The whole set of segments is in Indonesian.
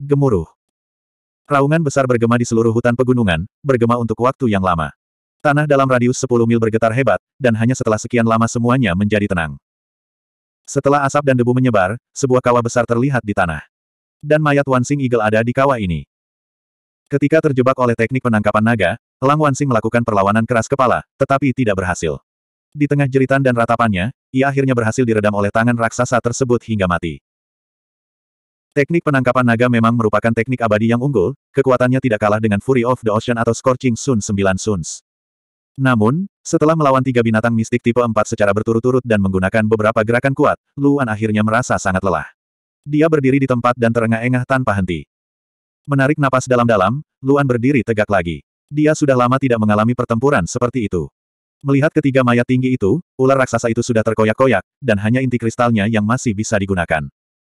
Gemuruh. Raungan besar bergema di seluruh hutan pegunungan, bergema untuk waktu yang lama. Tanah dalam radius 10 mil bergetar hebat, dan hanya setelah sekian lama semuanya menjadi tenang. Setelah asap dan debu menyebar, sebuah kawah besar terlihat di tanah. Dan mayat Wansing Eagle ada di kawah ini. Ketika terjebak oleh teknik penangkapan naga, Lang Wansing melakukan perlawanan keras kepala, tetapi tidak berhasil. Di tengah jeritan dan ratapannya, ia akhirnya berhasil diredam oleh tangan raksasa tersebut hingga mati. Teknik penangkapan naga memang merupakan teknik abadi yang unggul, kekuatannya tidak kalah dengan Fury of the Ocean atau Scorching Sun 9 Suns. Namun, setelah melawan tiga binatang mistik tipe 4 secara berturut-turut dan menggunakan beberapa gerakan kuat, Luan akhirnya merasa sangat lelah. Dia berdiri di tempat dan terengah-engah tanpa henti. Menarik napas dalam-dalam, Luan berdiri tegak lagi. Dia sudah lama tidak mengalami pertempuran seperti itu. Melihat ketiga mayat tinggi itu, ular raksasa itu sudah terkoyak-koyak, dan hanya inti kristalnya yang masih bisa digunakan.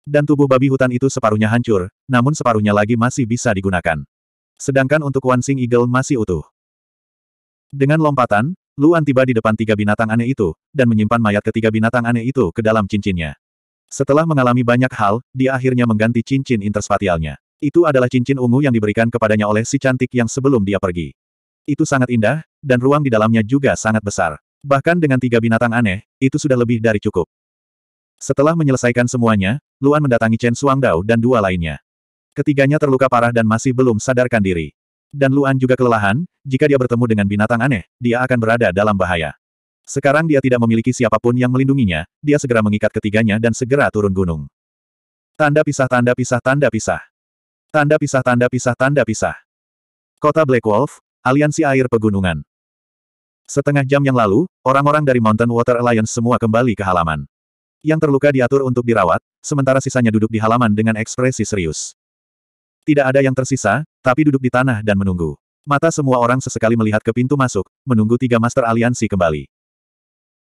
Dan tubuh babi hutan itu separuhnya hancur, namun separuhnya lagi masih bisa digunakan. Sedangkan untuk Sing Eagle masih utuh. Dengan lompatan, Luan tiba di depan tiga binatang aneh itu, dan menyimpan mayat ketiga binatang aneh itu ke dalam cincinnya. Setelah mengalami banyak hal, dia akhirnya mengganti cincin interspatialnya. Itu adalah cincin ungu yang diberikan kepadanya oleh si cantik yang sebelum dia pergi. Itu sangat indah, dan ruang di dalamnya juga sangat besar. Bahkan dengan tiga binatang aneh, itu sudah lebih dari cukup. Setelah menyelesaikan semuanya, Luan mendatangi Chen Suangdao dan dua lainnya. Ketiganya terluka parah dan masih belum sadarkan diri. Dan Luan juga kelelahan, jika dia bertemu dengan binatang aneh, dia akan berada dalam bahaya. Sekarang dia tidak memiliki siapapun yang melindunginya, dia segera mengikat ketiganya dan segera turun gunung. Tanda pisah tanda pisah tanda pisah. Tanda pisah tanda pisah tanda pisah. Kota Black Wolf, Aliansi Air Pegunungan. Setengah jam yang lalu, orang-orang dari Mountain Water Alliance semua kembali ke halaman. Yang terluka diatur untuk dirawat, sementara sisanya duduk di halaman dengan ekspresi serius. Tidak ada yang tersisa, tapi duduk di tanah dan menunggu. Mata semua orang sesekali melihat ke pintu masuk, menunggu tiga master aliansi kembali.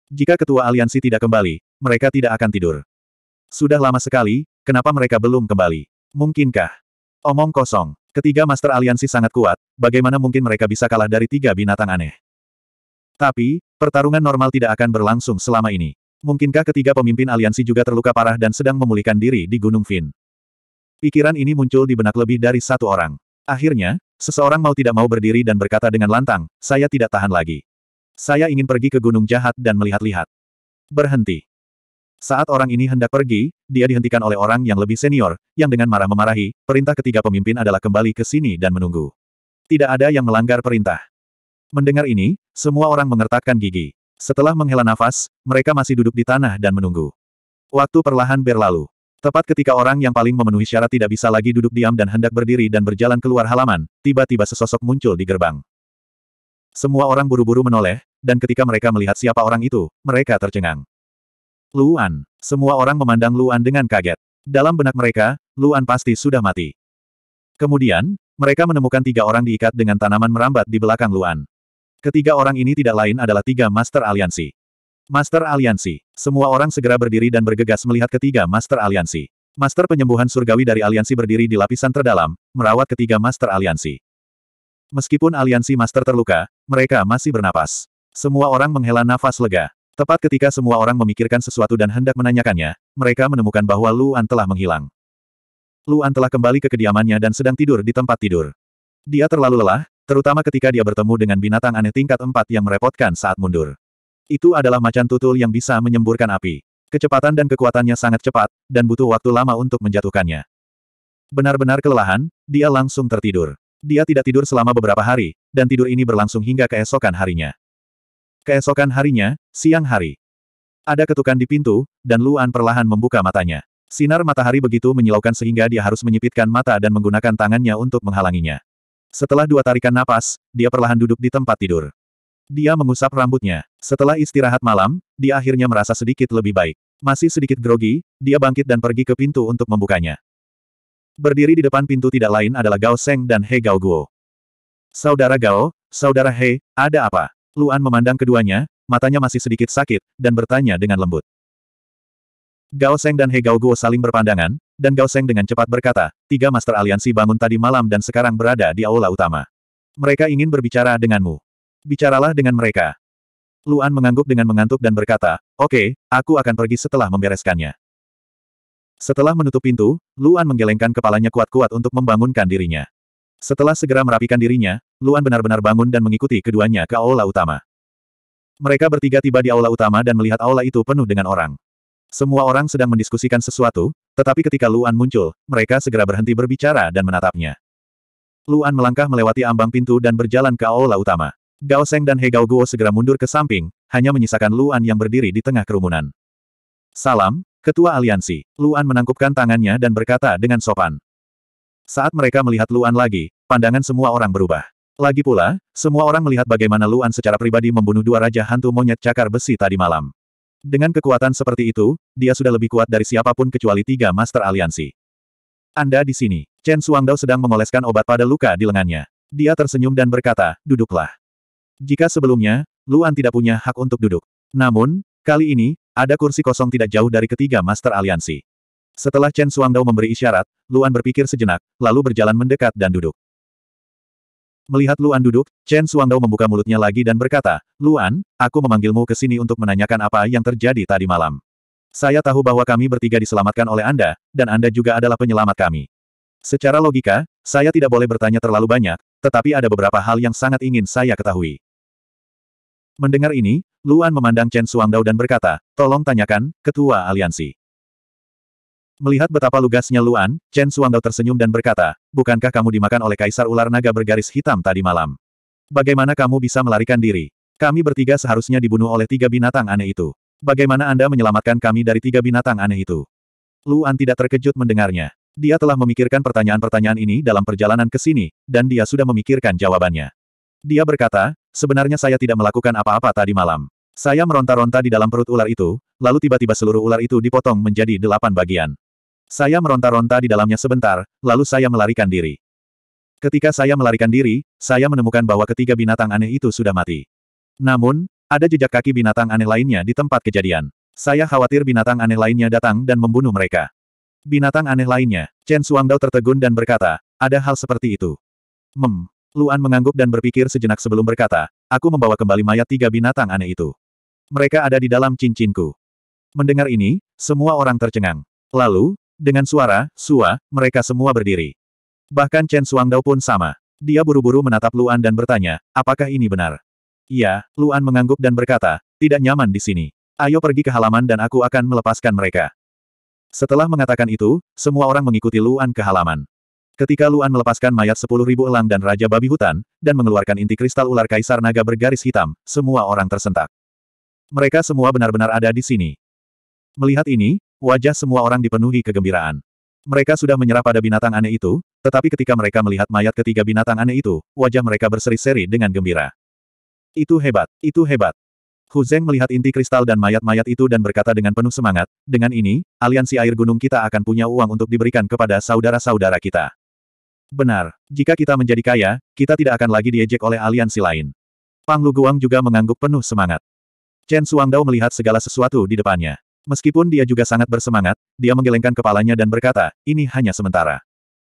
Jika ketua aliansi tidak kembali, mereka tidak akan tidur. Sudah lama sekali, kenapa mereka belum kembali? Mungkinkah? Omong kosong. Ketiga Master Aliansi sangat kuat, bagaimana mungkin mereka bisa kalah dari tiga binatang aneh? Tapi, pertarungan normal tidak akan berlangsung selama ini. Mungkinkah ketiga pemimpin aliansi juga terluka parah dan sedang memulihkan diri di Gunung Fin? Pikiran ini muncul di benak lebih dari satu orang. Akhirnya, seseorang mau tidak mau berdiri dan berkata dengan lantang, saya tidak tahan lagi. Saya ingin pergi ke Gunung Jahat dan melihat-lihat. Berhenti. Saat orang ini hendak pergi, dia dihentikan oleh orang yang lebih senior, yang dengan marah memarahi, perintah ketiga pemimpin adalah kembali ke sini dan menunggu. Tidak ada yang melanggar perintah. Mendengar ini, semua orang mengertakkan gigi. Setelah menghela nafas, mereka masih duduk di tanah dan menunggu. Waktu perlahan berlalu. Tepat ketika orang yang paling memenuhi syarat tidak bisa lagi duduk diam dan hendak berdiri dan berjalan keluar halaman, tiba-tiba sesosok muncul di gerbang. Semua orang buru-buru menoleh, dan ketika mereka melihat siapa orang itu, mereka tercengang. Luan. Semua orang memandang Luan dengan kaget. Dalam benak mereka, Luan pasti sudah mati. Kemudian, mereka menemukan tiga orang diikat dengan tanaman merambat di belakang Luan. Ketiga orang ini tidak lain adalah tiga Master Aliansi. Master Aliansi. Semua orang segera berdiri dan bergegas melihat ketiga Master Aliansi. Master penyembuhan surgawi dari aliansi berdiri di lapisan terdalam, merawat ketiga Master Aliansi. Meskipun aliansi Master terluka, mereka masih bernapas. Semua orang menghela nafas lega. Tepat ketika semua orang memikirkan sesuatu dan hendak menanyakannya, mereka menemukan bahwa Luan telah menghilang. Luan telah kembali ke kediamannya dan sedang tidur di tempat tidur. Dia terlalu lelah, terutama ketika dia bertemu dengan binatang aneh tingkat empat yang merepotkan saat mundur. Itu adalah macan tutul yang bisa menyemburkan api. Kecepatan dan kekuatannya sangat cepat, dan butuh waktu lama untuk menjatuhkannya. Benar-benar kelelahan, dia langsung tertidur. Dia tidak tidur selama beberapa hari, dan tidur ini berlangsung hingga keesokan harinya. Keesokan harinya, siang hari. Ada ketukan di pintu, dan Luan perlahan membuka matanya. Sinar matahari begitu menyilaukan sehingga dia harus menyipitkan mata dan menggunakan tangannya untuk menghalanginya. Setelah dua tarikan napas, dia perlahan duduk di tempat tidur. Dia mengusap rambutnya. Setelah istirahat malam, dia akhirnya merasa sedikit lebih baik. Masih sedikit grogi, dia bangkit dan pergi ke pintu untuk membukanya. Berdiri di depan pintu tidak lain adalah Gao Seng dan He Gao Guo. Saudara Gao, Saudara He, ada apa? Luan memandang keduanya, matanya masih sedikit sakit, dan bertanya dengan lembut. Gao Seng dan He Gao Guo saling berpandangan, dan Gao Seng dengan cepat berkata, tiga master aliansi bangun tadi malam dan sekarang berada di aula utama. Mereka ingin berbicara denganmu. Bicaralah dengan mereka. Luan mengangguk dengan mengantuk dan berkata, oke, okay, aku akan pergi setelah membereskannya. Setelah menutup pintu, Luan menggelengkan kepalanya kuat-kuat untuk membangunkan dirinya. Setelah segera merapikan dirinya, Luan benar-benar bangun dan mengikuti keduanya ke aula utama. Mereka bertiga tiba di aula utama dan melihat aula itu penuh dengan orang. Semua orang sedang mendiskusikan sesuatu, tetapi ketika Luan muncul, mereka segera berhenti berbicara dan menatapnya. Luan melangkah melewati ambang pintu dan berjalan ke aula utama. Gao Seng dan He Gao Guo segera mundur ke samping, hanya menyisakan Luan yang berdiri di tengah kerumunan. Salam, Ketua Aliansi. Luan menangkupkan tangannya dan berkata dengan sopan. Saat mereka melihat Luan lagi, pandangan semua orang berubah. Lagi pula, semua orang melihat bagaimana Luan secara pribadi membunuh dua raja hantu monyet cakar besi tadi malam. Dengan kekuatan seperti itu, dia sudah lebih kuat dari siapapun kecuali tiga Master Aliansi. Anda di sini. Chen Suangdao sedang mengoleskan obat pada luka di lengannya. Dia tersenyum dan berkata, duduklah. Jika sebelumnya, Luan tidak punya hak untuk duduk. Namun, kali ini, ada kursi kosong tidak jauh dari ketiga Master Aliansi. Setelah Chen Suangdao memberi isyarat, Luan berpikir sejenak, lalu berjalan mendekat dan duduk. Melihat Luan duduk, Chen Suangdao membuka mulutnya lagi dan berkata, Luan, aku memanggilmu ke sini untuk menanyakan apa yang terjadi tadi malam. Saya tahu bahwa kami bertiga diselamatkan oleh Anda, dan Anda juga adalah penyelamat kami. Secara logika, saya tidak boleh bertanya terlalu banyak, tetapi ada beberapa hal yang sangat ingin saya ketahui. Mendengar ini, Luan memandang Chen Suangdao dan berkata, tolong tanyakan, Ketua Aliansi. Melihat betapa lugasnya Luan, Chen Suangdao tersenyum dan berkata, bukankah kamu dimakan oleh kaisar ular naga bergaris hitam tadi malam? Bagaimana kamu bisa melarikan diri? Kami bertiga seharusnya dibunuh oleh tiga binatang aneh itu. Bagaimana Anda menyelamatkan kami dari tiga binatang aneh itu? Luan tidak terkejut mendengarnya. Dia telah memikirkan pertanyaan-pertanyaan ini dalam perjalanan ke sini, dan dia sudah memikirkan jawabannya. Dia berkata, sebenarnya saya tidak melakukan apa-apa tadi malam. Saya meronta-ronta di dalam perut ular itu, lalu tiba-tiba seluruh ular itu dipotong menjadi delapan bagian. Saya meronta-ronta di dalamnya sebentar, lalu saya melarikan diri. Ketika saya melarikan diri, saya menemukan bahwa ketiga binatang aneh itu sudah mati. Namun, ada jejak kaki binatang aneh lainnya di tempat kejadian. Saya khawatir binatang aneh lainnya datang dan membunuh mereka. Binatang aneh lainnya, Chen Dao tertegun dan berkata, ada hal seperti itu. Mem, Luan mengangguk dan berpikir sejenak sebelum berkata, aku membawa kembali mayat tiga binatang aneh itu. Mereka ada di dalam cincinku. Mendengar ini, semua orang tercengang. Lalu, dengan suara, sua, mereka semua berdiri. Bahkan Chen Suangdao pun sama. Dia buru-buru menatap Luan dan bertanya, apakah ini benar? Iya, Luan mengangguk dan berkata, tidak nyaman di sini. Ayo pergi ke halaman dan aku akan melepaskan mereka. Setelah mengatakan itu, semua orang mengikuti Luan ke halaman. Ketika Luan melepaskan mayat sepuluh ribu elang dan Raja Babi Hutan, dan mengeluarkan inti kristal ular kaisar naga bergaris hitam, semua orang tersentak. Mereka semua benar-benar ada di sini. Melihat ini, Wajah semua orang dipenuhi kegembiraan. Mereka sudah menyerah pada binatang aneh itu, tetapi ketika mereka melihat mayat ketiga binatang aneh itu, wajah mereka berseri-seri dengan gembira. Itu hebat, itu hebat. Hu Zeng melihat inti kristal dan mayat-mayat itu dan berkata dengan penuh semangat, dengan ini, aliansi air gunung kita akan punya uang untuk diberikan kepada saudara-saudara kita. Benar, jika kita menjadi kaya, kita tidak akan lagi diejek oleh aliansi lain. Pang Lu Guang juga mengangguk penuh semangat. Chen Dao melihat segala sesuatu di depannya. Meskipun dia juga sangat bersemangat, dia menggelengkan kepalanya dan berkata, ini hanya sementara.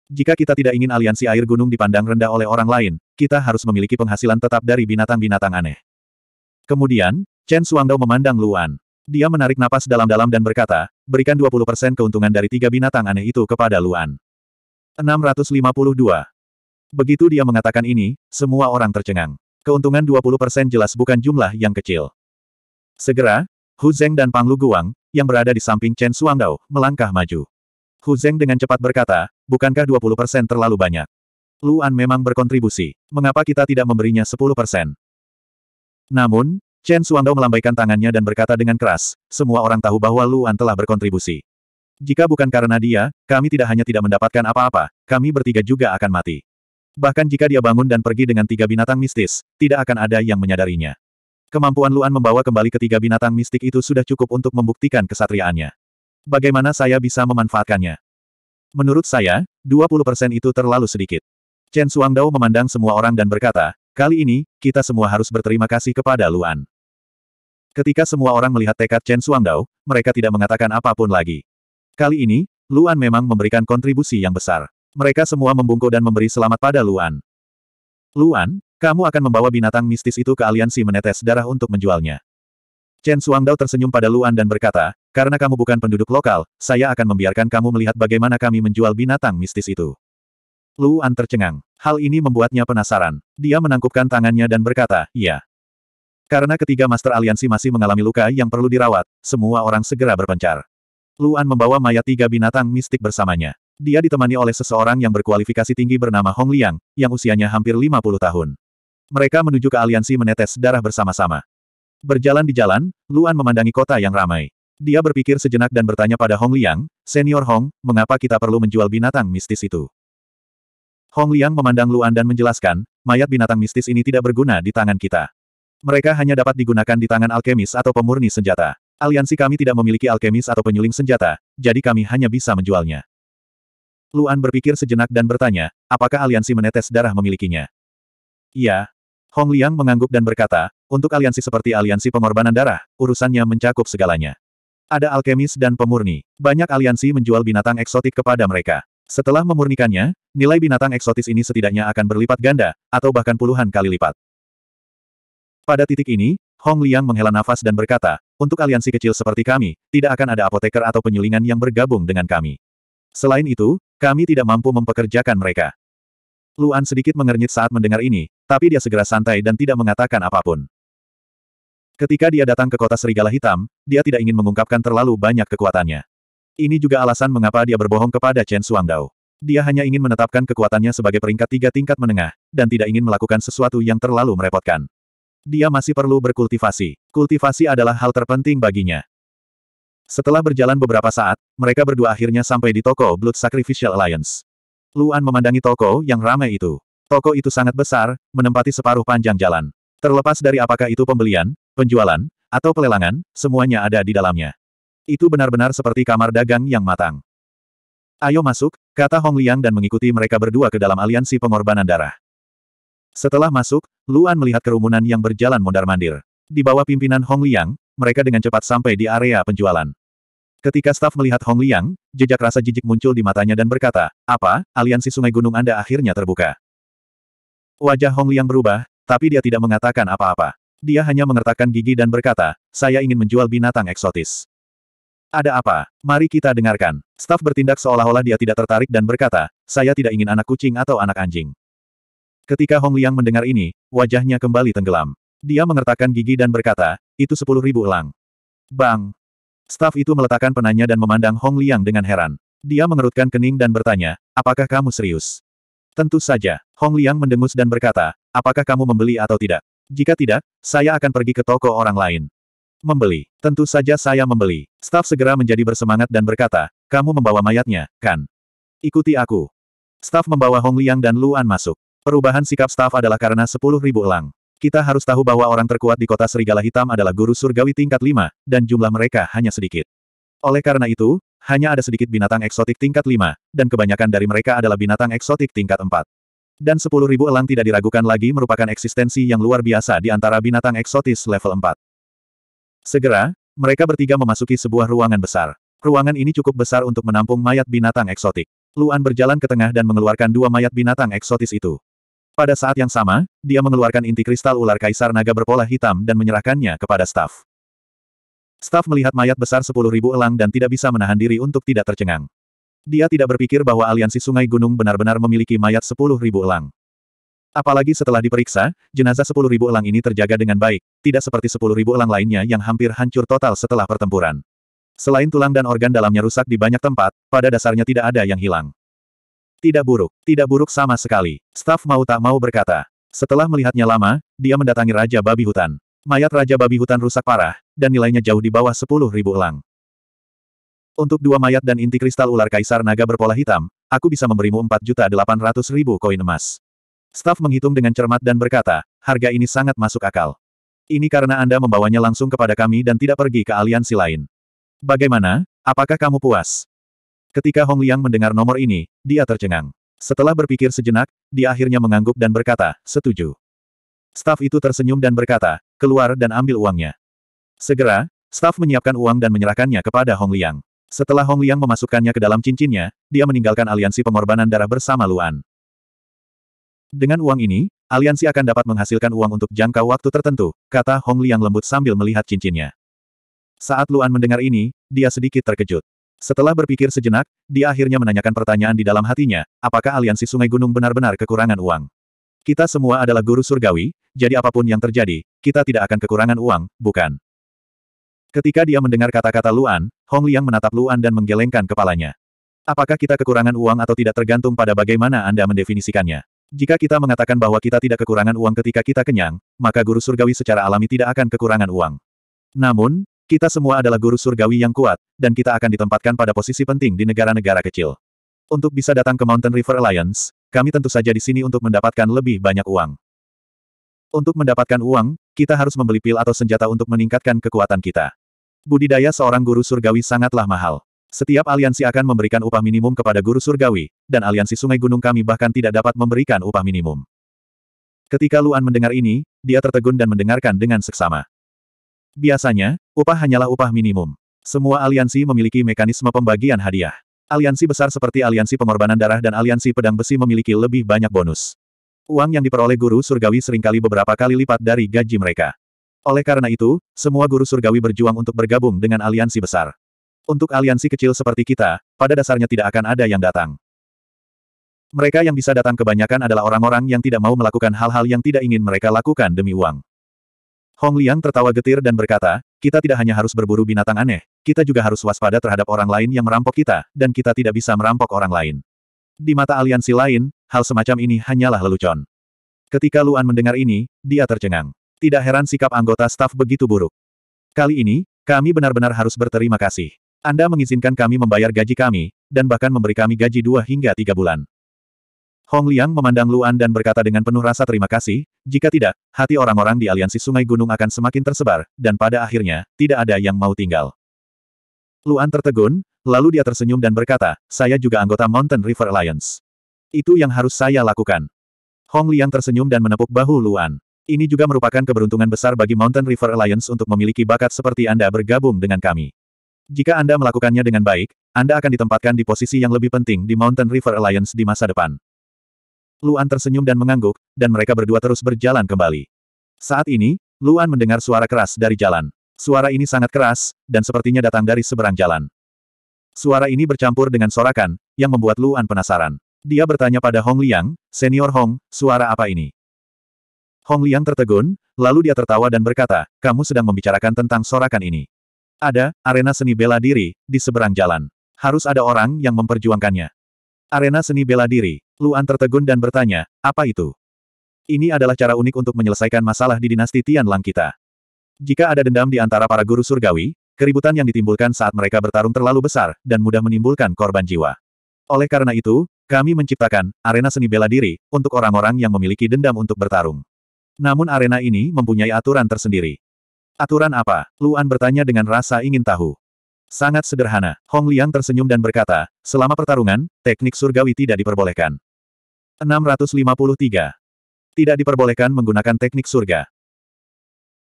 Jika kita tidak ingin aliansi air gunung dipandang rendah oleh orang lain, kita harus memiliki penghasilan tetap dari binatang-binatang aneh. Kemudian, Chen Suangdao memandang Luan. Dia menarik napas dalam-dalam dan berkata, berikan 20% keuntungan dari tiga binatang aneh itu kepada Luan. 652. Begitu dia mengatakan ini, semua orang tercengang. Keuntungan 20% jelas bukan jumlah yang kecil. Segera, Hu Zeng dan Pang Lu Guang, yang berada di samping Chen Suangdao, melangkah maju. Hu Zeng dengan cepat berkata, bukankah 20% terlalu banyak? Luan memang berkontribusi, mengapa kita tidak memberinya 10%? Namun, Chen Suangdao melambaikan tangannya dan berkata dengan keras, semua orang tahu bahwa Luan telah berkontribusi. Jika bukan karena dia, kami tidak hanya tidak mendapatkan apa-apa, kami bertiga juga akan mati. Bahkan jika dia bangun dan pergi dengan tiga binatang mistis, tidak akan ada yang menyadarinya. Kemampuan Luan membawa kembali ketiga binatang mistik itu sudah cukup untuk membuktikan kesatriaannya. Bagaimana saya bisa memanfaatkannya? Menurut saya, 20% itu terlalu sedikit. Chen Suangdao memandang semua orang dan berkata, kali ini, kita semua harus berterima kasih kepada Luan. Ketika semua orang melihat tekad Chen Suangdao, mereka tidak mengatakan apapun lagi. Kali ini, Luan memang memberikan kontribusi yang besar. Mereka semua membungkuk dan memberi selamat pada Luan. Luan, kamu akan membawa binatang mistis itu ke aliansi menetes darah untuk menjualnya. Chen Suangdao tersenyum pada Luan dan berkata, karena kamu bukan penduduk lokal, saya akan membiarkan kamu melihat bagaimana kami menjual binatang mistis itu. Luan tercengang. Hal ini membuatnya penasaran. Dia menangkupkan tangannya dan berkata, iya. Karena ketiga master aliansi masih mengalami luka yang perlu dirawat, semua orang segera berpencar. Luan membawa mayat tiga binatang mistik bersamanya. Dia ditemani oleh seseorang yang berkualifikasi tinggi bernama Hong Liang, yang usianya hampir 50 tahun. Mereka menuju ke aliansi menetes darah bersama-sama. Berjalan di jalan, Luan memandangi kota yang ramai. Dia berpikir sejenak dan bertanya pada Hong Liang, Senior Hong, mengapa kita perlu menjual binatang mistis itu? Hong Liang memandang Luan dan menjelaskan, mayat binatang mistis ini tidak berguna di tangan kita. Mereka hanya dapat digunakan di tangan alkemis atau pemurni senjata. Aliansi kami tidak memiliki alkemis atau penyuling senjata, jadi kami hanya bisa menjualnya. Luan berpikir sejenak dan bertanya, apakah aliansi menetes darah memilikinya? Iya, Hong Liang mengangguk dan berkata, untuk aliansi seperti aliansi pengorbanan darah, urusannya mencakup segalanya. Ada alkemis dan pemurni. Banyak aliansi menjual binatang eksotik kepada mereka. Setelah memurnikannya, nilai binatang eksotis ini setidaknya akan berlipat ganda, atau bahkan puluhan kali lipat. Pada titik ini, Hong Liang menghela nafas dan berkata, untuk aliansi kecil seperti kami, tidak akan ada apoteker atau penyulingan yang bergabung dengan kami. Selain itu, kami tidak mampu mempekerjakan mereka. Luan sedikit mengernyit saat mendengar ini, tapi dia segera santai dan tidak mengatakan apapun. Ketika dia datang ke kota Serigala Hitam, dia tidak ingin mengungkapkan terlalu banyak kekuatannya. Ini juga alasan mengapa dia berbohong kepada Chen Suangdao. Dia hanya ingin menetapkan kekuatannya sebagai peringkat tiga tingkat menengah, dan tidak ingin melakukan sesuatu yang terlalu merepotkan. Dia masih perlu berkultivasi. Kultivasi adalah hal terpenting baginya. Setelah berjalan beberapa saat, mereka berdua akhirnya sampai di toko Blood Sacrificial Alliance. Luan memandangi toko yang ramai itu. Toko itu sangat besar, menempati separuh panjang jalan. Terlepas dari apakah itu pembelian, penjualan, atau pelelangan, semuanya ada di dalamnya. Itu benar-benar seperti kamar dagang yang matang. Ayo masuk, kata Hong Liang dan mengikuti mereka berdua ke dalam aliansi pengorbanan darah. Setelah masuk, Luan melihat kerumunan yang berjalan mondar-mandir. Di bawah pimpinan Hong Liang, mereka dengan cepat sampai di area penjualan. Ketika staf melihat Hong Liang, jejak rasa jijik muncul di matanya dan berkata, apa, aliansi sungai gunung Anda akhirnya terbuka. Wajah Hong Liang berubah, tapi dia tidak mengatakan apa-apa. Dia hanya mengertakkan gigi dan berkata, saya ingin menjual binatang eksotis. Ada apa? Mari kita dengarkan. Staf bertindak seolah-olah dia tidak tertarik dan berkata, saya tidak ingin anak kucing atau anak anjing. Ketika Hong Liang mendengar ini, wajahnya kembali tenggelam. Dia mengertakkan gigi dan berkata, itu sepuluh ribu elang. Bang! Staf itu meletakkan penanya dan memandang Hong Liang dengan heran. Dia mengerutkan kening dan bertanya, apakah kamu serius? Tentu saja, Hong Liang mendengus dan berkata, apakah kamu membeli atau tidak? Jika tidak, saya akan pergi ke toko orang lain. Membeli. Tentu saja saya membeli. Staf segera menjadi bersemangat dan berkata, kamu membawa mayatnya, kan? Ikuti aku. Staf membawa Hong Liang dan Luan masuk. Perubahan sikap staf adalah karena sepuluh ribu elang. Kita harus tahu bahwa orang terkuat di kota Serigala Hitam adalah guru surgawi tingkat lima, dan jumlah mereka hanya sedikit. Oleh karena itu, hanya ada sedikit binatang eksotik tingkat 5, dan kebanyakan dari mereka adalah binatang eksotik tingkat 4. Dan 10.000 elang tidak diragukan lagi merupakan eksistensi yang luar biasa di antara binatang eksotis level 4. Segera, mereka bertiga memasuki sebuah ruangan besar. Ruangan ini cukup besar untuk menampung mayat binatang eksotik. Luan berjalan ke tengah dan mengeluarkan dua mayat binatang eksotis itu. Pada saat yang sama, dia mengeluarkan inti kristal ular kaisar naga berpola hitam dan menyerahkannya kepada staf. Staf melihat mayat besar sepuluh ribu elang dan tidak bisa menahan diri untuk tidak tercengang. Dia tidak berpikir bahwa aliansi Sungai Gunung benar-benar memiliki mayat sepuluh ribu elang. Apalagi setelah diperiksa, jenazah sepuluh ribu elang ini terjaga dengan baik, tidak seperti sepuluh ribu elang lainnya yang hampir hancur total setelah pertempuran. Selain tulang dan organ dalamnya rusak di banyak tempat, pada dasarnya tidak ada yang hilang. Tidak buruk, tidak buruk sama sekali. Staf mau tak mau berkata. Setelah melihatnya lama, dia mendatangi Raja Babi Hutan. Mayat Raja Babi Hutan rusak parah, dan nilainya jauh di bawah ribu elang. Untuk dua mayat dan inti kristal ular kaisar naga berpola hitam, aku bisa memberimu empat juta delapan ratus ribu koin emas. Staf menghitung dengan cermat dan berkata, harga ini sangat masuk akal. Ini karena Anda membawanya langsung kepada kami dan tidak pergi ke aliansi lain. Bagaimana, apakah kamu puas? Ketika Hong Liang mendengar nomor ini, dia tercengang. Setelah berpikir sejenak, dia akhirnya mengangguk dan berkata, setuju. Staf itu tersenyum dan berkata, keluar dan ambil uangnya. Segera, staf menyiapkan uang dan menyerahkannya kepada Hong Liang. Setelah Hong Liang memasukkannya ke dalam cincinnya, dia meninggalkan aliansi pengorbanan darah bersama Luan. Dengan uang ini, aliansi akan dapat menghasilkan uang untuk jangka waktu tertentu, kata Hong Liang lembut sambil melihat cincinnya. Saat Luan mendengar ini, dia sedikit terkejut. Setelah berpikir sejenak, dia akhirnya menanyakan pertanyaan di dalam hatinya, apakah aliansi Sungai Gunung benar-benar kekurangan uang? Kita semua adalah guru surgawi, jadi apapun yang terjadi, kita tidak akan kekurangan uang, bukan? Ketika dia mendengar kata-kata Luan, Hong Liang menatap Luan dan menggelengkan kepalanya. Apakah kita kekurangan uang atau tidak tergantung pada bagaimana Anda mendefinisikannya. Jika kita mengatakan bahwa kita tidak kekurangan uang ketika kita kenyang, maka guru surgawi secara alami tidak akan kekurangan uang. Namun, kita semua adalah guru surgawi yang kuat, dan kita akan ditempatkan pada posisi penting di negara-negara kecil. Untuk bisa datang ke Mountain River Alliance, kami tentu saja di sini untuk mendapatkan lebih banyak uang. Untuk mendapatkan uang, kita harus membeli pil atau senjata untuk meningkatkan kekuatan kita budidaya seorang guru surgawi sangatlah mahal. Setiap aliansi akan memberikan upah minimum kepada guru surgawi, dan aliansi Sungai Gunung kami bahkan tidak dapat memberikan upah minimum. Ketika Luan mendengar ini, dia tertegun dan mendengarkan dengan seksama. Biasanya, upah hanyalah upah minimum. Semua aliansi memiliki mekanisme pembagian hadiah. Aliansi besar seperti aliansi pengorbanan darah dan aliansi pedang besi memiliki lebih banyak bonus. Uang yang diperoleh guru surgawi seringkali beberapa kali lipat dari gaji mereka. Oleh karena itu, semua guru surgawi berjuang untuk bergabung dengan aliansi besar. Untuk aliansi kecil seperti kita, pada dasarnya tidak akan ada yang datang. Mereka yang bisa datang kebanyakan adalah orang-orang yang tidak mau melakukan hal-hal yang tidak ingin mereka lakukan demi uang. Hong Liang tertawa getir dan berkata, kita tidak hanya harus berburu binatang aneh, kita juga harus waspada terhadap orang lain yang merampok kita, dan kita tidak bisa merampok orang lain. Di mata aliansi lain, hal semacam ini hanyalah lelucon. Ketika Luan mendengar ini, dia tercengang. Tidak heran sikap anggota staf begitu buruk. Kali ini, kami benar-benar harus berterima kasih. Anda mengizinkan kami membayar gaji kami, dan bahkan memberi kami gaji dua hingga tiga bulan. Hong Liang memandang Luan dan berkata dengan penuh rasa terima kasih, jika tidak, hati orang-orang di aliansi Sungai Gunung akan semakin tersebar, dan pada akhirnya, tidak ada yang mau tinggal. Luan tertegun, lalu dia tersenyum dan berkata, saya juga anggota Mountain River Alliance. Itu yang harus saya lakukan. Hong Liang tersenyum dan menepuk bahu Luan. Ini juga merupakan keberuntungan besar bagi Mountain River Alliance untuk memiliki bakat seperti Anda bergabung dengan kami. Jika Anda melakukannya dengan baik, Anda akan ditempatkan di posisi yang lebih penting di Mountain River Alliance di masa depan. Luan tersenyum dan mengangguk, dan mereka berdua terus berjalan kembali. Saat ini, Luan mendengar suara keras dari jalan. Suara ini sangat keras, dan sepertinya datang dari seberang jalan. Suara ini bercampur dengan sorakan, yang membuat Luan penasaran. Dia bertanya pada Hong Liang, senior Hong, suara apa ini? Hong Liang tertegun, lalu dia tertawa dan berkata, kamu sedang membicarakan tentang sorakan ini. Ada, arena seni bela diri, di seberang jalan. Harus ada orang yang memperjuangkannya. Arena seni bela diri, Luan tertegun dan bertanya, apa itu? Ini adalah cara unik untuk menyelesaikan masalah di dinasti Tianlang kita. Jika ada dendam di antara para guru surgawi, keributan yang ditimbulkan saat mereka bertarung terlalu besar, dan mudah menimbulkan korban jiwa. Oleh karena itu, kami menciptakan arena seni bela diri untuk orang-orang yang memiliki dendam untuk bertarung. Namun arena ini mempunyai aturan tersendiri. Aturan apa? Luan bertanya dengan rasa ingin tahu. Sangat sederhana, Hong Liang tersenyum dan berkata, selama pertarungan, teknik surgawi tidak diperbolehkan. 653. Tidak diperbolehkan menggunakan teknik surga.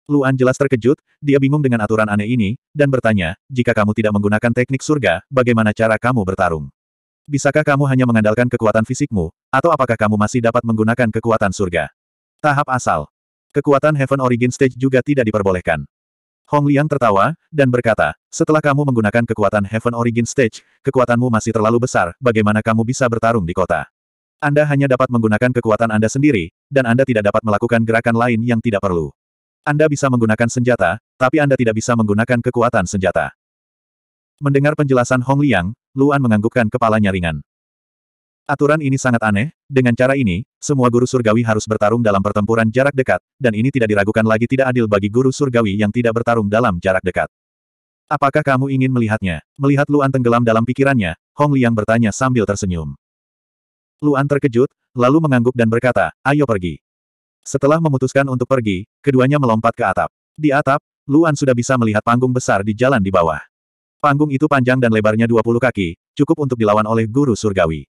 Luan jelas terkejut, dia bingung dengan aturan aneh ini, dan bertanya, jika kamu tidak menggunakan teknik surga, bagaimana cara kamu bertarung? Bisakah kamu hanya mengandalkan kekuatan fisikmu, atau apakah kamu masih dapat menggunakan kekuatan surga? Tahap asal. Kekuatan Heaven Origin Stage juga tidak diperbolehkan. Hong Liang tertawa, dan berkata, setelah kamu menggunakan kekuatan Heaven Origin Stage, kekuatanmu masih terlalu besar, bagaimana kamu bisa bertarung di kota? Anda hanya dapat menggunakan kekuatan Anda sendiri, dan Anda tidak dapat melakukan gerakan lain yang tidak perlu. Anda bisa menggunakan senjata, tapi Anda tidak bisa menggunakan kekuatan senjata. Mendengar penjelasan Hong Liang, Luan menganggukkan kepalanya ringan. Aturan ini sangat aneh, dengan cara ini, semua guru surgawi harus bertarung dalam pertempuran jarak dekat, dan ini tidak diragukan lagi tidak adil bagi guru surgawi yang tidak bertarung dalam jarak dekat. Apakah kamu ingin melihatnya? Melihat Luan tenggelam dalam pikirannya, Hong Liang bertanya sambil tersenyum. Luan terkejut, lalu mengangguk dan berkata, ayo pergi. Setelah memutuskan untuk pergi, keduanya melompat ke atap. Di atap, Luan sudah bisa melihat panggung besar di jalan di bawah. Panggung itu panjang dan lebarnya 20 kaki, cukup untuk dilawan oleh guru surgawi.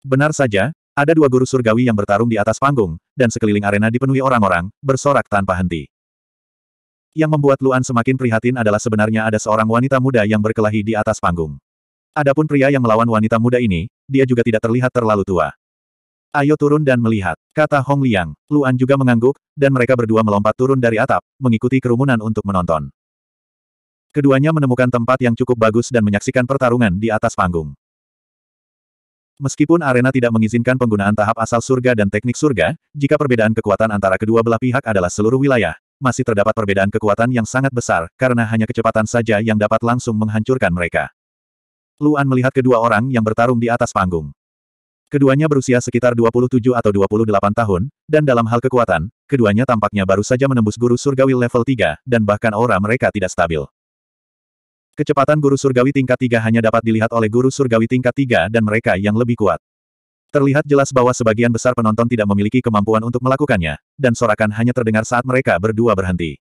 Benar saja, ada dua guru surgawi yang bertarung di atas panggung, dan sekeliling arena dipenuhi orang-orang, bersorak tanpa henti. Yang membuat Luan semakin prihatin adalah sebenarnya ada seorang wanita muda yang berkelahi di atas panggung. Adapun pria yang melawan wanita muda ini, dia juga tidak terlihat terlalu tua. Ayo turun dan melihat, kata Hong Liang. Luan juga mengangguk, dan mereka berdua melompat turun dari atap, mengikuti kerumunan untuk menonton. Keduanya menemukan tempat yang cukup bagus dan menyaksikan pertarungan di atas panggung. Meskipun arena tidak mengizinkan penggunaan tahap asal surga dan teknik surga, jika perbedaan kekuatan antara kedua belah pihak adalah seluruh wilayah, masih terdapat perbedaan kekuatan yang sangat besar, karena hanya kecepatan saja yang dapat langsung menghancurkan mereka. Luan melihat kedua orang yang bertarung di atas panggung. Keduanya berusia sekitar 27 atau 28 tahun, dan dalam hal kekuatan, keduanya tampaknya baru saja menembus guru surgawi level 3, dan bahkan aura mereka tidak stabil. Kecepatan guru surgawi tingkat tiga hanya dapat dilihat oleh guru surgawi tingkat tiga dan mereka yang lebih kuat. Terlihat jelas bahwa sebagian besar penonton tidak memiliki kemampuan untuk melakukannya, dan sorakan hanya terdengar saat mereka berdua berhenti.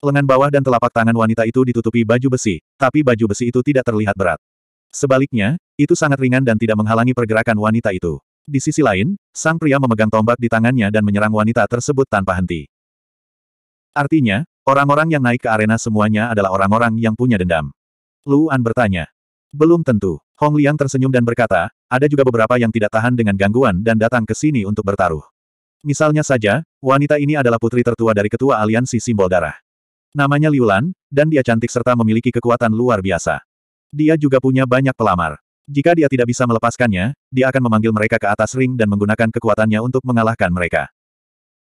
Lengan bawah dan telapak tangan wanita itu ditutupi baju besi, tapi baju besi itu tidak terlihat berat. Sebaliknya, itu sangat ringan dan tidak menghalangi pergerakan wanita itu. Di sisi lain, sang pria memegang tombak di tangannya dan menyerang wanita tersebut tanpa henti. Artinya, orang-orang yang naik ke arena semuanya adalah orang-orang yang punya dendam. Luan bertanya. Belum tentu. Hong Liang tersenyum dan berkata, ada juga beberapa yang tidak tahan dengan gangguan dan datang ke sini untuk bertaruh. Misalnya saja, wanita ini adalah putri tertua dari ketua aliansi simbol darah. Namanya Liulan, dan dia cantik serta memiliki kekuatan luar biasa. Dia juga punya banyak pelamar. Jika dia tidak bisa melepaskannya, dia akan memanggil mereka ke atas ring dan menggunakan kekuatannya untuk mengalahkan mereka.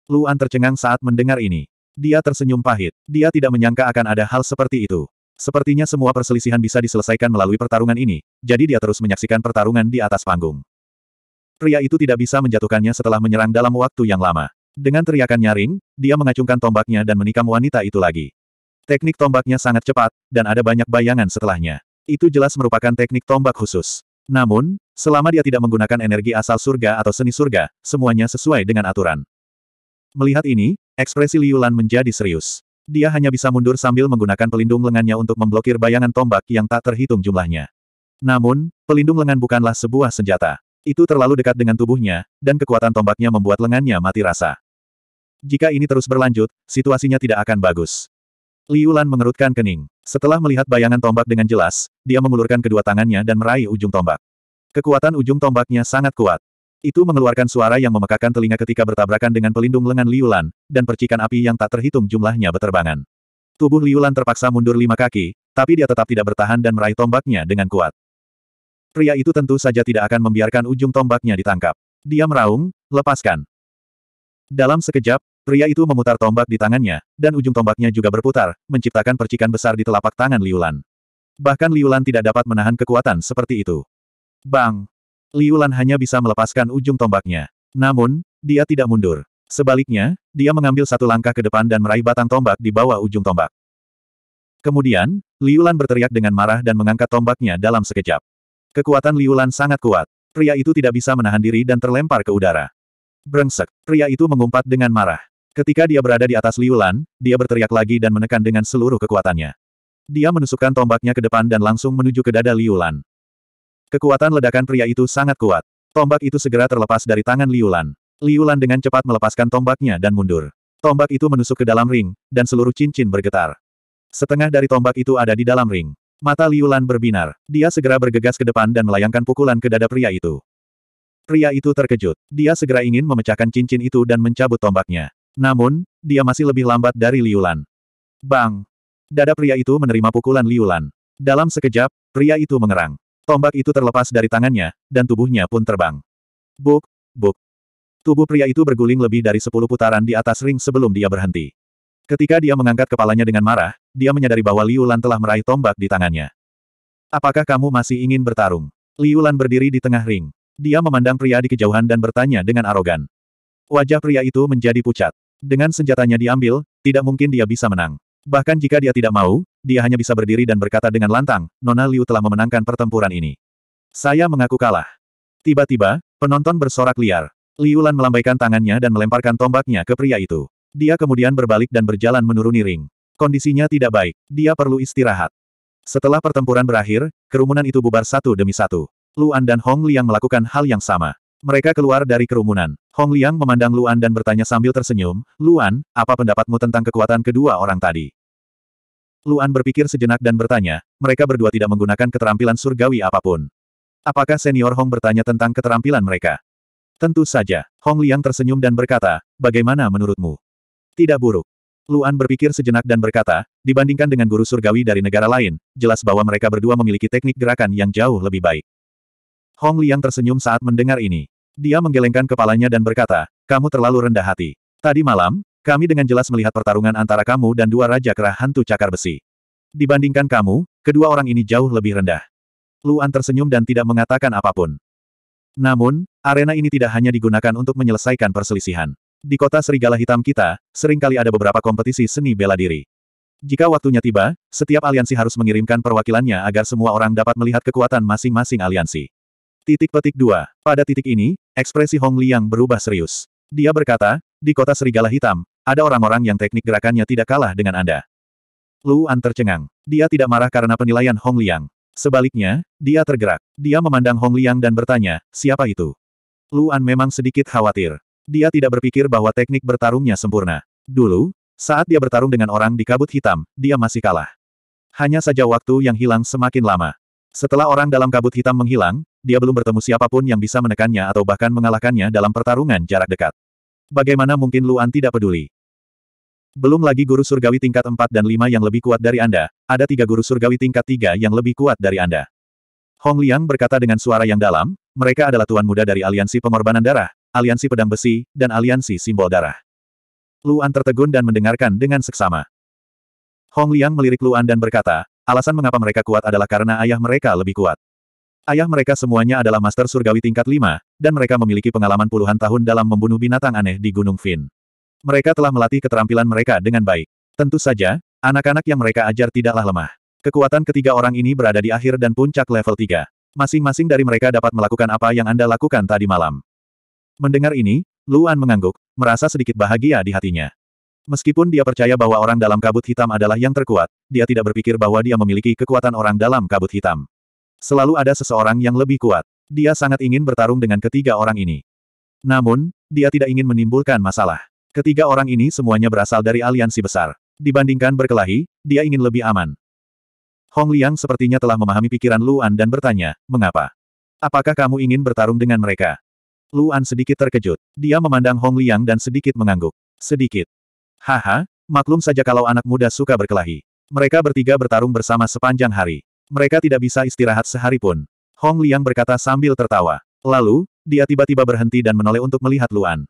Luan tercengang saat mendengar ini. Dia tersenyum pahit. Dia tidak menyangka akan ada hal seperti itu. Sepertinya semua perselisihan bisa diselesaikan melalui pertarungan ini, jadi dia terus menyaksikan pertarungan di atas panggung. Pria itu tidak bisa menjatuhkannya setelah menyerang dalam waktu yang lama. Dengan teriakan nyaring, dia mengacungkan tombaknya dan menikam wanita itu lagi. Teknik tombaknya sangat cepat, dan ada banyak bayangan setelahnya. Itu jelas merupakan teknik tombak khusus. Namun, selama dia tidak menggunakan energi asal surga atau seni surga, semuanya sesuai dengan aturan. Melihat ini, Ekspresi Liu Lan menjadi serius. Dia hanya bisa mundur sambil menggunakan pelindung lengannya untuk memblokir bayangan tombak yang tak terhitung jumlahnya. Namun, pelindung lengan bukanlah sebuah senjata. Itu terlalu dekat dengan tubuhnya, dan kekuatan tombaknya membuat lengannya mati rasa. Jika ini terus berlanjut, situasinya tidak akan bagus. Liu Lan mengerutkan kening. Setelah melihat bayangan tombak dengan jelas, dia mengulurkan kedua tangannya dan meraih ujung tombak. Kekuatan ujung tombaknya sangat kuat. Itu mengeluarkan suara yang memekakan telinga ketika bertabrakan dengan pelindung lengan Liulan, dan percikan api yang tak terhitung jumlahnya beterbangan. Tubuh Liulan terpaksa mundur lima kaki, tapi dia tetap tidak bertahan dan meraih tombaknya dengan kuat. Pria itu tentu saja tidak akan membiarkan ujung tombaknya ditangkap. Dia meraung, lepaskan. Dalam sekejap, pria itu memutar tombak di tangannya, dan ujung tombaknya juga berputar, menciptakan percikan besar di telapak tangan Liulan. Bahkan Liulan tidak dapat menahan kekuatan seperti itu. Bang! Liu Lan hanya bisa melepaskan ujung tombaknya. Namun, dia tidak mundur. Sebaliknya, dia mengambil satu langkah ke depan dan meraih batang tombak di bawah ujung tombak. Kemudian, Liu Lan berteriak dengan marah dan mengangkat tombaknya dalam sekejap. Kekuatan Liu Lan sangat kuat. Pria itu tidak bisa menahan diri dan terlempar ke udara. Brengsek, pria itu mengumpat dengan marah. Ketika dia berada di atas Liu Lan, dia berteriak lagi dan menekan dengan seluruh kekuatannya. Dia menusukkan tombaknya ke depan dan langsung menuju ke dada Liu Lan. Kekuatan ledakan pria itu sangat kuat. Tombak itu segera terlepas dari tangan Liulan. Liulan dengan cepat melepaskan tombaknya dan mundur. Tombak itu menusuk ke dalam ring, dan seluruh cincin bergetar. Setengah dari tombak itu ada di dalam ring. Mata Liulan berbinar. Dia segera bergegas ke depan dan melayangkan pukulan ke dada pria itu. Pria itu terkejut. Dia segera ingin memecahkan cincin itu dan mencabut tombaknya. Namun, dia masih lebih lambat dari Liulan. Bang! Dada pria itu menerima pukulan Liulan. Dalam sekejap, pria itu mengerang. Tombak itu terlepas dari tangannya, dan tubuhnya pun terbang. Buk, buk. Tubuh pria itu berguling lebih dari sepuluh putaran di atas ring sebelum dia berhenti. Ketika dia mengangkat kepalanya dengan marah, dia menyadari bahwa Liu Lan telah meraih tombak di tangannya. Apakah kamu masih ingin bertarung? Liu Lan berdiri di tengah ring. Dia memandang pria di kejauhan dan bertanya dengan arogan. Wajah pria itu menjadi pucat. Dengan senjatanya diambil, tidak mungkin dia bisa menang. Bahkan jika dia tidak mau, dia hanya bisa berdiri dan berkata dengan lantang, Nona Liu telah memenangkan pertempuran ini. Saya mengaku kalah. Tiba-tiba, penonton bersorak liar. Liu Lan melambaikan tangannya dan melemparkan tombaknya ke pria itu. Dia kemudian berbalik dan berjalan menuruni ring. Kondisinya tidak baik, dia perlu istirahat. Setelah pertempuran berakhir, kerumunan itu bubar satu demi satu. Luan dan Hong Liang melakukan hal yang sama. Mereka keluar dari kerumunan. Hong Liang memandang Luan dan bertanya sambil tersenyum, Luan, apa pendapatmu tentang kekuatan kedua orang tadi? Luan berpikir sejenak dan bertanya, mereka berdua tidak menggunakan keterampilan surgawi apapun. Apakah senior Hong bertanya tentang keterampilan mereka? Tentu saja, Hong Liang tersenyum dan berkata, bagaimana menurutmu? Tidak buruk. Luan berpikir sejenak dan berkata, dibandingkan dengan guru surgawi dari negara lain, jelas bahwa mereka berdua memiliki teknik gerakan yang jauh lebih baik. Hong Liang tersenyum saat mendengar ini. Dia menggelengkan kepalanya dan berkata, kamu terlalu rendah hati. Tadi malam, kami dengan jelas melihat pertarungan antara kamu dan dua Raja Kera Hantu Cakar Besi. Dibandingkan kamu, kedua orang ini jauh lebih rendah. Luan tersenyum dan tidak mengatakan apapun. Namun, arena ini tidak hanya digunakan untuk menyelesaikan perselisihan. Di kota serigala hitam kita, seringkali ada beberapa kompetisi seni bela diri. Jika waktunya tiba, setiap aliansi harus mengirimkan perwakilannya agar semua orang dapat melihat kekuatan masing-masing aliansi. Titik petik 2. Pada titik ini, ekspresi Hong Liang berubah serius. Dia berkata, di kota serigala hitam, ada orang-orang yang teknik gerakannya tidak kalah dengan Anda. Luan tercengang. Dia tidak marah karena penilaian Hong Liang. Sebaliknya, dia tergerak. Dia memandang Hong Liang dan bertanya, siapa itu? Luan memang sedikit khawatir. Dia tidak berpikir bahwa teknik bertarungnya sempurna. Dulu, saat dia bertarung dengan orang di kabut hitam, dia masih kalah. Hanya saja waktu yang hilang semakin lama. Setelah orang dalam kabut hitam menghilang, dia belum bertemu siapapun yang bisa menekannya atau bahkan mengalahkannya dalam pertarungan jarak dekat. Bagaimana mungkin Luan tidak peduli? Belum lagi guru surgawi tingkat 4 dan 5 yang lebih kuat dari Anda, ada tiga guru surgawi tingkat 3 yang lebih kuat dari Anda. Hong Liang berkata dengan suara yang dalam, mereka adalah tuan muda dari aliansi pengorbanan darah, aliansi pedang besi, dan aliansi simbol darah. Luan tertegun dan mendengarkan dengan seksama. Hong Liang melirik Luan dan berkata, alasan mengapa mereka kuat adalah karena ayah mereka lebih kuat. Ayah mereka semuanya adalah master surgawi tingkat 5, dan mereka memiliki pengalaman puluhan tahun dalam membunuh binatang aneh di Gunung Fin. Mereka telah melatih keterampilan mereka dengan baik. Tentu saja, anak-anak yang mereka ajar tidaklah lemah. Kekuatan ketiga orang ini berada di akhir dan puncak level 3. Masing-masing dari mereka dapat melakukan apa yang Anda lakukan tadi malam. Mendengar ini, Luan mengangguk, merasa sedikit bahagia di hatinya. Meskipun dia percaya bahwa orang dalam kabut hitam adalah yang terkuat, dia tidak berpikir bahwa dia memiliki kekuatan orang dalam kabut hitam. Selalu ada seseorang yang lebih kuat. Dia sangat ingin bertarung dengan ketiga orang ini. Namun, dia tidak ingin menimbulkan masalah. Ketiga orang ini semuanya berasal dari aliansi besar. Dibandingkan berkelahi, dia ingin lebih aman. Hong Liang sepertinya telah memahami pikiran Luan dan bertanya, mengapa? Apakah kamu ingin bertarung dengan mereka? Luan sedikit terkejut. Dia memandang Hong Liang dan sedikit mengangguk. Sedikit. Haha, maklum saja kalau anak muda suka berkelahi. Mereka bertiga bertarung bersama sepanjang hari. Mereka tidak bisa istirahat sehari pun. Hong Liang berkata sambil tertawa. Lalu, dia tiba-tiba berhenti dan menoleh untuk melihat Luan.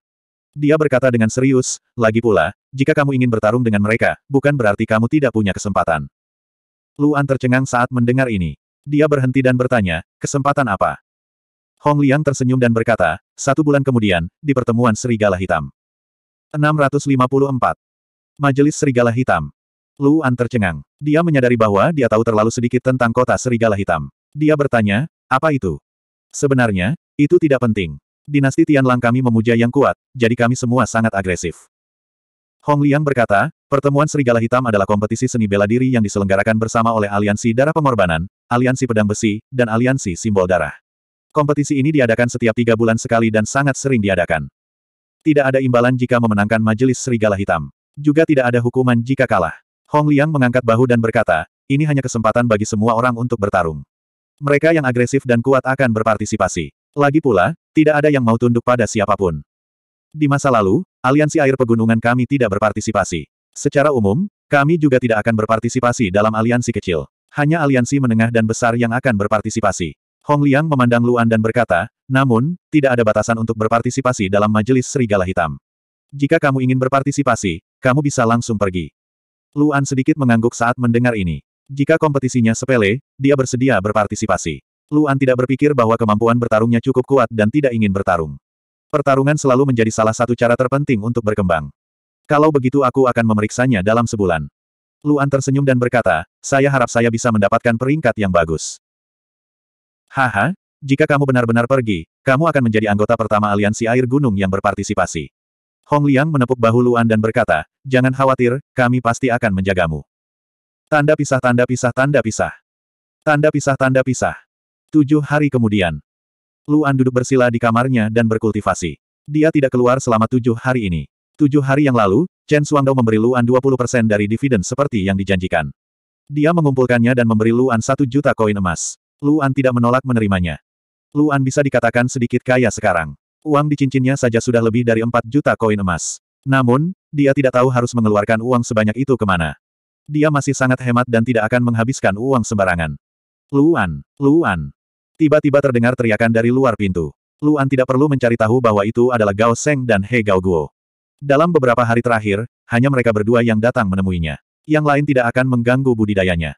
Dia berkata dengan serius, lagi pula, jika kamu ingin bertarung dengan mereka, bukan berarti kamu tidak punya kesempatan. Luan tercengang saat mendengar ini. Dia berhenti dan bertanya, kesempatan apa? Hong Liang tersenyum dan berkata, satu bulan kemudian, di pertemuan Serigala Hitam. 654. Majelis Serigala Hitam. Luan tercengang. Dia menyadari bahwa dia tahu terlalu sedikit tentang kota Serigala Hitam. Dia bertanya, apa itu? Sebenarnya, itu tidak penting. Dinasti Tianlang kami memuja yang kuat, jadi kami semua sangat agresif. Hong Liang berkata, pertemuan Serigala Hitam adalah kompetisi seni bela diri yang diselenggarakan bersama oleh Aliansi Darah Pengorbanan, Aliansi Pedang Besi, dan Aliansi Simbol Darah. Kompetisi ini diadakan setiap tiga bulan sekali dan sangat sering diadakan. Tidak ada imbalan jika memenangkan Majelis Serigala Hitam. Juga tidak ada hukuman jika kalah. Hong Liang mengangkat bahu dan berkata, ini hanya kesempatan bagi semua orang untuk bertarung. Mereka yang agresif dan kuat akan berpartisipasi. Lagi pula, tidak ada yang mau tunduk pada siapapun. Di masa lalu, aliansi air pegunungan kami tidak berpartisipasi. Secara umum, kami juga tidak akan berpartisipasi dalam aliansi kecil. Hanya aliansi menengah dan besar yang akan berpartisipasi. Hong Liang memandang Luan dan berkata, namun, tidak ada batasan untuk berpartisipasi dalam majelis serigala hitam. Jika kamu ingin berpartisipasi, kamu bisa langsung pergi. Luan sedikit mengangguk saat mendengar ini. Jika kompetisinya sepele, dia bersedia berpartisipasi. Luan tidak berpikir bahwa kemampuan bertarungnya cukup kuat dan tidak ingin bertarung. Pertarungan selalu menjadi salah satu cara terpenting untuk berkembang. Kalau begitu aku akan memeriksanya dalam sebulan. Luan tersenyum dan berkata, saya harap saya bisa mendapatkan peringkat yang bagus. Haha, jika kamu benar-benar pergi, kamu akan menjadi anggota pertama aliansi air gunung yang berpartisipasi. Hong Liang menepuk bahu Luan dan berkata, jangan khawatir, kami pasti akan menjagamu. Tanda pisah tanda pisah tanda pisah. Tanda pisah tanda pisah. Tujuh hari kemudian, Luan duduk bersila di kamarnya dan berkultivasi. Dia tidak keluar selama tujuh hari ini. Tujuh hari yang lalu, Chen Suangdao memberi Luan 20% dari dividen seperti yang dijanjikan. Dia mengumpulkannya dan memberi Luan satu juta koin emas. Luan tidak menolak menerimanya. Luan bisa dikatakan sedikit kaya sekarang. Uang di cincinnya saja sudah lebih dari 4 juta koin emas. Namun, dia tidak tahu harus mengeluarkan uang sebanyak itu kemana. Dia masih sangat hemat dan tidak akan menghabiskan uang sembarangan. Luan, Luan, Tiba-tiba terdengar teriakan dari luar pintu. Luan tidak perlu mencari tahu bahwa itu adalah Gao Seng dan He Gao Guo. Dalam beberapa hari terakhir, hanya mereka berdua yang datang menemuinya. Yang lain tidak akan mengganggu budidayanya.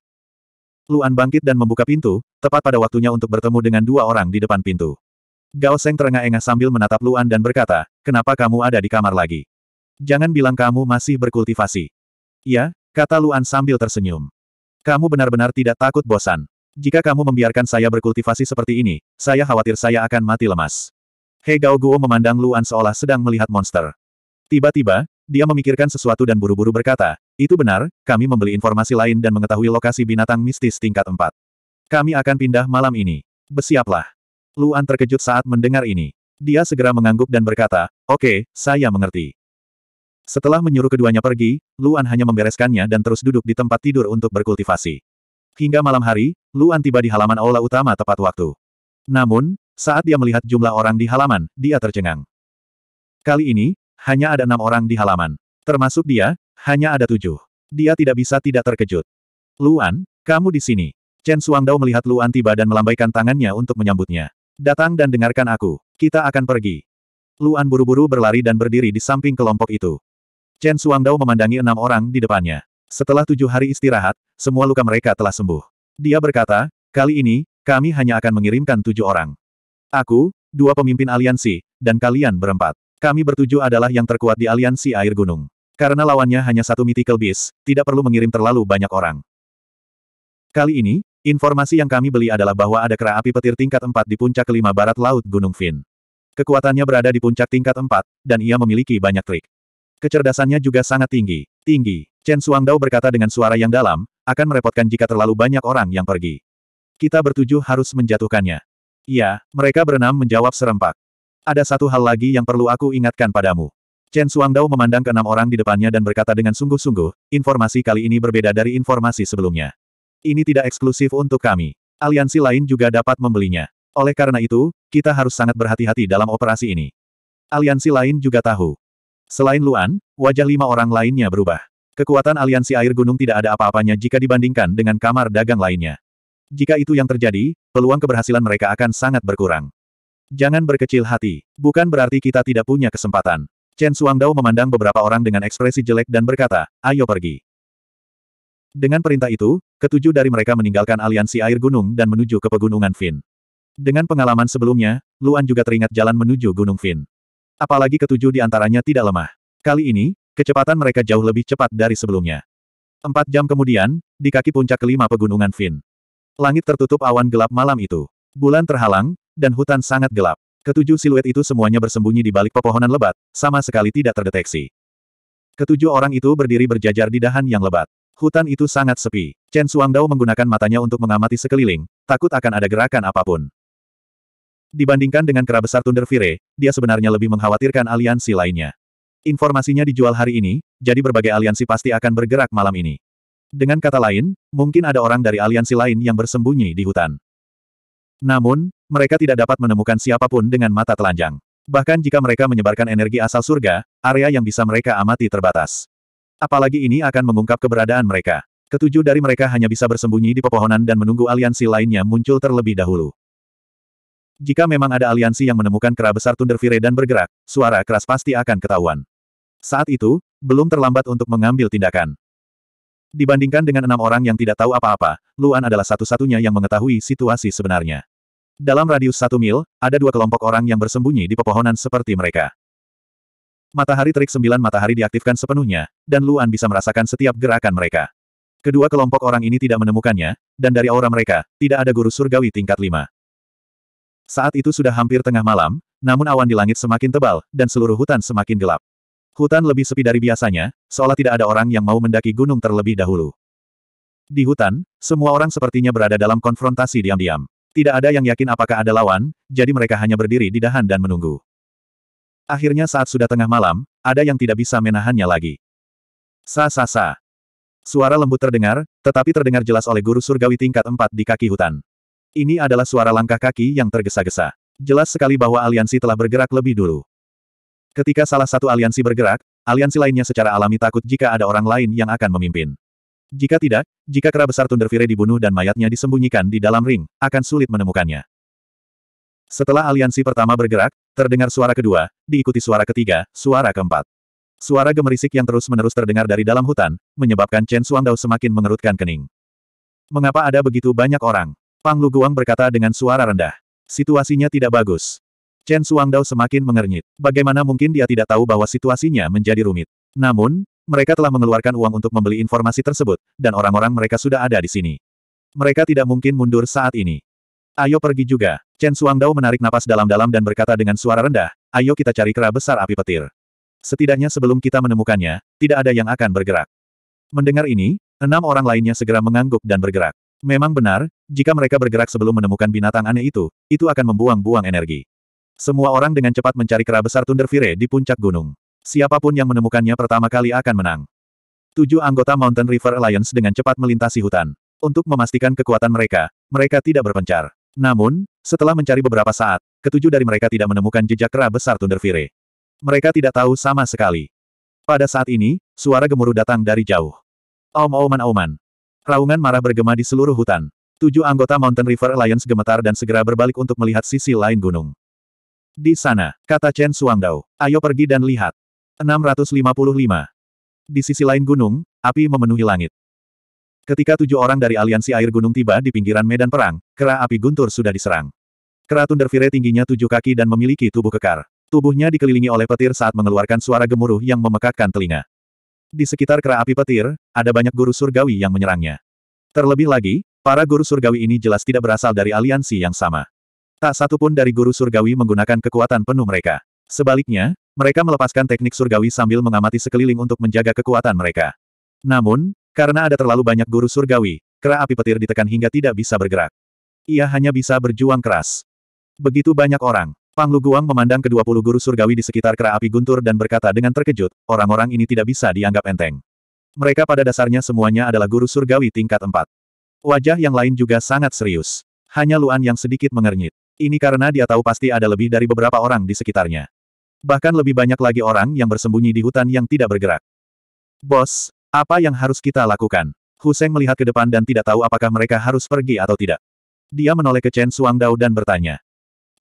Luan bangkit dan membuka pintu, tepat pada waktunya untuk bertemu dengan dua orang di depan pintu. Gao Seng terengah-engah sambil menatap Luan dan berkata, kenapa kamu ada di kamar lagi? Jangan bilang kamu masih berkultivasi. Ya, kata Luan sambil tersenyum. Kamu benar-benar tidak takut bosan. Jika kamu membiarkan saya berkultivasi seperti ini, saya khawatir saya akan mati lemas. He Gao Guo memandang Luan seolah sedang melihat monster. Tiba-tiba, dia memikirkan sesuatu dan buru-buru berkata, itu benar, kami membeli informasi lain dan mengetahui lokasi binatang mistis tingkat 4. Kami akan pindah malam ini. Bersiaplah. Luan terkejut saat mendengar ini. Dia segera mengangguk dan berkata, oke, okay, saya mengerti. Setelah menyuruh keduanya pergi, Luan hanya membereskannya dan terus duduk di tempat tidur untuk berkultivasi. Hingga malam hari, Luan tiba di halaman aula utama tepat waktu. Namun, saat dia melihat jumlah orang di halaman, dia tercengang. Kali ini, hanya ada enam orang di halaman. Termasuk dia, hanya ada tujuh. Dia tidak bisa tidak terkejut. Luan, kamu di sini. Chen Suangdao melihat Luan tiba dan melambaikan tangannya untuk menyambutnya. Datang dan dengarkan aku. Kita akan pergi. Luan buru-buru berlari dan berdiri di samping kelompok itu. Chen Suangdao memandangi enam orang di depannya. Setelah tujuh hari istirahat, semua luka mereka telah sembuh. Dia berkata, kali ini, kami hanya akan mengirimkan tujuh orang. Aku, dua pemimpin aliansi, dan kalian berempat. Kami bertujuh adalah yang terkuat di aliansi air gunung. Karena lawannya hanya satu mythical beast, tidak perlu mengirim terlalu banyak orang. Kali ini, informasi yang kami beli adalah bahwa ada kera api petir tingkat empat di puncak kelima barat laut Gunung Fin. Kekuatannya berada di puncak tingkat empat, dan ia memiliki banyak trik. Kecerdasannya juga sangat tinggi. Tinggi. Chen Suangdao berkata dengan suara yang dalam, akan merepotkan jika terlalu banyak orang yang pergi. Kita bertujuh harus menjatuhkannya. Iya, mereka berenam menjawab serempak. Ada satu hal lagi yang perlu aku ingatkan padamu. Chen Suangdao memandang enam orang di depannya dan berkata dengan sungguh-sungguh, informasi kali ini berbeda dari informasi sebelumnya. Ini tidak eksklusif untuk kami. Aliansi lain juga dapat membelinya. Oleh karena itu, kita harus sangat berhati-hati dalam operasi ini. Aliansi lain juga tahu. Selain Luan, wajah lima orang lainnya berubah. Kekuatan aliansi air gunung tidak ada apa-apanya jika dibandingkan dengan kamar dagang lainnya. Jika itu yang terjadi, peluang keberhasilan mereka akan sangat berkurang. Jangan berkecil hati. Bukan berarti kita tidak punya kesempatan. Chen Suangdao memandang beberapa orang dengan ekspresi jelek dan berkata, ayo pergi. Dengan perintah itu, ketujuh dari mereka meninggalkan aliansi air gunung dan menuju ke pegunungan Fin. Dengan pengalaman sebelumnya, Luan juga teringat jalan menuju Gunung Fin apalagi ketujuh di antaranya tidak lemah. Kali ini, kecepatan mereka jauh lebih cepat dari sebelumnya. Empat jam kemudian, di kaki puncak kelima pegunungan Fin. Langit tertutup awan gelap malam itu. Bulan terhalang, dan hutan sangat gelap. Ketujuh siluet itu semuanya bersembunyi di balik pepohonan lebat, sama sekali tidak terdeteksi. Ketujuh orang itu berdiri berjajar di dahan yang lebat. Hutan itu sangat sepi. Chen Suangdao menggunakan matanya untuk mengamati sekeliling, takut akan ada gerakan apapun. Dibandingkan dengan kera besar Thunder Fire, dia sebenarnya lebih mengkhawatirkan aliansi lainnya. Informasinya dijual hari ini, jadi berbagai aliansi pasti akan bergerak malam ini. Dengan kata lain, mungkin ada orang dari aliansi lain yang bersembunyi di hutan. Namun, mereka tidak dapat menemukan siapapun dengan mata telanjang. Bahkan jika mereka menyebarkan energi asal surga, area yang bisa mereka amati terbatas. Apalagi ini akan mengungkap keberadaan mereka. Ketujuh dari mereka hanya bisa bersembunyi di pepohonan dan menunggu aliansi lainnya muncul terlebih dahulu. Jika memang ada aliansi yang menemukan kera besar Thunderfire dan bergerak, suara keras pasti akan ketahuan. Saat itu, belum terlambat untuk mengambil tindakan. Dibandingkan dengan enam orang yang tidak tahu apa-apa, Luan adalah satu-satunya yang mengetahui situasi sebenarnya. Dalam radius satu mil, ada dua kelompok orang yang bersembunyi di pepohonan seperti mereka. Matahari terik sembilan matahari diaktifkan sepenuhnya, dan Luan bisa merasakan setiap gerakan mereka. Kedua kelompok orang ini tidak menemukannya, dan dari aura mereka, tidak ada guru surgawi tingkat lima. Saat itu sudah hampir tengah malam, namun awan di langit semakin tebal, dan seluruh hutan semakin gelap. Hutan lebih sepi dari biasanya, seolah tidak ada orang yang mau mendaki gunung terlebih dahulu. Di hutan, semua orang sepertinya berada dalam konfrontasi diam-diam. Tidak ada yang yakin apakah ada lawan, jadi mereka hanya berdiri di dahan dan menunggu. Akhirnya saat sudah tengah malam, ada yang tidak bisa menahannya lagi. Sa-sa-sa. Suara lembut terdengar, tetapi terdengar jelas oleh guru surgawi tingkat 4 di kaki hutan. Ini adalah suara langkah kaki yang tergesa-gesa. Jelas sekali bahwa aliansi telah bergerak lebih dulu. Ketika salah satu aliansi bergerak, aliansi lainnya secara alami takut jika ada orang lain yang akan memimpin. Jika tidak, jika kera besar Thunderfire dibunuh dan mayatnya disembunyikan di dalam ring, akan sulit menemukannya. Setelah aliansi pertama bergerak, terdengar suara kedua, diikuti suara ketiga, suara keempat. Suara gemerisik yang terus-menerus terdengar dari dalam hutan, menyebabkan Chen Suangdao semakin mengerutkan kening. Mengapa ada begitu banyak orang? Pang Lu Guang berkata dengan suara rendah. Situasinya tidak bagus. Chen Suang Dao semakin mengernyit. Bagaimana mungkin dia tidak tahu bahwa situasinya menjadi rumit. Namun, mereka telah mengeluarkan uang untuk membeli informasi tersebut, dan orang-orang mereka sudah ada di sini. Mereka tidak mungkin mundur saat ini. Ayo pergi juga. Chen Suang Dao menarik napas dalam-dalam dan berkata dengan suara rendah, ayo kita cari kera besar api petir. Setidaknya sebelum kita menemukannya, tidak ada yang akan bergerak. Mendengar ini, enam orang lainnya segera mengangguk dan bergerak. Memang benar, jika mereka bergerak sebelum menemukan binatang aneh itu, itu akan membuang-buang energi. Semua orang dengan cepat mencari kera besar Thunder di puncak gunung. Siapapun yang menemukannya pertama kali akan menang. Tujuh anggota Mountain River Alliance dengan cepat melintasi hutan. Untuk memastikan kekuatan mereka, mereka tidak berpencar. Namun, setelah mencari beberapa saat, ketujuh dari mereka tidak menemukan jejak kera besar Thunder Mereka tidak tahu sama sekali. Pada saat ini, suara gemuruh datang dari jauh. Aum-auman-auman, Raungan marah bergema di seluruh hutan. Tujuh anggota Mountain River Alliance gemetar dan segera berbalik untuk melihat sisi lain gunung. Di sana, kata Chen Suangdao, ayo pergi dan lihat. 655. Di sisi lain gunung, api memenuhi langit. Ketika tujuh orang dari aliansi air gunung tiba di pinggiran medan perang, kera api guntur sudah diserang. Kera Thunderfire tingginya tujuh kaki dan memiliki tubuh kekar. Tubuhnya dikelilingi oleh petir saat mengeluarkan suara gemuruh yang memekakkan telinga. Di sekitar kera api petir, ada banyak guru surgawi yang menyerangnya. Terlebih lagi, para guru surgawi ini jelas tidak berasal dari aliansi yang sama. Tak satu pun dari guru surgawi menggunakan kekuatan penuh mereka. Sebaliknya, mereka melepaskan teknik surgawi sambil mengamati sekeliling untuk menjaga kekuatan mereka. Namun, karena ada terlalu banyak guru surgawi, kera api petir ditekan hingga tidak bisa bergerak. Ia hanya bisa berjuang keras. Begitu banyak orang. Fang Luguang memandang kedua puluh guru surgawi di sekitar kera api guntur dan berkata dengan terkejut, orang-orang ini tidak bisa dianggap enteng. Mereka pada dasarnya semuanya adalah guru surgawi tingkat empat. Wajah yang lain juga sangat serius. Hanya Luan yang sedikit mengernyit. Ini karena dia tahu pasti ada lebih dari beberapa orang di sekitarnya. Bahkan lebih banyak lagi orang yang bersembunyi di hutan yang tidak bergerak. Bos, apa yang harus kita lakukan? Huseng melihat ke depan dan tidak tahu apakah mereka harus pergi atau tidak. Dia menoleh ke Chen Suang Dao dan bertanya.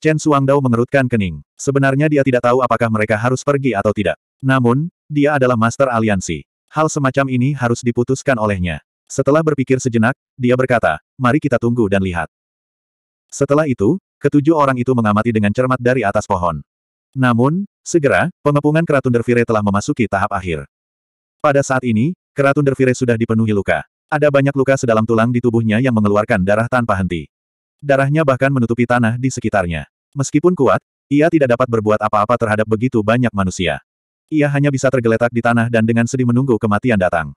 Chen Suangdao mengerutkan kening. Sebenarnya dia tidak tahu apakah mereka harus pergi atau tidak. Namun, dia adalah master aliansi. Hal semacam ini harus diputuskan olehnya. Setelah berpikir sejenak, dia berkata, mari kita tunggu dan lihat. Setelah itu, ketujuh orang itu mengamati dengan cermat dari atas pohon. Namun, segera, pengepungan Keratun Dervire telah memasuki tahap akhir. Pada saat ini, Keratun Dervire sudah dipenuhi luka. Ada banyak luka sedalam tulang di tubuhnya yang mengeluarkan darah tanpa henti. Darahnya bahkan menutupi tanah di sekitarnya. Meskipun kuat, ia tidak dapat berbuat apa-apa terhadap begitu banyak manusia. Ia hanya bisa tergeletak di tanah dan dengan sedih menunggu kematian datang.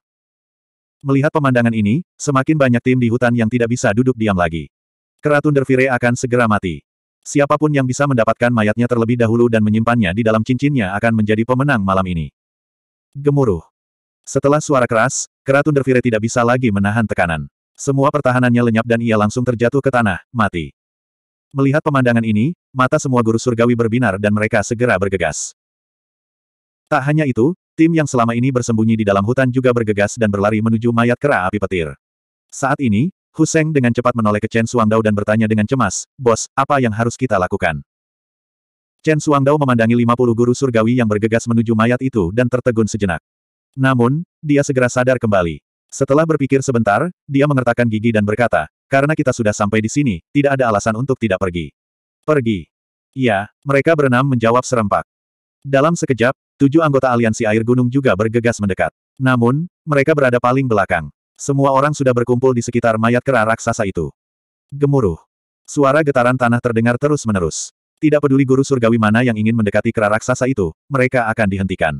Melihat pemandangan ini, semakin banyak tim di hutan yang tidak bisa duduk diam lagi. Keratun Dervire akan segera mati. Siapapun yang bisa mendapatkan mayatnya terlebih dahulu dan menyimpannya di dalam cincinnya akan menjadi pemenang malam ini. Gemuruh. Setelah suara keras, Keratun Dervire tidak bisa lagi menahan tekanan. Semua pertahanannya lenyap dan ia langsung terjatuh ke tanah, mati. Melihat pemandangan ini, mata semua guru surgawi berbinar dan mereka segera bergegas. Tak hanya itu, tim yang selama ini bersembunyi di dalam hutan juga bergegas dan berlari menuju mayat kera api petir. Saat ini, Huseng dengan cepat menoleh ke Chen Suangdao dan bertanya dengan cemas, Bos, apa yang harus kita lakukan? Chen Suangdao memandangi 50 guru surgawi yang bergegas menuju mayat itu dan tertegun sejenak. Namun, dia segera sadar kembali. Setelah berpikir sebentar, dia mengertakkan gigi dan berkata, karena kita sudah sampai di sini, tidak ada alasan untuk tidak pergi. Pergi. Ya, mereka berenam menjawab serempak. Dalam sekejap, tujuh anggota aliansi air gunung juga bergegas mendekat. Namun, mereka berada paling belakang. Semua orang sudah berkumpul di sekitar mayat kera raksasa itu. Gemuruh. Suara getaran tanah terdengar terus-menerus. Tidak peduli guru surgawi mana yang ingin mendekati kera raksasa itu, mereka akan dihentikan.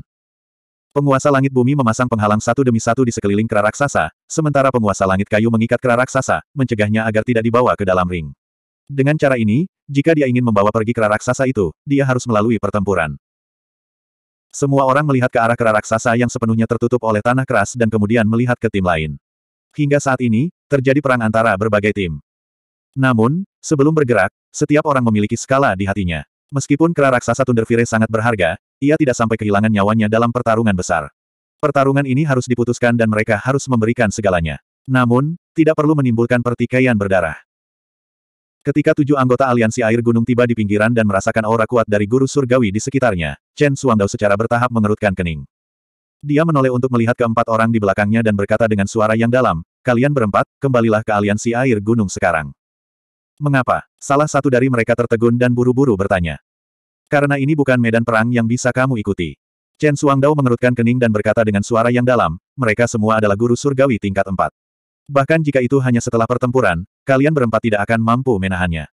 Penguasa langit bumi memasang penghalang satu demi satu di sekeliling kera raksasa, sementara penguasa langit kayu mengikat kera raksasa, mencegahnya agar tidak dibawa ke dalam ring. Dengan cara ini, jika dia ingin membawa pergi kera raksasa itu, dia harus melalui pertempuran. Semua orang melihat ke arah kera raksasa yang sepenuhnya tertutup oleh tanah keras dan kemudian melihat ke tim lain. Hingga saat ini, terjadi perang antara berbagai tim. Namun, sebelum bergerak, setiap orang memiliki skala di hatinya. Meskipun kera raksasa Thunder Fire sangat berharga, ia tidak sampai kehilangan nyawanya dalam pertarungan besar. Pertarungan ini harus diputuskan dan mereka harus memberikan segalanya. Namun, tidak perlu menimbulkan pertikaian berdarah. Ketika tujuh anggota aliansi air gunung tiba di pinggiran dan merasakan aura kuat dari guru surgawi di sekitarnya, Chen Suangdao secara bertahap mengerutkan kening. Dia menoleh untuk melihat keempat orang di belakangnya dan berkata dengan suara yang dalam, kalian berempat, kembalilah ke aliansi air gunung sekarang. Mengapa? Salah satu dari mereka tertegun dan buru-buru bertanya. Karena ini bukan medan perang yang bisa kamu ikuti. Chen Suangdao mengerutkan kening dan berkata dengan suara yang dalam, mereka semua adalah guru surgawi tingkat empat. Bahkan jika itu hanya setelah pertempuran, kalian berempat tidak akan mampu menahannya.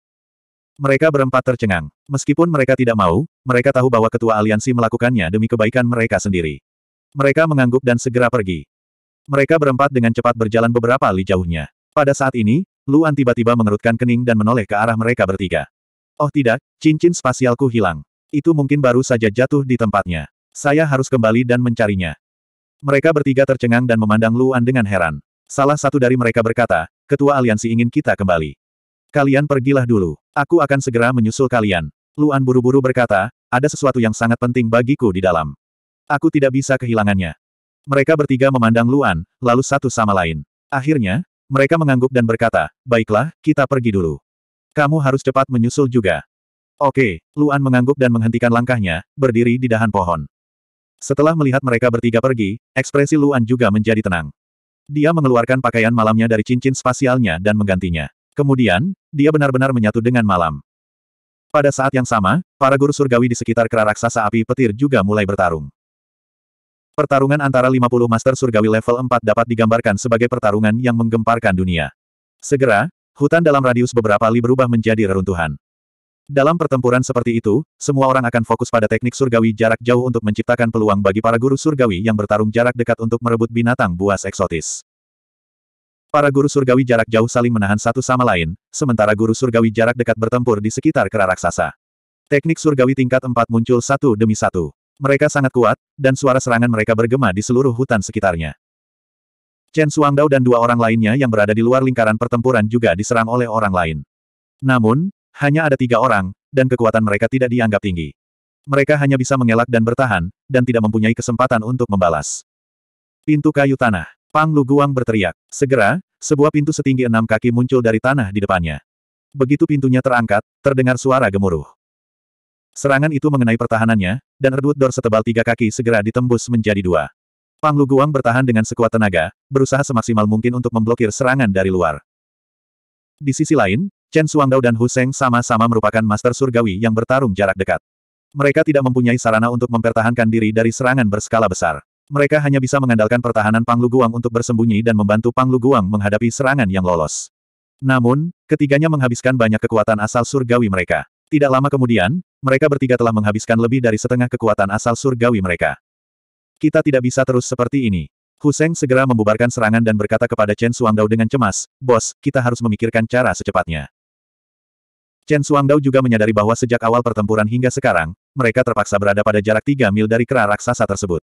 Mereka berempat tercengang. Meskipun mereka tidak mau, mereka tahu bahwa ketua aliansi melakukannya demi kebaikan mereka sendiri. Mereka mengangguk dan segera pergi. Mereka berempat dengan cepat berjalan beberapa li jauhnya. Pada saat ini, Luan tiba-tiba mengerutkan kening dan menoleh ke arah mereka bertiga. Oh tidak, cincin spasialku hilang. Itu mungkin baru saja jatuh di tempatnya. Saya harus kembali dan mencarinya. Mereka bertiga tercengang dan memandang Luan dengan heran. Salah satu dari mereka berkata, ketua aliansi ingin kita kembali. Kalian pergilah dulu. Aku akan segera menyusul kalian. Luan buru-buru berkata, ada sesuatu yang sangat penting bagiku di dalam. Aku tidak bisa kehilangannya. Mereka bertiga memandang Luan, lalu satu sama lain. Akhirnya, mereka mengangguk dan berkata, baiklah, kita pergi dulu. Kamu harus cepat menyusul juga. Oke, Luan mengangguk dan menghentikan langkahnya, berdiri di dahan pohon. Setelah melihat mereka bertiga pergi, ekspresi Luan juga menjadi tenang. Dia mengeluarkan pakaian malamnya dari cincin spasialnya dan menggantinya. Kemudian, dia benar-benar menyatu dengan malam. Pada saat yang sama, para guru surgawi di sekitar kera raksasa api petir juga mulai bertarung. Pertarungan antara 50 master surgawi level 4 dapat digambarkan sebagai pertarungan yang menggemparkan dunia. Segera, hutan dalam radius beberapa li berubah menjadi reruntuhan. Dalam pertempuran seperti itu, semua orang akan fokus pada teknik surgawi jarak jauh untuk menciptakan peluang bagi para guru surgawi yang bertarung jarak dekat untuk merebut binatang buas eksotis. Para guru surgawi jarak jauh saling menahan satu sama lain, sementara guru surgawi jarak dekat bertempur di sekitar kera raksasa. Teknik surgawi tingkat 4 muncul satu demi satu. Mereka sangat kuat, dan suara serangan mereka bergema di seluruh hutan sekitarnya. Chen Suangdao dan dua orang lainnya yang berada di luar lingkaran pertempuran juga diserang oleh orang lain. Namun, hanya ada tiga orang, dan kekuatan mereka tidak dianggap tinggi. Mereka hanya bisa mengelak dan bertahan, dan tidak mempunyai kesempatan untuk membalas. Pintu kayu tanah. Pang Lu Guang berteriak. Segera, sebuah pintu setinggi enam kaki muncul dari tanah di depannya. Begitu pintunya terangkat, terdengar suara gemuruh. Serangan itu mengenai pertahanannya, dan erdut dor setebal tiga kaki segera ditembus menjadi dua. Pang Luguang bertahan dengan sekuat tenaga, berusaha semaksimal mungkin untuk memblokir serangan dari luar. Di sisi lain, Chen Suangdao dan Hu Seng sama-sama merupakan master surgawi yang bertarung jarak dekat. Mereka tidak mempunyai sarana untuk mempertahankan diri dari serangan berskala besar. Mereka hanya bisa mengandalkan pertahanan Pang Luguang untuk bersembunyi dan membantu Pang Luguang menghadapi serangan yang lolos. Namun, ketiganya menghabiskan banyak kekuatan asal surgawi mereka. Tidak lama kemudian, mereka bertiga telah menghabiskan lebih dari setengah kekuatan asal surgawi mereka. Kita tidak bisa terus seperti ini. Huseng segera membubarkan serangan dan berkata kepada Chen Suangdao dengan cemas, Bos, kita harus memikirkan cara secepatnya. Chen Suangdao juga menyadari bahwa sejak awal pertempuran hingga sekarang, mereka terpaksa berada pada jarak 3 mil dari kera raksasa tersebut.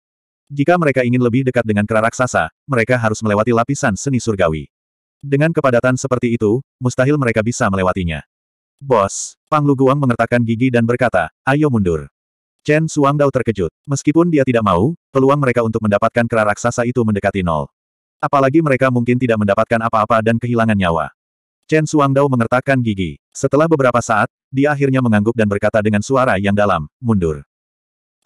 Jika mereka ingin lebih dekat dengan kera raksasa, mereka harus melewati lapisan seni surgawi. Dengan kepadatan seperti itu, mustahil mereka bisa melewatinya. Bos, Pang Lu Guang mengertakkan gigi dan berkata, ayo mundur. Chen Suangdao terkejut. Meskipun dia tidak mau, peluang mereka untuk mendapatkan kera raksasa itu mendekati nol. Apalagi mereka mungkin tidak mendapatkan apa-apa dan kehilangan nyawa. Chen Suangdao mengertakkan gigi. Setelah beberapa saat, dia akhirnya mengangguk dan berkata dengan suara yang dalam, mundur.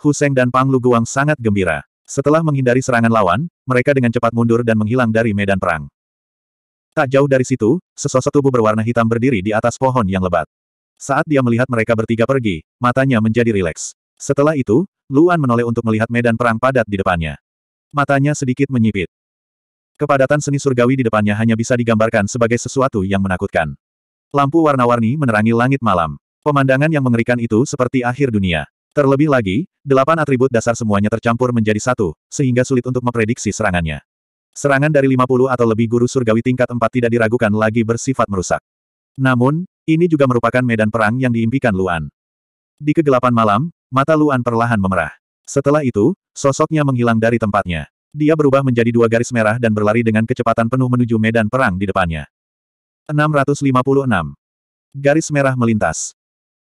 Huseng dan Pang Lu Guang sangat gembira. Setelah menghindari serangan lawan, mereka dengan cepat mundur dan menghilang dari medan perang. Tak jauh dari situ, sesosok tubuh berwarna hitam berdiri di atas pohon yang lebat. Saat dia melihat mereka bertiga pergi, matanya menjadi rileks. Setelah itu, Luan menoleh untuk melihat medan perang padat di depannya. Matanya sedikit menyipit. Kepadatan seni surgawi di depannya hanya bisa digambarkan sebagai sesuatu yang menakutkan. Lampu warna-warni menerangi langit malam. Pemandangan yang mengerikan itu seperti akhir dunia. Terlebih lagi, delapan atribut dasar semuanya tercampur menjadi satu, sehingga sulit untuk memprediksi serangannya. Serangan dari 50 atau lebih guru surgawi tingkat 4 tidak diragukan lagi bersifat merusak. Namun, ini juga merupakan medan perang yang diimpikan Luan. Di kegelapan malam, Mata Luan perlahan memerah. Setelah itu, sosoknya menghilang dari tempatnya. Dia berubah menjadi dua garis merah dan berlari dengan kecepatan penuh menuju medan perang di depannya. 656. Garis merah melintas.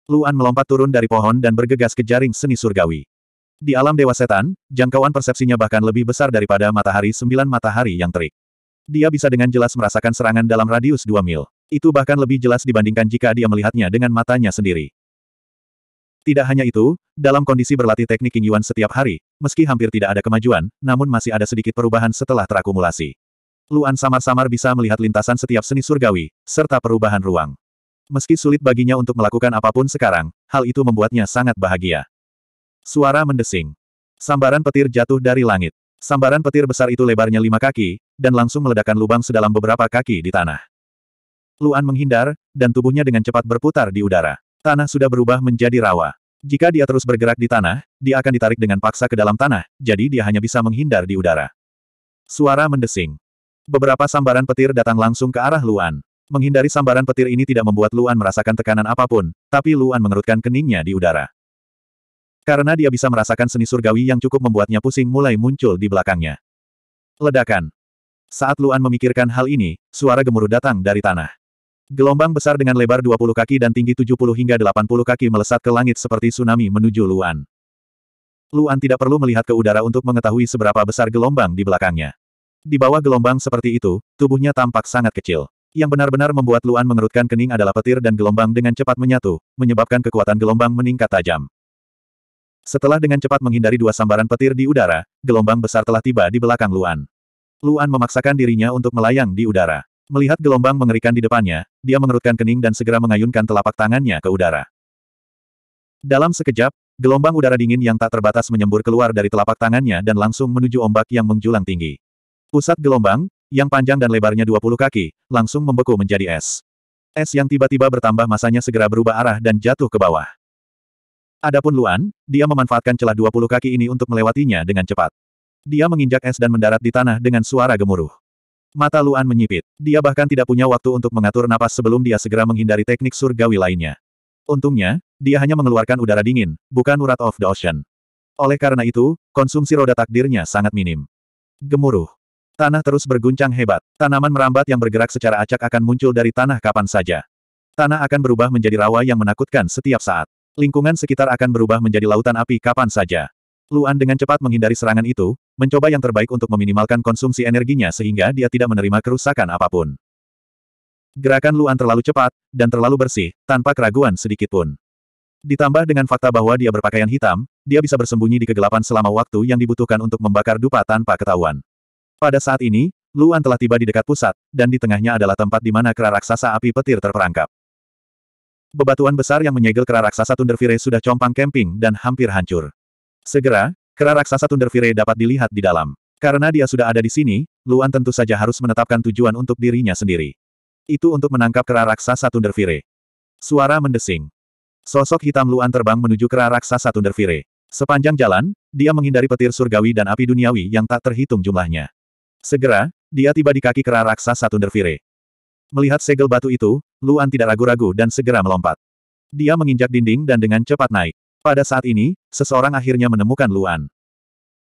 Luan melompat turun dari pohon dan bergegas ke jaring seni surgawi. Di alam dewa setan, jangkauan persepsinya bahkan lebih besar daripada matahari sembilan matahari yang terik. Dia bisa dengan jelas merasakan serangan dalam radius dua mil. Itu bahkan lebih jelas dibandingkan jika dia melihatnya dengan matanya sendiri. Tidak hanya itu, dalam kondisi berlatih teknik King Yuan setiap hari, meski hampir tidak ada kemajuan, namun masih ada sedikit perubahan setelah terakumulasi. Luan samar-samar bisa melihat lintasan setiap seni surgawi, serta perubahan ruang. Meski sulit baginya untuk melakukan apapun sekarang, hal itu membuatnya sangat bahagia. Suara mendesing. Sambaran petir jatuh dari langit. Sambaran petir besar itu lebarnya lima kaki, dan langsung meledakkan lubang sedalam beberapa kaki di tanah. Luan menghindar, dan tubuhnya dengan cepat berputar di udara. Tanah sudah berubah menjadi rawa. Jika dia terus bergerak di tanah, dia akan ditarik dengan paksa ke dalam tanah, jadi dia hanya bisa menghindar di udara. Suara mendesing. Beberapa sambaran petir datang langsung ke arah Luan. Menghindari sambaran petir ini tidak membuat Luan merasakan tekanan apapun, tapi Luan mengerutkan keningnya di udara. Karena dia bisa merasakan seni surgawi yang cukup membuatnya pusing mulai muncul di belakangnya. Ledakan. Saat Luan memikirkan hal ini, suara gemuruh datang dari tanah. Gelombang besar dengan lebar 20 kaki dan tinggi 70 hingga 80 kaki melesat ke langit seperti tsunami menuju Luan. Luan tidak perlu melihat ke udara untuk mengetahui seberapa besar gelombang di belakangnya. Di bawah gelombang seperti itu, tubuhnya tampak sangat kecil. Yang benar-benar membuat Luan mengerutkan kening adalah petir dan gelombang dengan cepat menyatu, menyebabkan kekuatan gelombang meningkat tajam. Setelah dengan cepat menghindari dua sambaran petir di udara, gelombang besar telah tiba di belakang Luan. Luan memaksakan dirinya untuk melayang di udara. Melihat gelombang mengerikan di depannya, dia mengerutkan kening dan segera mengayunkan telapak tangannya ke udara. Dalam sekejap, gelombang udara dingin yang tak terbatas menyembur keluar dari telapak tangannya dan langsung menuju ombak yang menjulang tinggi. Pusat gelombang, yang panjang dan lebarnya 20 kaki, langsung membeku menjadi es. Es yang tiba-tiba bertambah masanya segera berubah arah dan jatuh ke bawah. Adapun Luan, dia memanfaatkan celah 20 kaki ini untuk melewatinya dengan cepat. Dia menginjak es dan mendarat di tanah dengan suara gemuruh. Mata Luan menyipit. Dia bahkan tidak punya waktu untuk mengatur napas sebelum dia segera menghindari teknik surgawi lainnya. Untungnya, dia hanya mengeluarkan udara dingin, bukan urat of the ocean. Oleh karena itu, konsumsi roda takdirnya sangat minim. Gemuruh. Tanah terus berguncang hebat. Tanaman merambat yang bergerak secara acak akan muncul dari tanah kapan saja. Tanah akan berubah menjadi rawa yang menakutkan setiap saat. Lingkungan sekitar akan berubah menjadi lautan api kapan saja. Luan dengan cepat menghindari serangan itu, mencoba yang terbaik untuk meminimalkan konsumsi energinya sehingga dia tidak menerima kerusakan apapun. Gerakan Luan terlalu cepat, dan terlalu bersih, tanpa keraguan sedikit pun. Ditambah dengan fakta bahwa dia berpakaian hitam, dia bisa bersembunyi di kegelapan selama waktu yang dibutuhkan untuk membakar dupa tanpa ketahuan. Pada saat ini, Luan telah tiba di dekat pusat, dan di tengahnya adalah tempat di mana kera raksasa api petir terperangkap. Bebatuan besar yang menyegel kera raksasa Thunder Fire sudah compang camping dan hampir hancur. Segera, kera raksasa Thunderfire dapat dilihat di dalam. Karena dia sudah ada di sini, Luan tentu saja harus menetapkan tujuan untuk dirinya sendiri. Itu untuk menangkap kera raksasa Thunderfire. Suara mendesing. Sosok hitam Luan terbang menuju kera raksasa Thunderfire. Sepanjang jalan, dia menghindari petir surgawi dan api duniawi yang tak terhitung jumlahnya. Segera, dia tiba di kaki kera raksasa Thunderfire. Melihat segel batu itu, Luan tidak ragu-ragu dan segera melompat. Dia menginjak dinding dan dengan cepat naik. Pada saat ini, seseorang akhirnya menemukan Luan.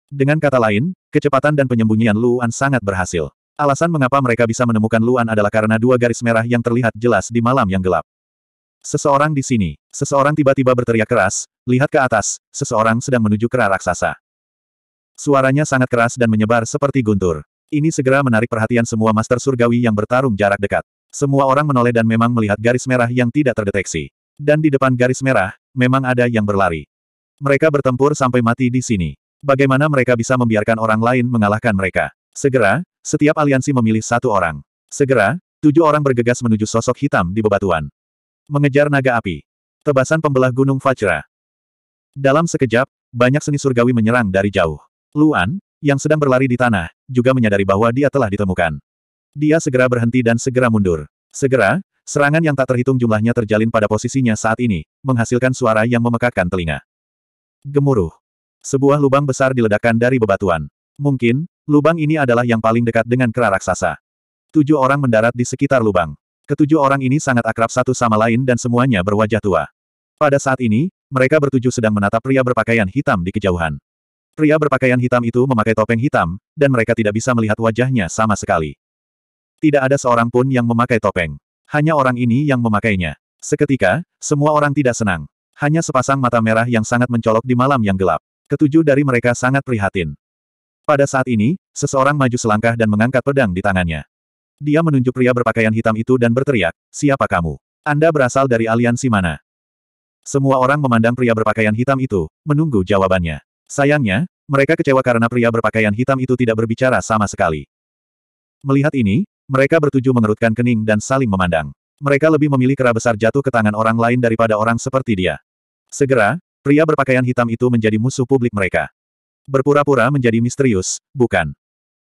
Dengan kata lain, kecepatan dan penyembunyian Luan sangat berhasil. Alasan mengapa mereka bisa menemukan Luan adalah karena dua garis merah yang terlihat jelas di malam yang gelap. Seseorang di sini, seseorang tiba-tiba berteriak keras, lihat ke atas, seseorang sedang menuju kera raksasa. Suaranya sangat keras dan menyebar seperti guntur. Ini segera menarik perhatian semua master surgawi yang bertarung jarak dekat. Semua orang menoleh dan memang melihat garis merah yang tidak terdeteksi. Dan di depan garis merah, memang ada yang berlari. Mereka bertempur sampai mati di sini. Bagaimana mereka bisa membiarkan orang lain mengalahkan mereka? Segera, setiap aliansi memilih satu orang. Segera, tujuh orang bergegas menuju sosok hitam di bebatuan. Mengejar naga api. Tebasan pembelah gunung Fajra. Dalam sekejap, banyak seni surgawi menyerang dari jauh. Luan, yang sedang berlari di tanah, juga menyadari bahwa dia telah ditemukan. Dia segera berhenti dan segera mundur. Segera, Serangan yang tak terhitung jumlahnya terjalin pada posisinya saat ini, menghasilkan suara yang memekakkan telinga. Gemuruh. Sebuah lubang besar diledakkan dari bebatuan. Mungkin, lubang ini adalah yang paling dekat dengan kera raksasa. Tujuh orang mendarat di sekitar lubang. Ketujuh orang ini sangat akrab satu sama lain dan semuanya berwajah tua. Pada saat ini, mereka bertujuh sedang menatap pria berpakaian hitam di kejauhan. Pria berpakaian hitam itu memakai topeng hitam, dan mereka tidak bisa melihat wajahnya sama sekali. Tidak ada seorang pun yang memakai topeng. Hanya orang ini yang memakainya. Seketika, semua orang tidak senang. Hanya sepasang mata merah yang sangat mencolok di malam yang gelap. Ketujuh dari mereka sangat prihatin. Pada saat ini, seseorang maju selangkah dan mengangkat pedang di tangannya. Dia menunjuk pria berpakaian hitam itu dan berteriak, siapa kamu? Anda berasal dari aliansi mana? Semua orang memandang pria berpakaian hitam itu, menunggu jawabannya. Sayangnya, mereka kecewa karena pria berpakaian hitam itu tidak berbicara sama sekali. Melihat ini, mereka bertuju mengerutkan kening dan saling memandang. Mereka lebih memilih kera besar jatuh ke tangan orang lain daripada orang seperti dia. Segera, pria berpakaian hitam itu menjadi musuh publik mereka. Berpura-pura menjadi misterius, bukan?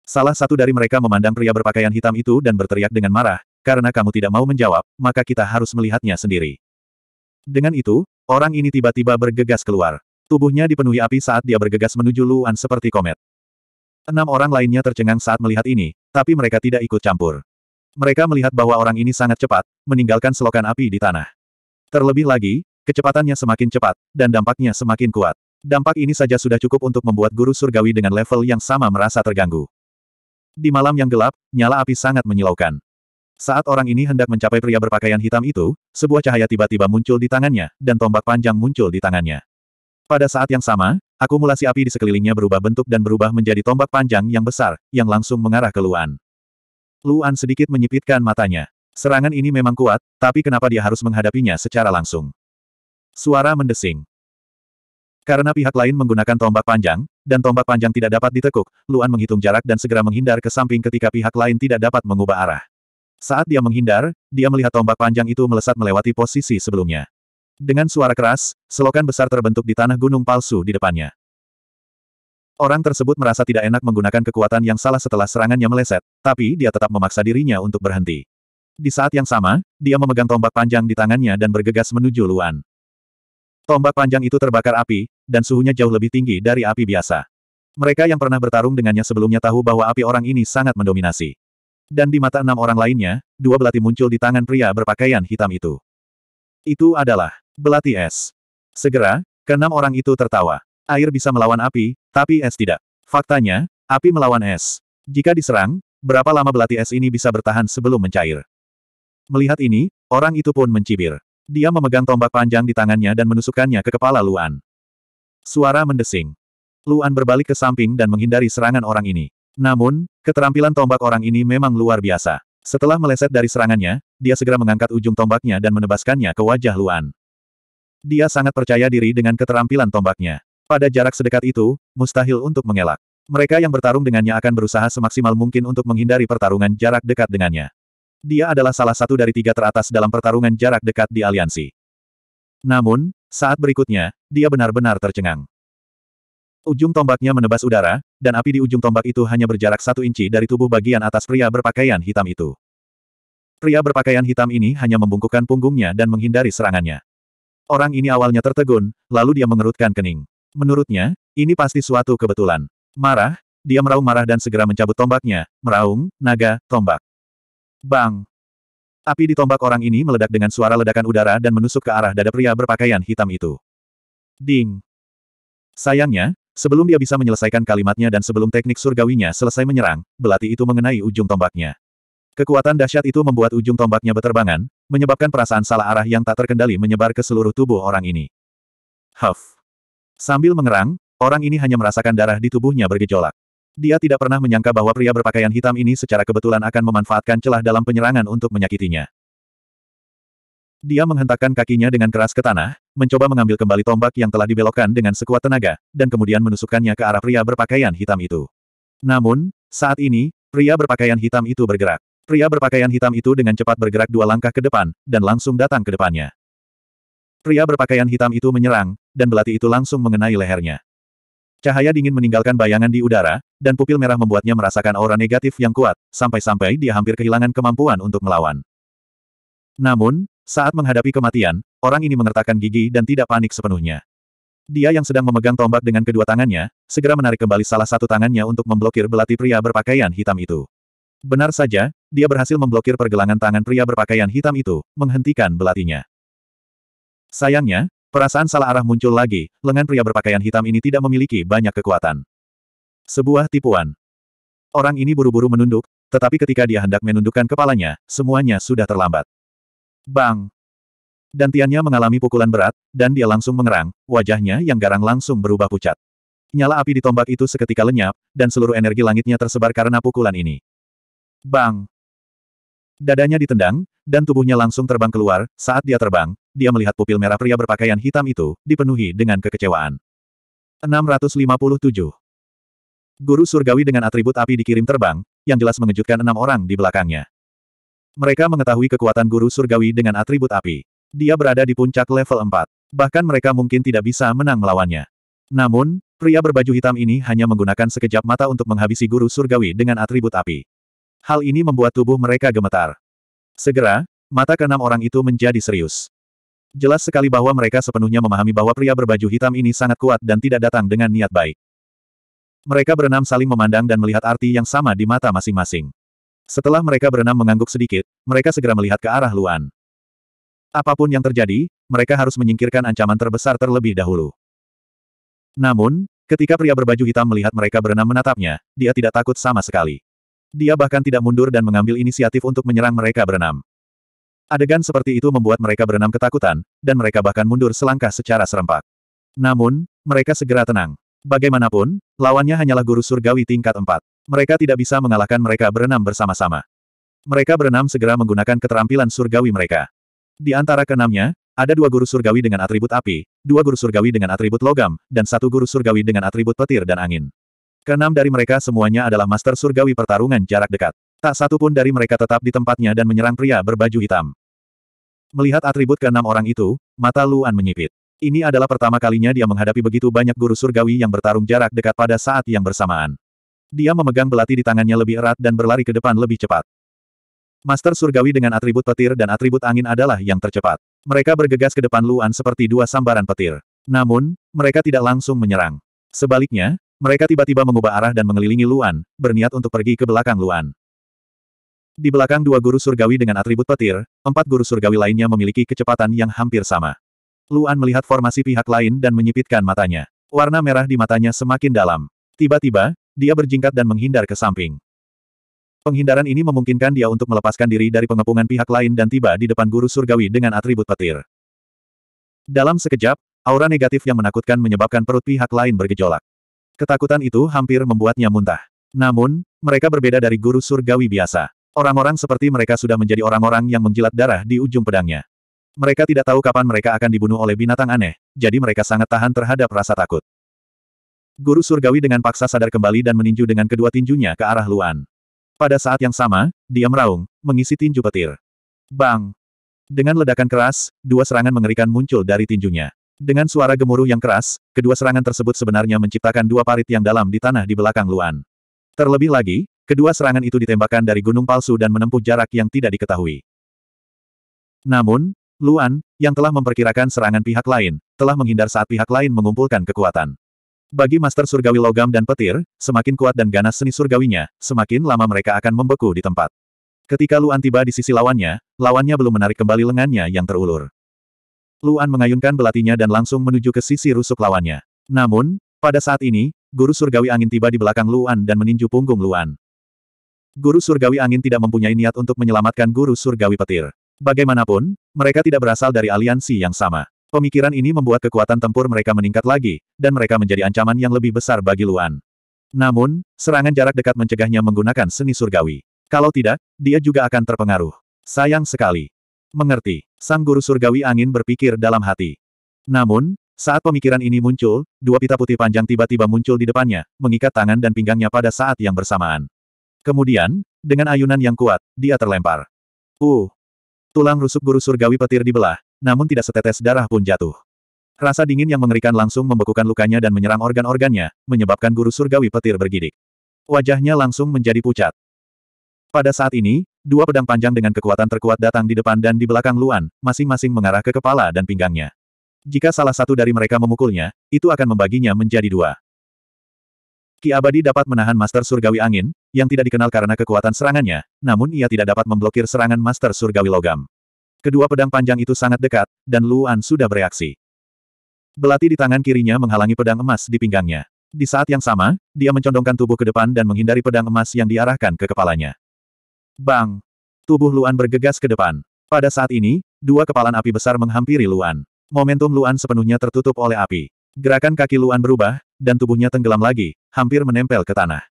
Salah satu dari mereka memandang pria berpakaian hitam itu dan berteriak dengan marah, karena kamu tidak mau menjawab, maka kita harus melihatnya sendiri. Dengan itu, orang ini tiba-tiba bergegas keluar. Tubuhnya dipenuhi api saat dia bergegas menuju Luan seperti komet. Enam orang lainnya tercengang saat melihat ini, tapi mereka tidak ikut campur. Mereka melihat bahwa orang ini sangat cepat, meninggalkan selokan api di tanah. Terlebih lagi, kecepatannya semakin cepat, dan dampaknya semakin kuat. Dampak ini saja sudah cukup untuk membuat guru surgawi dengan level yang sama merasa terganggu. Di malam yang gelap, nyala api sangat menyilaukan. Saat orang ini hendak mencapai pria berpakaian hitam itu, sebuah cahaya tiba-tiba muncul di tangannya, dan tombak panjang muncul di tangannya. Pada saat yang sama, Akumulasi api di sekelilingnya berubah bentuk dan berubah menjadi tombak panjang yang besar, yang langsung mengarah ke Luan. Luan sedikit menyipitkan matanya. Serangan ini memang kuat, tapi kenapa dia harus menghadapinya secara langsung? Suara mendesing. Karena pihak lain menggunakan tombak panjang, dan tombak panjang tidak dapat ditekuk, Luan menghitung jarak dan segera menghindar ke samping ketika pihak lain tidak dapat mengubah arah. Saat dia menghindar, dia melihat tombak panjang itu melesat melewati posisi sebelumnya. Dengan suara keras, selokan besar terbentuk di tanah gunung palsu di depannya. Orang tersebut merasa tidak enak menggunakan kekuatan yang salah setelah serangannya meleset, tapi dia tetap memaksa dirinya untuk berhenti. Di saat yang sama, dia memegang tombak panjang di tangannya dan bergegas menuju Luan. Tombak panjang itu terbakar api, dan suhunya jauh lebih tinggi dari api biasa. Mereka yang pernah bertarung dengannya sebelumnya tahu bahwa api orang ini sangat mendominasi. Dan di mata enam orang lainnya, dua belati muncul di tangan pria berpakaian hitam itu. Itu adalah belati es. Segera, keenam orang itu tertawa. Air bisa melawan api, tapi es tidak. Faktanya, api melawan es. Jika diserang, berapa lama belati es ini bisa bertahan sebelum mencair? Melihat ini, orang itu pun mencibir. Dia memegang tombak panjang di tangannya dan menusukkannya ke kepala Luan. Suara mendesing. Luan berbalik ke samping dan menghindari serangan orang ini. Namun, keterampilan tombak orang ini memang luar biasa. Setelah meleset dari serangannya, dia segera mengangkat ujung tombaknya dan menebaskannya ke wajah Luan. Dia sangat percaya diri dengan keterampilan tombaknya. Pada jarak sedekat itu, mustahil untuk mengelak. Mereka yang bertarung dengannya akan berusaha semaksimal mungkin untuk menghindari pertarungan jarak dekat dengannya. Dia adalah salah satu dari tiga teratas dalam pertarungan jarak dekat di aliansi. Namun, saat berikutnya, dia benar-benar tercengang. Ujung tombaknya menebas udara, dan api di ujung tombak itu hanya berjarak satu inci dari tubuh bagian atas pria berpakaian hitam itu. Pria berpakaian hitam ini hanya membungkukkan punggungnya dan menghindari serangannya. Orang ini awalnya tertegun, lalu dia mengerutkan kening. Menurutnya, ini pasti suatu kebetulan. Marah, dia meraung marah dan segera mencabut tombaknya, meraung, naga, tombak. Bang! Api di tombak orang ini meledak dengan suara ledakan udara dan menusuk ke arah dada pria berpakaian hitam itu. Ding! Sayangnya, sebelum dia bisa menyelesaikan kalimatnya dan sebelum teknik surgawinya selesai menyerang, belati itu mengenai ujung tombaknya. Kekuatan dahsyat itu membuat ujung tombaknya beterbangan, menyebabkan perasaan salah arah yang tak terkendali menyebar ke seluruh tubuh orang ini. Huff. Sambil mengerang, orang ini hanya merasakan darah di tubuhnya bergejolak. Dia tidak pernah menyangka bahwa pria berpakaian hitam ini secara kebetulan akan memanfaatkan celah dalam penyerangan untuk menyakitinya. Dia menghentakkan kakinya dengan keras ke tanah, mencoba mengambil kembali tombak yang telah dibelokkan dengan sekuat tenaga, dan kemudian menusukkannya ke arah pria berpakaian hitam itu. Namun, saat ini, pria berpakaian hitam itu bergerak. Pria berpakaian hitam itu dengan cepat bergerak dua langkah ke depan, dan langsung datang ke depannya. Pria berpakaian hitam itu menyerang, dan belati itu langsung mengenai lehernya. Cahaya dingin meninggalkan bayangan di udara, dan pupil merah membuatnya merasakan aura negatif yang kuat, sampai-sampai dia hampir kehilangan kemampuan untuk melawan. Namun, saat menghadapi kematian, orang ini mengertakkan gigi dan tidak panik sepenuhnya. Dia yang sedang memegang tombak dengan kedua tangannya, segera menarik kembali salah satu tangannya untuk memblokir belati pria berpakaian hitam itu. Benar saja, dia berhasil memblokir pergelangan tangan pria berpakaian hitam itu, menghentikan belatinya. Sayangnya, perasaan salah arah muncul lagi, lengan pria berpakaian hitam ini tidak memiliki banyak kekuatan. Sebuah tipuan. Orang ini buru-buru menunduk, tetapi ketika dia hendak menundukkan kepalanya, semuanya sudah terlambat. Bang! Dantiannya mengalami pukulan berat, dan dia langsung mengerang, wajahnya yang garang langsung berubah pucat. Nyala api di tombak itu seketika lenyap, dan seluruh energi langitnya tersebar karena pukulan ini. Bang! Dadanya ditendang, dan tubuhnya langsung terbang keluar. Saat dia terbang, dia melihat pupil merah pria berpakaian hitam itu, dipenuhi dengan kekecewaan. 657. Guru surgawi dengan atribut api dikirim terbang, yang jelas mengejutkan enam orang di belakangnya. Mereka mengetahui kekuatan guru surgawi dengan atribut api. Dia berada di puncak level 4. Bahkan mereka mungkin tidak bisa menang melawannya. Namun, pria berbaju hitam ini hanya menggunakan sekejap mata untuk menghabisi guru surgawi dengan atribut api. Hal ini membuat tubuh mereka gemetar. Segera, mata keenam orang itu menjadi serius. Jelas sekali bahwa mereka sepenuhnya memahami bahwa pria berbaju hitam ini sangat kuat dan tidak datang dengan niat baik. Mereka berenam saling memandang dan melihat arti yang sama di mata masing-masing. Setelah mereka berenam mengangguk sedikit, mereka segera melihat ke arah Luan. Apapun yang terjadi, mereka harus menyingkirkan ancaman terbesar terlebih dahulu. Namun, ketika pria berbaju hitam melihat mereka berenam menatapnya, dia tidak takut sama sekali. Dia bahkan tidak mundur dan mengambil inisiatif untuk menyerang mereka berenam. Adegan seperti itu membuat mereka berenam ketakutan, dan mereka bahkan mundur selangkah secara serempak. Namun, mereka segera tenang. Bagaimanapun, lawannya hanyalah guru surgawi tingkat 4. Mereka tidak bisa mengalahkan mereka berenam bersama-sama. Mereka berenam segera menggunakan keterampilan surgawi mereka. Di antara keenamnya, ada dua guru surgawi dengan atribut api, dua guru surgawi dengan atribut logam, dan satu guru surgawi dengan atribut petir dan angin. Keenam dari mereka semuanya adalah master surgawi pertarungan jarak dekat. Tak satu pun dari mereka tetap di tempatnya dan menyerang pria berbaju hitam. Melihat atribut keenam orang itu, mata Luan menyipit. Ini adalah pertama kalinya dia menghadapi begitu banyak guru surgawi yang bertarung jarak dekat pada saat yang bersamaan. Dia memegang belati di tangannya lebih erat dan berlari ke depan lebih cepat. Master surgawi dengan atribut petir dan atribut angin adalah yang tercepat. Mereka bergegas ke depan Luan seperti dua sambaran petir. Namun, mereka tidak langsung menyerang. Sebaliknya, mereka tiba-tiba mengubah arah dan mengelilingi Luan, berniat untuk pergi ke belakang Luan. Di belakang dua guru surgawi dengan atribut petir, empat guru surgawi lainnya memiliki kecepatan yang hampir sama. Luan melihat formasi pihak lain dan menyipitkan matanya. Warna merah di matanya semakin dalam. Tiba-tiba, dia berjingkat dan menghindar ke samping. Penghindaran ini memungkinkan dia untuk melepaskan diri dari pengepungan pihak lain dan tiba di depan guru surgawi dengan atribut petir. Dalam sekejap, aura negatif yang menakutkan menyebabkan perut pihak lain bergejolak. Ketakutan itu hampir membuatnya muntah. Namun, mereka berbeda dari guru surgawi biasa. Orang-orang seperti mereka sudah menjadi orang-orang yang menjilat darah di ujung pedangnya. Mereka tidak tahu kapan mereka akan dibunuh oleh binatang aneh, jadi mereka sangat tahan terhadap rasa takut. Guru surgawi dengan paksa sadar kembali dan meninju dengan kedua tinjunya ke arah Luan. Pada saat yang sama, dia meraung, mengisi tinju petir. Bang! Dengan ledakan keras, dua serangan mengerikan muncul dari tinjunya. Dengan suara gemuruh yang keras, kedua serangan tersebut sebenarnya menciptakan dua parit yang dalam di tanah di belakang Luan. Terlebih lagi, kedua serangan itu ditembakkan dari gunung palsu dan menempuh jarak yang tidak diketahui. Namun, Luan, yang telah memperkirakan serangan pihak lain, telah menghindar saat pihak lain mengumpulkan kekuatan. Bagi Master Surgawi Logam dan Petir, semakin kuat dan ganas seni surgawinya, semakin lama mereka akan membeku di tempat. Ketika Luan tiba di sisi lawannya, lawannya belum menarik kembali lengannya yang terulur. Luan mengayunkan belatinya dan langsung menuju ke sisi rusuk lawannya. Namun, pada saat ini, Guru Surgawi Angin tiba di belakang Luan dan meninju punggung Luan. Guru Surgawi Angin tidak mempunyai niat untuk menyelamatkan Guru Surgawi Petir. Bagaimanapun, mereka tidak berasal dari aliansi yang sama. Pemikiran ini membuat kekuatan tempur mereka meningkat lagi, dan mereka menjadi ancaman yang lebih besar bagi Luan. Namun, serangan jarak dekat mencegahnya menggunakan seni surgawi. Kalau tidak, dia juga akan terpengaruh. Sayang sekali. Mengerti. Sang guru surgawi angin berpikir dalam hati. Namun, saat pemikiran ini muncul, dua pita putih panjang tiba-tiba muncul di depannya, mengikat tangan dan pinggangnya pada saat yang bersamaan. Kemudian, dengan ayunan yang kuat, dia terlempar. Uh! Tulang rusuk guru surgawi petir dibelah, namun tidak setetes darah pun jatuh. Rasa dingin yang mengerikan langsung membekukan lukanya dan menyerang organ-organnya, menyebabkan guru surgawi petir bergidik. Wajahnya langsung menjadi pucat. Pada saat ini, Dua pedang panjang dengan kekuatan terkuat datang di depan dan di belakang Luan, masing-masing mengarah ke kepala dan pinggangnya. Jika salah satu dari mereka memukulnya, itu akan membaginya menjadi dua. Ki Abadi dapat menahan Master Surgawi Angin, yang tidak dikenal karena kekuatan serangannya, namun ia tidak dapat memblokir serangan Master Surgawi Logam. Kedua pedang panjang itu sangat dekat, dan Luan sudah bereaksi. Belati di tangan kirinya menghalangi pedang emas di pinggangnya. Di saat yang sama, dia mencondongkan tubuh ke depan dan menghindari pedang emas yang diarahkan ke kepalanya. Bang! Tubuh Luan bergegas ke depan. Pada saat ini, dua kepalan api besar menghampiri Luan. Momentum Luan sepenuhnya tertutup oleh api. Gerakan kaki Luan berubah, dan tubuhnya tenggelam lagi, hampir menempel ke tanah.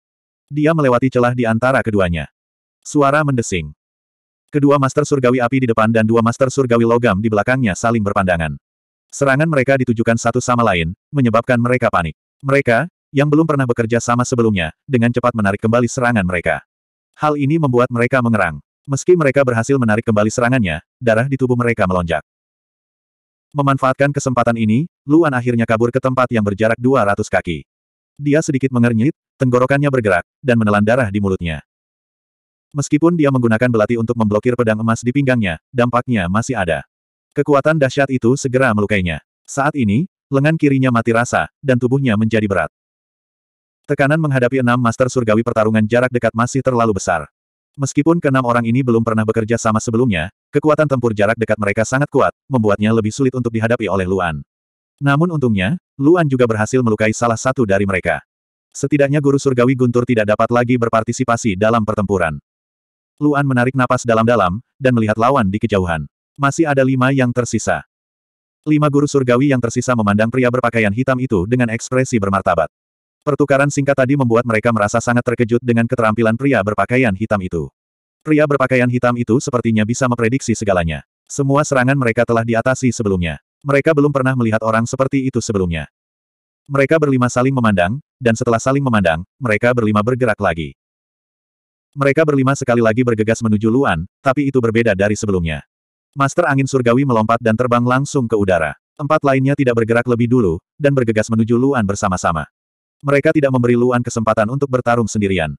Dia melewati celah di antara keduanya. Suara mendesing. Kedua Master Surgawi Api di depan dan dua Master Surgawi Logam di belakangnya saling berpandangan. Serangan mereka ditujukan satu sama lain, menyebabkan mereka panik. Mereka, yang belum pernah bekerja sama sebelumnya, dengan cepat menarik kembali serangan mereka. Hal ini membuat mereka mengerang. Meski mereka berhasil menarik kembali serangannya, darah di tubuh mereka melonjak. Memanfaatkan kesempatan ini, Luan akhirnya kabur ke tempat yang berjarak 200 kaki. Dia sedikit mengernyit, tenggorokannya bergerak, dan menelan darah di mulutnya. Meskipun dia menggunakan belati untuk memblokir pedang emas di pinggangnya, dampaknya masih ada. Kekuatan dahsyat itu segera melukainya. Saat ini, lengan kirinya mati rasa, dan tubuhnya menjadi berat. Tekanan menghadapi enam master surgawi pertarungan jarak dekat masih terlalu besar. Meskipun keenam orang ini belum pernah bekerja sama sebelumnya, kekuatan tempur jarak dekat mereka sangat kuat, membuatnya lebih sulit untuk dihadapi oleh Luan. Namun untungnya, Luan juga berhasil melukai salah satu dari mereka. Setidaknya guru surgawi Guntur tidak dapat lagi berpartisipasi dalam pertempuran. Luan menarik napas dalam-dalam, dan melihat lawan di kejauhan. Masih ada lima yang tersisa. Lima guru surgawi yang tersisa memandang pria berpakaian hitam itu dengan ekspresi bermartabat. Pertukaran singkat tadi membuat mereka merasa sangat terkejut dengan keterampilan pria berpakaian hitam itu. Pria berpakaian hitam itu sepertinya bisa memprediksi segalanya. Semua serangan mereka telah diatasi sebelumnya. Mereka belum pernah melihat orang seperti itu sebelumnya. Mereka berlima saling memandang, dan setelah saling memandang, mereka berlima bergerak lagi. Mereka berlima sekali lagi bergegas menuju Luan, tapi itu berbeda dari sebelumnya. Master Angin Surgawi melompat dan terbang langsung ke udara. Empat lainnya tidak bergerak lebih dulu, dan bergegas menuju Luan bersama-sama. Mereka tidak memberi Luan kesempatan untuk bertarung sendirian.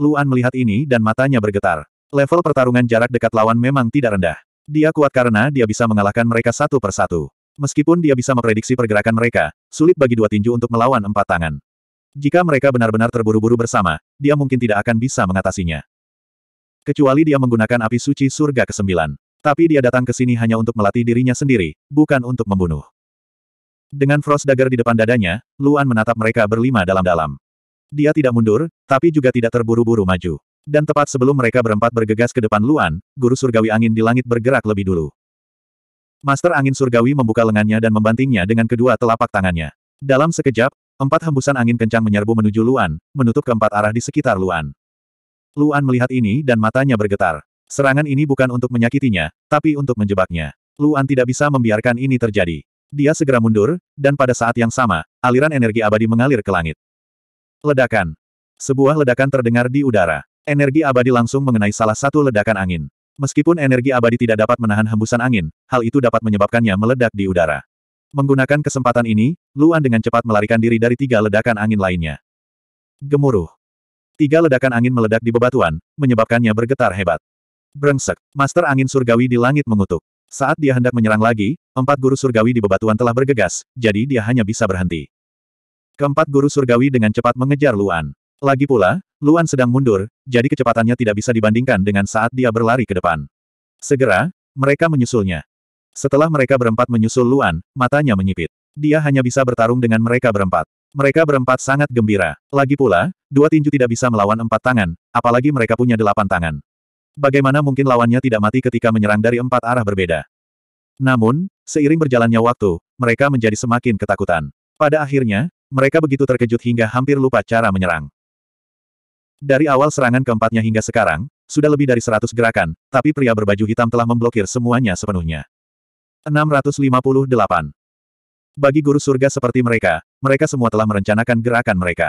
Luan melihat ini dan matanya bergetar. Level pertarungan jarak dekat lawan memang tidak rendah. Dia kuat karena dia bisa mengalahkan mereka satu persatu. Meskipun dia bisa memprediksi pergerakan mereka, sulit bagi dua tinju untuk melawan empat tangan. Jika mereka benar-benar terburu-buru bersama, dia mungkin tidak akan bisa mengatasinya. Kecuali dia menggunakan api suci surga ke-9. Tapi dia datang ke sini hanya untuk melatih dirinya sendiri, bukan untuk membunuh. Dengan Frost Dagger di depan dadanya, Luan menatap mereka berlima dalam-dalam. Dia tidak mundur, tapi juga tidak terburu-buru maju. Dan tepat sebelum mereka berempat bergegas ke depan Luan, guru surgawi angin di langit bergerak lebih dulu. Master angin surgawi membuka lengannya dan membantingnya dengan kedua telapak tangannya. Dalam sekejap, empat hembusan angin kencang menyerbu menuju Luan, menutup keempat arah di sekitar Luan. Luan melihat ini dan matanya bergetar. Serangan ini bukan untuk menyakitinya, tapi untuk menjebaknya. Luan tidak bisa membiarkan ini terjadi. Dia segera mundur, dan pada saat yang sama, aliran energi abadi mengalir ke langit. Ledakan. Sebuah ledakan terdengar di udara. Energi abadi langsung mengenai salah satu ledakan angin. Meskipun energi abadi tidak dapat menahan hembusan angin, hal itu dapat menyebabkannya meledak di udara. Menggunakan kesempatan ini, Luan dengan cepat melarikan diri dari tiga ledakan angin lainnya. Gemuruh. Tiga ledakan angin meledak di bebatuan, menyebabkannya bergetar hebat. Brengsek, Master Angin Surgawi di langit mengutuk. Saat dia hendak menyerang lagi, empat guru surgawi di bebatuan telah bergegas, jadi dia hanya bisa berhenti. Keempat guru surgawi dengan cepat mengejar Luan. Lagi pula, Luan sedang mundur, jadi kecepatannya tidak bisa dibandingkan dengan saat dia berlari ke depan. Segera, mereka menyusulnya. Setelah mereka berempat menyusul Luan, matanya menyipit. Dia hanya bisa bertarung dengan mereka berempat. Mereka berempat sangat gembira. Lagi pula, dua tinju tidak bisa melawan empat tangan, apalagi mereka punya delapan tangan bagaimana mungkin lawannya tidak mati ketika menyerang dari empat arah berbeda. Namun, seiring berjalannya waktu, mereka menjadi semakin ketakutan. Pada akhirnya, mereka begitu terkejut hingga hampir lupa cara menyerang. Dari awal serangan keempatnya hingga sekarang, sudah lebih dari seratus gerakan, tapi pria berbaju hitam telah memblokir semuanya sepenuhnya. 658. Bagi guru surga seperti mereka, mereka semua telah merencanakan gerakan mereka.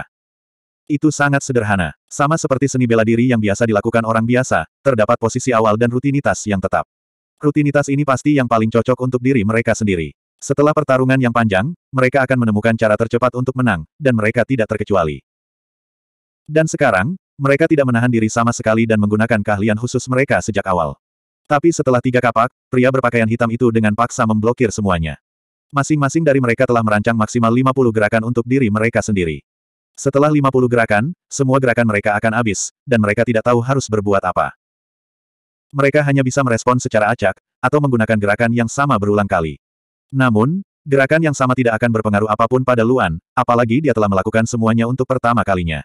Itu sangat sederhana. Sama seperti seni bela diri yang biasa dilakukan orang biasa, terdapat posisi awal dan rutinitas yang tetap. Rutinitas ini pasti yang paling cocok untuk diri mereka sendiri. Setelah pertarungan yang panjang, mereka akan menemukan cara tercepat untuk menang, dan mereka tidak terkecuali. Dan sekarang, mereka tidak menahan diri sama sekali dan menggunakan keahlian khusus mereka sejak awal. Tapi setelah tiga kapak, pria berpakaian hitam itu dengan paksa memblokir semuanya. Masing-masing dari mereka telah merancang maksimal 50 gerakan untuk diri mereka sendiri. Setelah 50 gerakan, semua gerakan mereka akan habis, dan mereka tidak tahu harus berbuat apa. Mereka hanya bisa merespon secara acak, atau menggunakan gerakan yang sama berulang kali. Namun, gerakan yang sama tidak akan berpengaruh apapun pada Luan, apalagi dia telah melakukan semuanya untuk pertama kalinya.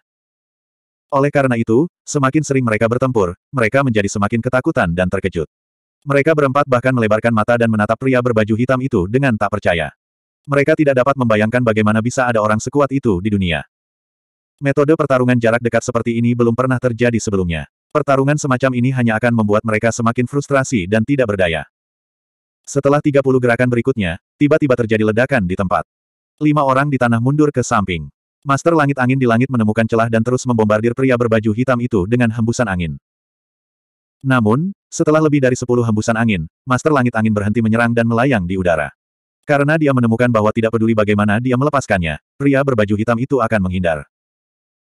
Oleh karena itu, semakin sering mereka bertempur, mereka menjadi semakin ketakutan dan terkejut. Mereka berempat bahkan melebarkan mata dan menatap pria berbaju hitam itu dengan tak percaya. Mereka tidak dapat membayangkan bagaimana bisa ada orang sekuat itu di dunia. Metode pertarungan jarak dekat seperti ini belum pernah terjadi sebelumnya. Pertarungan semacam ini hanya akan membuat mereka semakin frustrasi dan tidak berdaya. Setelah 30 gerakan berikutnya, tiba-tiba terjadi ledakan di tempat. Lima orang di tanah mundur ke samping. Master Langit Angin di langit menemukan celah dan terus membombardir pria berbaju hitam itu dengan hembusan angin. Namun, setelah lebih dari 10 hembusan angin, Master Langit Angin berhenti menyerang dan melayang di udara. Karena dia menemukan bahwa tidak peduli bagaimana dia melepaskannya, pria berbaju hitam itu akan menghindar.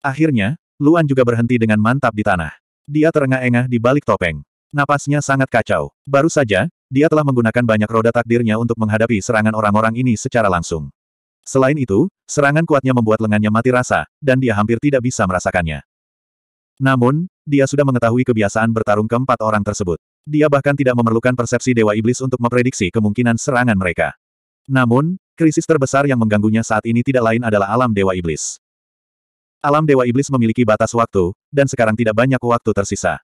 Akhirnya, Luan juga berhenti dengan mantap di tanah. Dia terengah-engah di balik topeng. Napasnya sangat kacau. Baru saja, dia telah menggunakan banyak roda takdirnya untuk menghadapi serangan orang-orang ini secara langsung. Selain itu, serangan kuatnya membuat lengannya mati rasa, dan dia hampir tidak bisa merasakannya. Namun, dia sudah mengetahui kebiasaan bertarung keempat orang tersebut. Dia bahkan tidak memerlukan persepsi Dewa Iblis untuk memprediksi kemungkinan serangan mereka. Namun, krisis terbesar yang mengganggunya saat ini tidak lain adalah alam Dewa Iblis. Alam Dewa Iblis memiliki batas waktu, dan sekarang tidak banyak waktu tersisa.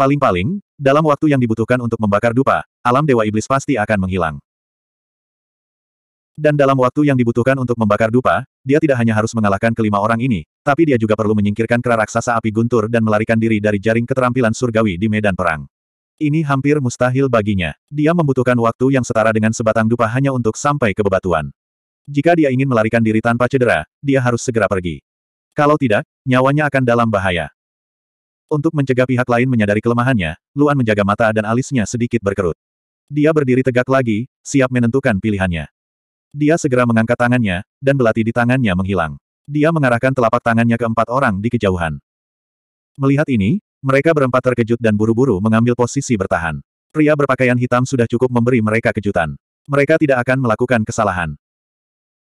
Paling-paling, dalam waktu yang dibutuhkan untuk membakar dupa, alam Dewa Iblis pasti akan menghilang. Dan dalam waktu yang dibutuhkan untuk membakar dupa, dia tidak hanya harus mengalahkan kelima orang ini, tapi dia juga perlu menyingkirkan kera raksasa api guntur dan melarikan diri dari jaring keterampilan surgawi di medan perang. Ini hampir mustahil baginya. Dia membutuhkan waktu yang setara dengan sebatang dupa hanya untuk sampai ke bebatuan. Jika dia ingin melarikan diri tanpa cedera, dia harus segera pergi. Kalau tidak, nyawanya akan dalam bahaya. Untuk mencegah pihak lain menyadari kelemahannya, Luan menjaga mata dan alisnya sedikit berkerut. Dia berdiri tegak lagi, siap menentukan pilihannya. Dia segera mengangkat tangannya, dan belati di tangannya menghilang. Dia mengarahkan telapak tangannya ke empat orang di kejauhan. Melihat ini, mereka berempat terkejut dan buru-buru mengambil posisi bertahan. Pria berpakaian hitam sudah cukup memberi mereka kejutan. Mereka tidak akan melakukan kesalahan.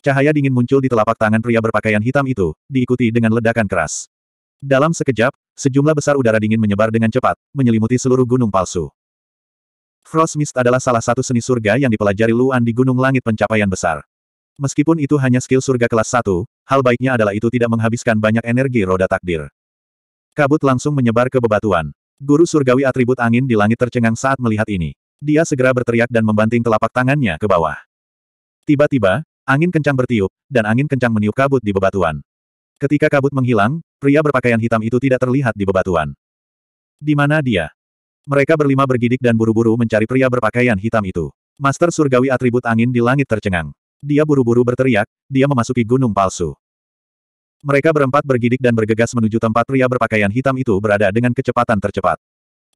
Cahaya dingin muncul di telapak tangan pria berpakaian hitam itu, diikuti dengan ledakan keras. Dalam sekejap, sejumlah besar udara dingin menyebar dengan cepat, menyelimuti seluruh gunung palsu. Frost Mist adalah salah satu seni surga yang dipelajari Luan di Gunung Langit Pencapaian Besar. Meskipun itu hanya skill surga kelas 1, hal baiknya adalah itu tidak menghabiskan banyak energi roda takdir. Kabut langsung menyebar ke bebatuan. Guru surgawi atribut angin di langit tercengang saat melihat ini. Dia segera berteriak dan membanting telapak tangannya ke bawah. Tiba-tiba, Angin kencang bertiup, dan angin kencang meniup kabut di bebatuan. Ketika kabut menghilang, pria berpakaian hitam itu tidak terlihat di bebatuan. Di mana dia? Mereka berlima bergidik dan buru-buru mencari pria berpakaian hitam itu. Master surgawi atribut angin di langit tercengang. Dia buru-buru berteriak, dia memasuki gunung palsu. Mereka berempat bergidik dan bergegas menuju tempat pria berpakaian hitam itu berada dengan kecepatan tercepat.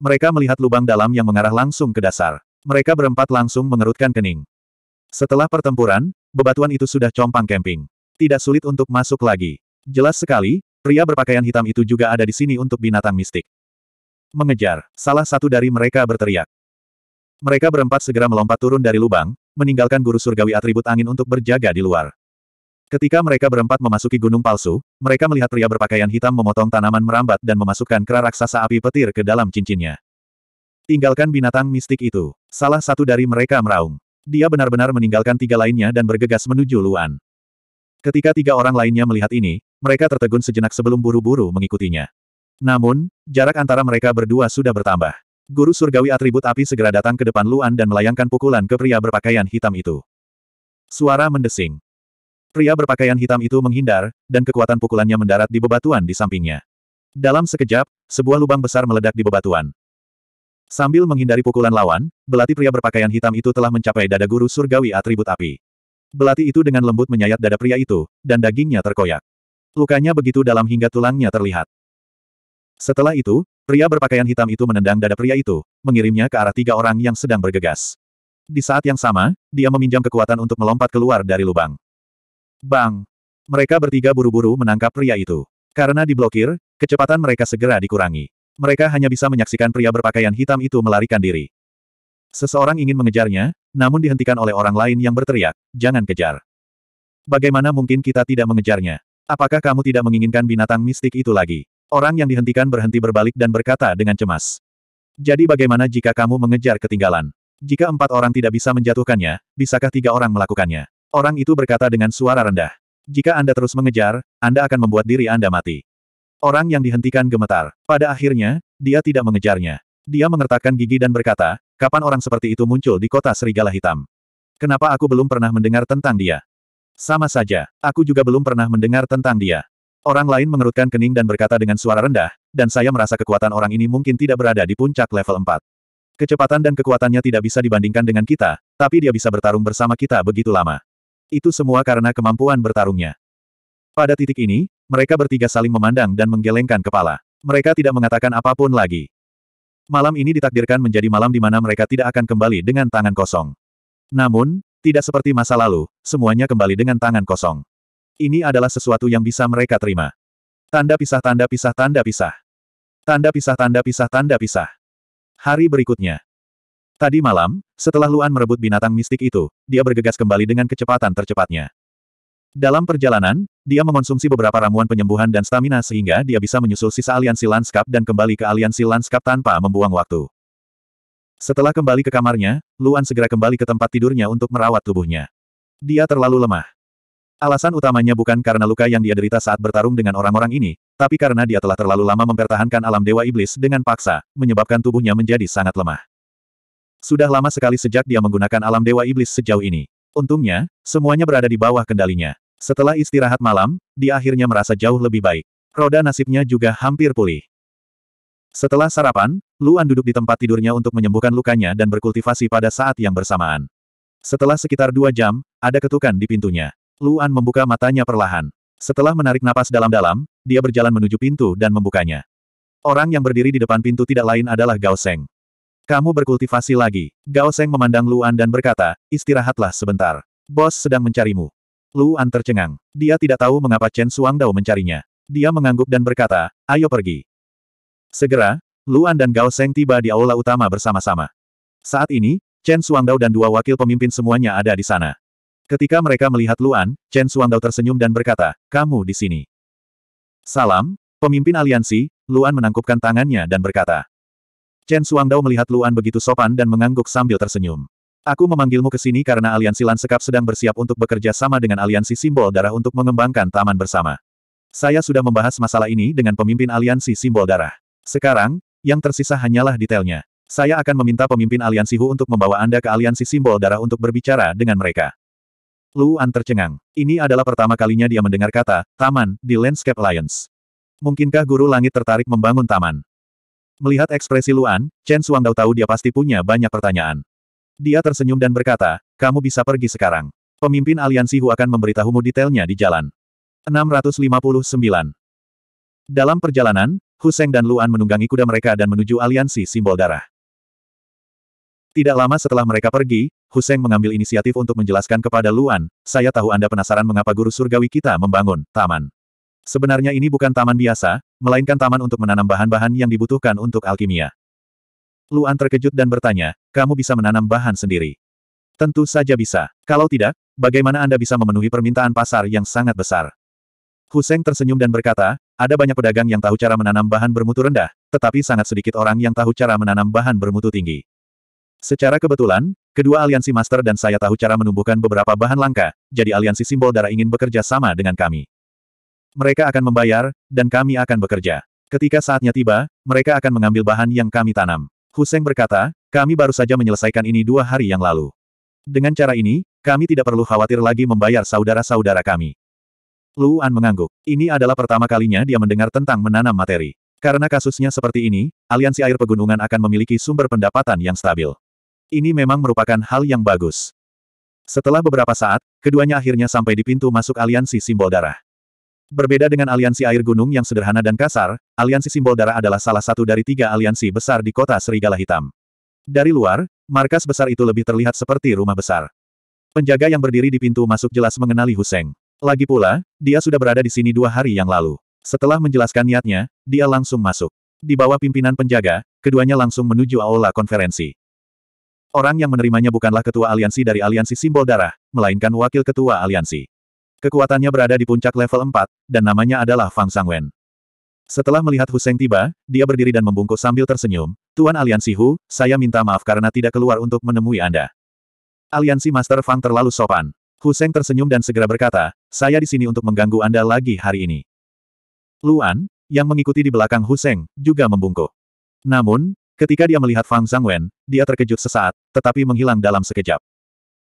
Mereka melihat lubang dalam yang mengarah langsung ke dasar. Mereka berempat langsung mengerutkan kening. Setelah pertempuran, bebatuan itu sudah compang camping. Tidak sulit untuk masuk lagi. Jelas sekali, pria berpakaian hitam itu juga ada di sini untuk binatang mistik. Mengejar, salah satu dari mereka berteriak. Mereka berempat segera melompat turun dari lubang, meninggalkan guru surgawi atribut angin untuk berjaga di luar. Ketika mereka berempat memasuki gunung palsu, mereka melihat pria berpakaian hitam memotong tanaman merambat dan memasukkan kera raksasa api petir ke dalam cincinnya. Tinggalkan binatang mistik itu. Salah satu dari mereka meraung. Dia benar-benar meninggalkan tiga lainnya dan bergegas menuju Luan. Ketika tiga orang lainnya melihat ini, mereka tertegun sejenak sebelum buru-buru mengikutinya. Namun, jarak antara mereka berdua sudah bertambah. Guru surgawi atribut api segera datang ke depan Luan dan melayangkan pukulan ke pria berpakaian hitam itu. Suara mendesing. Pria berpakaian hitam itu menghindar, dan kekuatan pukulannya mendarat di bebatuan di sampingnya. Dalam sekejap, sebuah lubang besar meledak di bebatuan. Sambil menghindari pukulan lawan, belati pria berpakaian hitam itu telah mencapai dada guru surgawi atribut api. Belati itu dengan lembut menyayat dada pria itu, dan dagingnya terkoyak. Lukanya begitu dalam hingga tulangnya terlihat. Setelah itu, pria berpakaian hitam itu menendang dada pria itu, mengirimnya ke arah tiga orang yang sedang bergegas. Di saat yang sama, dia meminjam kekuatan untuk melompat keluar dari lubang. Bang! Mereka bertiga buru-buru menangkap pria itu. Karena diblokir, kecepatan mereka segera dikurangi. Mereka hanya bisa menyaksikan pria berpakaian hitam itu melarikan diri. Seseorang ingin mengejarnya, namun dihentikan oleh orang lain yang berteriak, jangan kejar. Bagaimana mungkin kita tidak mengejarnya? Apakah kamu tidak menginginkan binatang mistik itu lagi? Orang yang dihentikan berhenti berbalik dan berkata dengan cemas. Jadi bagaimana jika kamu mengejar ketinggalan? Jika empat orang tidak bisa menjatuhkannya, bisakah tiga orang melakukannya? Orang itu berkata dengan suara rendah. Jika Anda terus mengejar, Anda akan membuat diri Anda mati. Orang yang dihentikan gemetar. Pada akhirnya, dia tidak mengejarnya. Dia mengertakkan gigi dan berkata, kapan orang seperti itu muncul di kota serigala hitam? Kenapa aku belum pernah mendengar tentang dia? Sama saja, aku juga belum pernah mendengar tentang dia. Orang lain mengerutkan kening dan berkata dengan suara rendah, dan saya merasa kekuatan orang ini mungkin tidak berada di puncak level 4. Kecepatan dan kekuatannya tidak bisa dibandingkan dengan kita, tapi dia bisa bertarung bersama kita begitu lama. Itu semua karena kemampuan bertarungnya. Pada titik ini, mereka bertiga saling memandang dan menggelengkan kepala. Mereka tidak mengatakan apapun lagi. Malam ini ditakdirkan menjadi malam di mana mereka tidak akan kembali dengan tangan kosong. Namun, tidak seperti masa lalu, semuanya kembali dengan tangan kosong. Ini adalah sesuatu yang bisa mereka terima. Tanda pisah tanda pisah tanda pisah. Tanda pisah tanda pisah tanda pisah. Hari berikutnya. Tadi malam, setelah Luan merebut binatang mistik itu, dia bergegas kembali dengan kecepatan tercepatnya. Dalam perjalanan, dia mengonsumsi beberapa ramuan penyembuhan dan stamina sehingga dia bisa menyusul sisa aliansi lanskap dan kembali ke aliansi lanskap tanpa membuang waktu. Setelah kembali ke kamarnya, Luan segera kembali ke tempat tidurnya untuk merawat tubuhnya. Dia terlalu lemah. Alasan utamanya bukan karena luka yang dia derita saat bertarung dengan orang-orang ini, tapi karena dia telah terlalu lama mempertahankan alam dewa iblis dengan paksa, menyebabkan tubuhnya menjadi sangat lemah. Sudah lama sekali sejak dia menggunakan alam dewa iblis sejauh ini. Untungnya, semuanya berada di bawah kendalinya. Setelah istirahat malam, dia akhirnya merasa jauh lebih baik. Roda nasibnya juga hampir pulih. Setelah sarapan, Luan duduk di tempat tidurnya untuk menyembuhkan lukanya dan berkultivasi pada saat yang bersamaan. Setelah sekitar dua jam, ada ketukan di pintunya. Luan membuka matanya perlahan. Setelah menarik napas dalam-dalam, dia berjalan menuju pintu dan membukanya. Orang yang berdiri di depan pintu tidak lain adalah Gao Seng. Kamu berkultivasi lagi. Gao Seng memandang Luan dan berkata, istirahatlah sebentar. Bos sedang mencarimu. Luan tercengang. Dia tidak tahu mengapa Chen Suang Dao mencarinya. Dia mengangguk dan berkata, ayo pergi. Segera, Luan dan Gao Seng tiba di aula utama bersama-sama. Saat ini, Chen Suang Dao dan dua wakil pemimpin semuanya ada di sana. Ketika mereka melihat Luan, Chen Suang Dao tersenyum dan berkata, kamu di sini. Salam, pemimpin aliansi, Luan menangkupkan tangannya dan berkata. Chen Suang Dao melihat Luan begitu sopan dan mengangguk sambil tersenyum. Aku memanggilmu ke sini karena aliansi Lansekap sedang bersiap untuk bekerja sama dengan aliansi simbol darah untuk mengembangkan taman bersama. Saya sudah membahas masalah ini dengan pemimpin aliansi simbol darah. Sekarang, yang tersisa hanyalah detailnya. Saya akan meminta pemimpin aliansi Hu untuk membawa Anda ke aliansi simbol darah untuk berbicara dengan mereka. Luan tercengang. Ini adalah pertama kalinya dia mendengar kata, taman, di Landscape Alliance. Mungkinkah Guru Langit tertarik membangun taman? Melihat ekspresi Luan, Chen Suangdao tahu dia pasti punya banyak pertanyaan. Dia tersenyum dan berkata, kamu bisa pergi sekarang. Pemimpin aliansi Hu akan memberitahumu detailnya di jalan. 659. Dalam perjalanan, Huseng dan Luan menunggangi kuda mereka dan menuju aliansi simbol darah. Tidak lama setelah mereka pergi, Huseng mengambil inisiatif untuk menjelaskan kepada Luan, saya tahu Anda penasaran mengapa guru surgawi kita membangun taman. Sebenarnya ini bukan taman biasa, melainkan taman untuk menanam bahan-bahan yang dibutuhkan untuk alkimia. Luan terkejut dan bertanya, kamu bisa menanam bahan sendiri? Tentu saja bisa. Kalau tidak, bagaimana Anda bisa memenuhi permintaan pasar yang sangat besar? Huseng tersenyum dan berkata, ada banyak pedagang yang tahu cara menanam bahan bermutu rendah, tetapi sangat sedikit orang yang tahu cara menanam bahan bermutu tinggi. Secara kebetulan, kedua aliansi master dan saya tahu cara menumbuhkan beberapa bahan langka, jadi aliansi simbol darah ingin bekerja sama dengan kami. Mereka akan membayar, dan kami akan bekerja. Ketika saatnya tiba, mereka akan mengambil bahan yang kami tanam. Huseng berkata, kami baru saja menyelesaikan ini dua hari yang lalu. Dengan cara ini, kami tidak perlu khawatir lagi membayar saudara-saudara kami. Luan mengangguk. Ini adalah pertama kalinya dia mendengar tentang menanam materi. Karena kasusnya seperti ini, aliansi air pegunungan akan memiliki sumber pendapatan yang stabil. Ini memang merupakan hal yang bagus. Setelah beberapa saat, keduanya akhirnya sampai di pintu masuk aliansi simbol darah. Berbeda dengan aliansi air gunung yang sederhana dan kasar, aliansi simbol darah adalah salah satu dari tiga aliansi besar di kota Serigala Hitam. Dari luar, markas besar itu lebih terlihat seperti rumah besar. Penjaga yang berdiri di pintu masuk jelas mengenali Huseng. Lagi pula, dia sudah berada di sini dua hari yang lalu. Setelah menjelaskan niatnya, dia langsung masuk. Di bawah pimpinan penjaga, keduanya langsung menuju aula konferensi. Orang yang menerimanya bukanlah ketua aliansi dari aliansi simbol darah, melainkan wakil ketua aliansi. Kekuatannya berada di puncak level 4, dan namanya adalah Fang Sangwen. Setelah melihat Huseng tiba, dia berdiri dan membungkuk sambil tersenyum. Tuan Aliansi Hu, saya minta maaf karena tidak keluar untuk menemui Anda. Aliansi Master Fang terlalu sopan. Huseng tersenyum dan segera berkata, saya di sini untuk mengganggu Anda lagi hari ini. Luan, yang mengikuti di belakang Huseng, juga membungkuk. Namun, ketika dia melihat Fang Zhangwen, dia terkejut sesaat, tetapi menghilang dalam sekejap.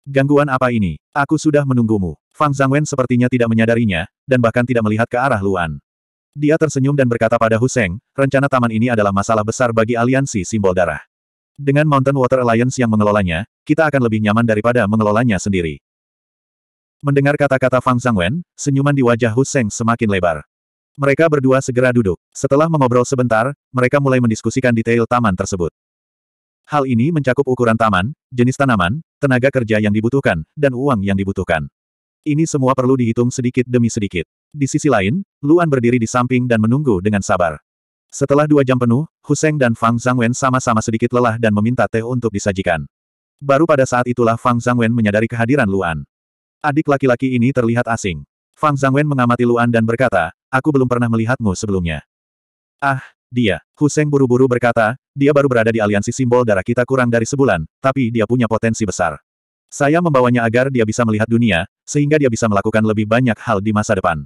Gangguan apa ini? Aku sudah menunggumu. Fang Zhangwen sepertinya tidak menyadarinya, dan bahkan tidak melihat ke arah Luan. Dia tersenyum dan berkata pada Huseng, rencana taman ini adalah masalah besar bagi aliansi simbol darah. Dengan Mountain Water Alliance yang mengelolanya, kita akan lebih nyaman daripada mengelolanya sendiri. Mendengar kata-kata Fang Zhangwen, senyuman di wajah Huseng semakin lebar. Mereka berdua segera duduk. Setelah mengobrol sebentar, mereka mulai mendiskusikan detail taman tersebut. Hal ini mencakup ukuran taman, jenis tanaman, tenaga kerja yang dibutuhkan, dan uang yang dibutuhkan. Ini semua perlu dihitung sedikit demi sedikit. Di sisi lain, Luan berdiri di samping dan menunggu dengan sabar. Setelah dua jam penuh, Huseng dan Fang Zhangwen sama-sama sedikit lelah dan meminta teh untuk disajikan. Baru pada saat itulah Fang Zhangwen menyadari kehadiran Luan. Adik laki-laki ini terlihat asing. Fang Zhangwen mengamati Luan dan berkata, aku belum pernah melihatmu sebelumnya. Ah, dia. Huseng buru-buru berkata, dia baru berada di aliansi simbol darah kita kurang dari sebulan, tapi dia punya potensi besar. Saya membawanya agar dia bisa melihat dunia, sehingga dia bisa melakukan lebih banyak hal di masa depan.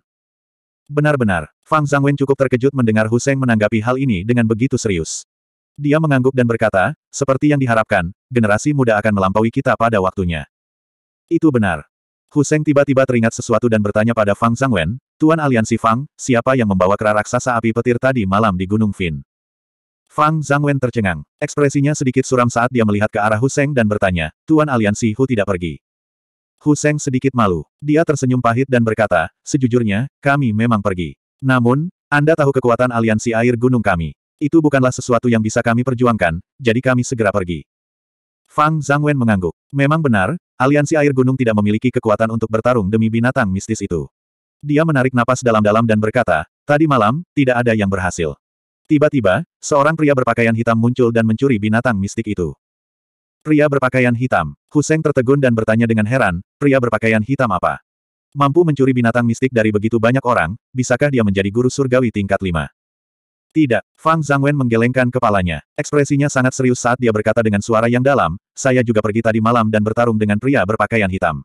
Benar-benar, Fang Zangwen cukup terkejut mendengar Huseng menanggapi hal ini dengan begitu serius. Dia mengangguk dan berkata, seperti yang diharapkan, generasi muda akan melampaui kita pada waktunya. Itu benar. Seng tiba-tiba teringat sesuatu dan bertanya pada Fang Zhangwen, Tuan Aliansi Fang, siapa yang membawa kera raksasa api petir tadi malam di Gunung Fin? Fang Zhangwen tercengang. Ekspresinya sedikit suram saat dia melihat ke arah Hu Seng dan bertanya, Tuan Aliansi Hu tidak pergi. Hu Seng sedikit malu. Dia tersenyum pahit dan berkata, sejujurnya, kami memang pergi. Namun, Anda tahu kekuatan aliansi air gunung kami. Itu bukanlah sesuatu yang bisa kami perjuangkan, jadi kami segera pergi. Fang Zhangwen mengangguk. Memang benar, aliansi air gunung tidak memiliki kekuatan untuk bertarung demi binatang mistis itu. Dia menarik napas dalam-dalam dan berkata, tadi malam, tidak ada yang berhasil. Tiba-tiba, seorang pria berpakaian hitam muncul dan mencuri binatang mistik itu. Pria berpakaian hitam, Huseng tertegun dan bertanya dengan heran, pria berpakaian hitam apa? Mampu mencuri binatang mistik dari begitu banyak orang, bisakah dia menjadi guru surgawi tingkat 5? Tidak, Fang Zhangwen menggelengkan kepalanya. Ekspresinya sangat serius saat dia berkata dengan suara yang dalam, saya juga pergi tadi malam dan bertarung dengan pria berpakaian hitam.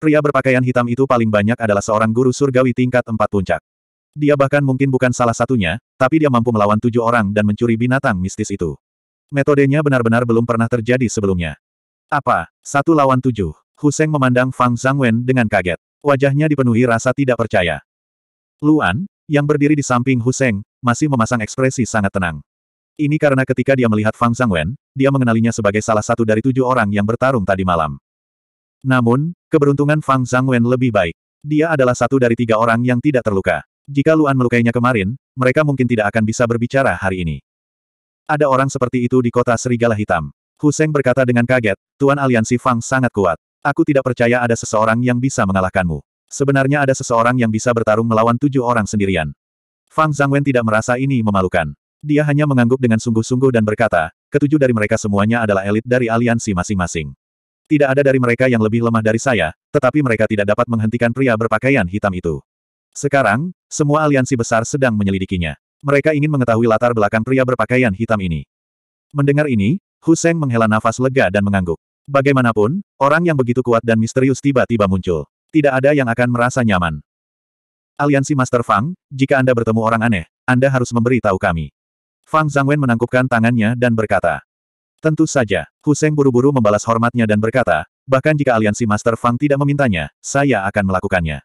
Pria berpakaian hitam itu paling banyak adalah seorang guru surgawi tingkat empat puncak. Dia bahkan mungkin bukan salah satunya, tapi dia mampu melawan tujuh orang dan mencuri binatang mistis itu. Metodenya benar-benar belum pernah terjadi sebelumnya. Apa? Satu lawan tujuh. Huseng memandang Fang Zhangwen dengan kaget. Wajahnya dipenuhi rasa tidak percaya. Luan, yang berdiri di samping Huseng, masih memasang ekspresi sangat tenang. Ini karena ketika dia melihat Fang Zhangwen, dia mengenalinya sebagai salah satu dari tujuh orang yang bertarung tadi malam. Namun, keberuntungan Fang Zhangwen lebih baik. Dia adalah satu dari tiga orang yang tidak terluka. Jika Luan melukainya kemarin, mereka mungkin tidak akan bisa berbicara hari ini. Ada orang seperti itu di kota Serigala Hitam. Huseng berkata dengan kaget, Tuan Aliansi Fang sangat kuat. Aku tidak percaya ada seseorang yang bisa mengalahkanmu. Sebenarnya ada seseorang yang bisa bertarung melawan tujuh orang sendirian. Fang Zangwen tidak merasa ini memalukan. Dia hanya mengangguk dengan sungguh-sungguh dan berkata, ketujuh dari mereka semuanya adalah elit dari aliansi masing-masing. Tidak ada dari mereka yang lebih lemah dari saya, tetapi mereka tidak dapat menghentikan pria berpakaian hitam itu. Sekarang, semua aliansi besar sedang menyelidikinya. Mereka ingin mengetahui latar belakang pria berpakaian hitam ini. Mendengar ini, Huseng menghela nafas lega dan mengangguk. Bagaimanapun, orang yang begitu kuat dan misterius tiba-tiba muncul tidak ada yang akan merasa nyaman. Aliansi Master Fang, jika Anda bertemu orang aneh, Anda harus memberi tahu kami. Fang Zhangwen menangkupkan tangannya dan berkata. Tentu saja, Huseng buru-buru membalas hormatnya dan berkata, bahkan jika aliansi Master Fang tidak memintanya, saya akan melakukannya.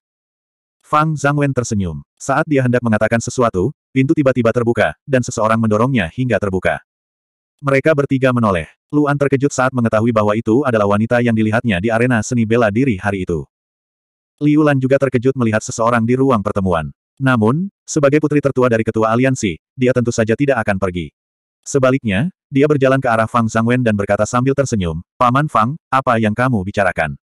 Fang Zhangwen tersenyum. Saat dia hendak mengatakan sesuatu, pintu tiba-tiba terbuka, dan seseorang mendorongnya hingga terbuka. Mereka bertiga menoleh. Luan terkejut saat mengetahui bahwa itu adalah wanita yang dilihatnya di arena seni bela diri hari itu. Liu Lan juga terkejut melihat seseorang di ruang pertemuan. Namun, sebagai putri tertua dari ketua aliansi, dia tentu saja tidak akan pergi. Sebaliknya, dia berjalan ke arah Fang Zhangwen dan berkata sambil tersenyum, Paman Fang, apa yang kamu bicarakan?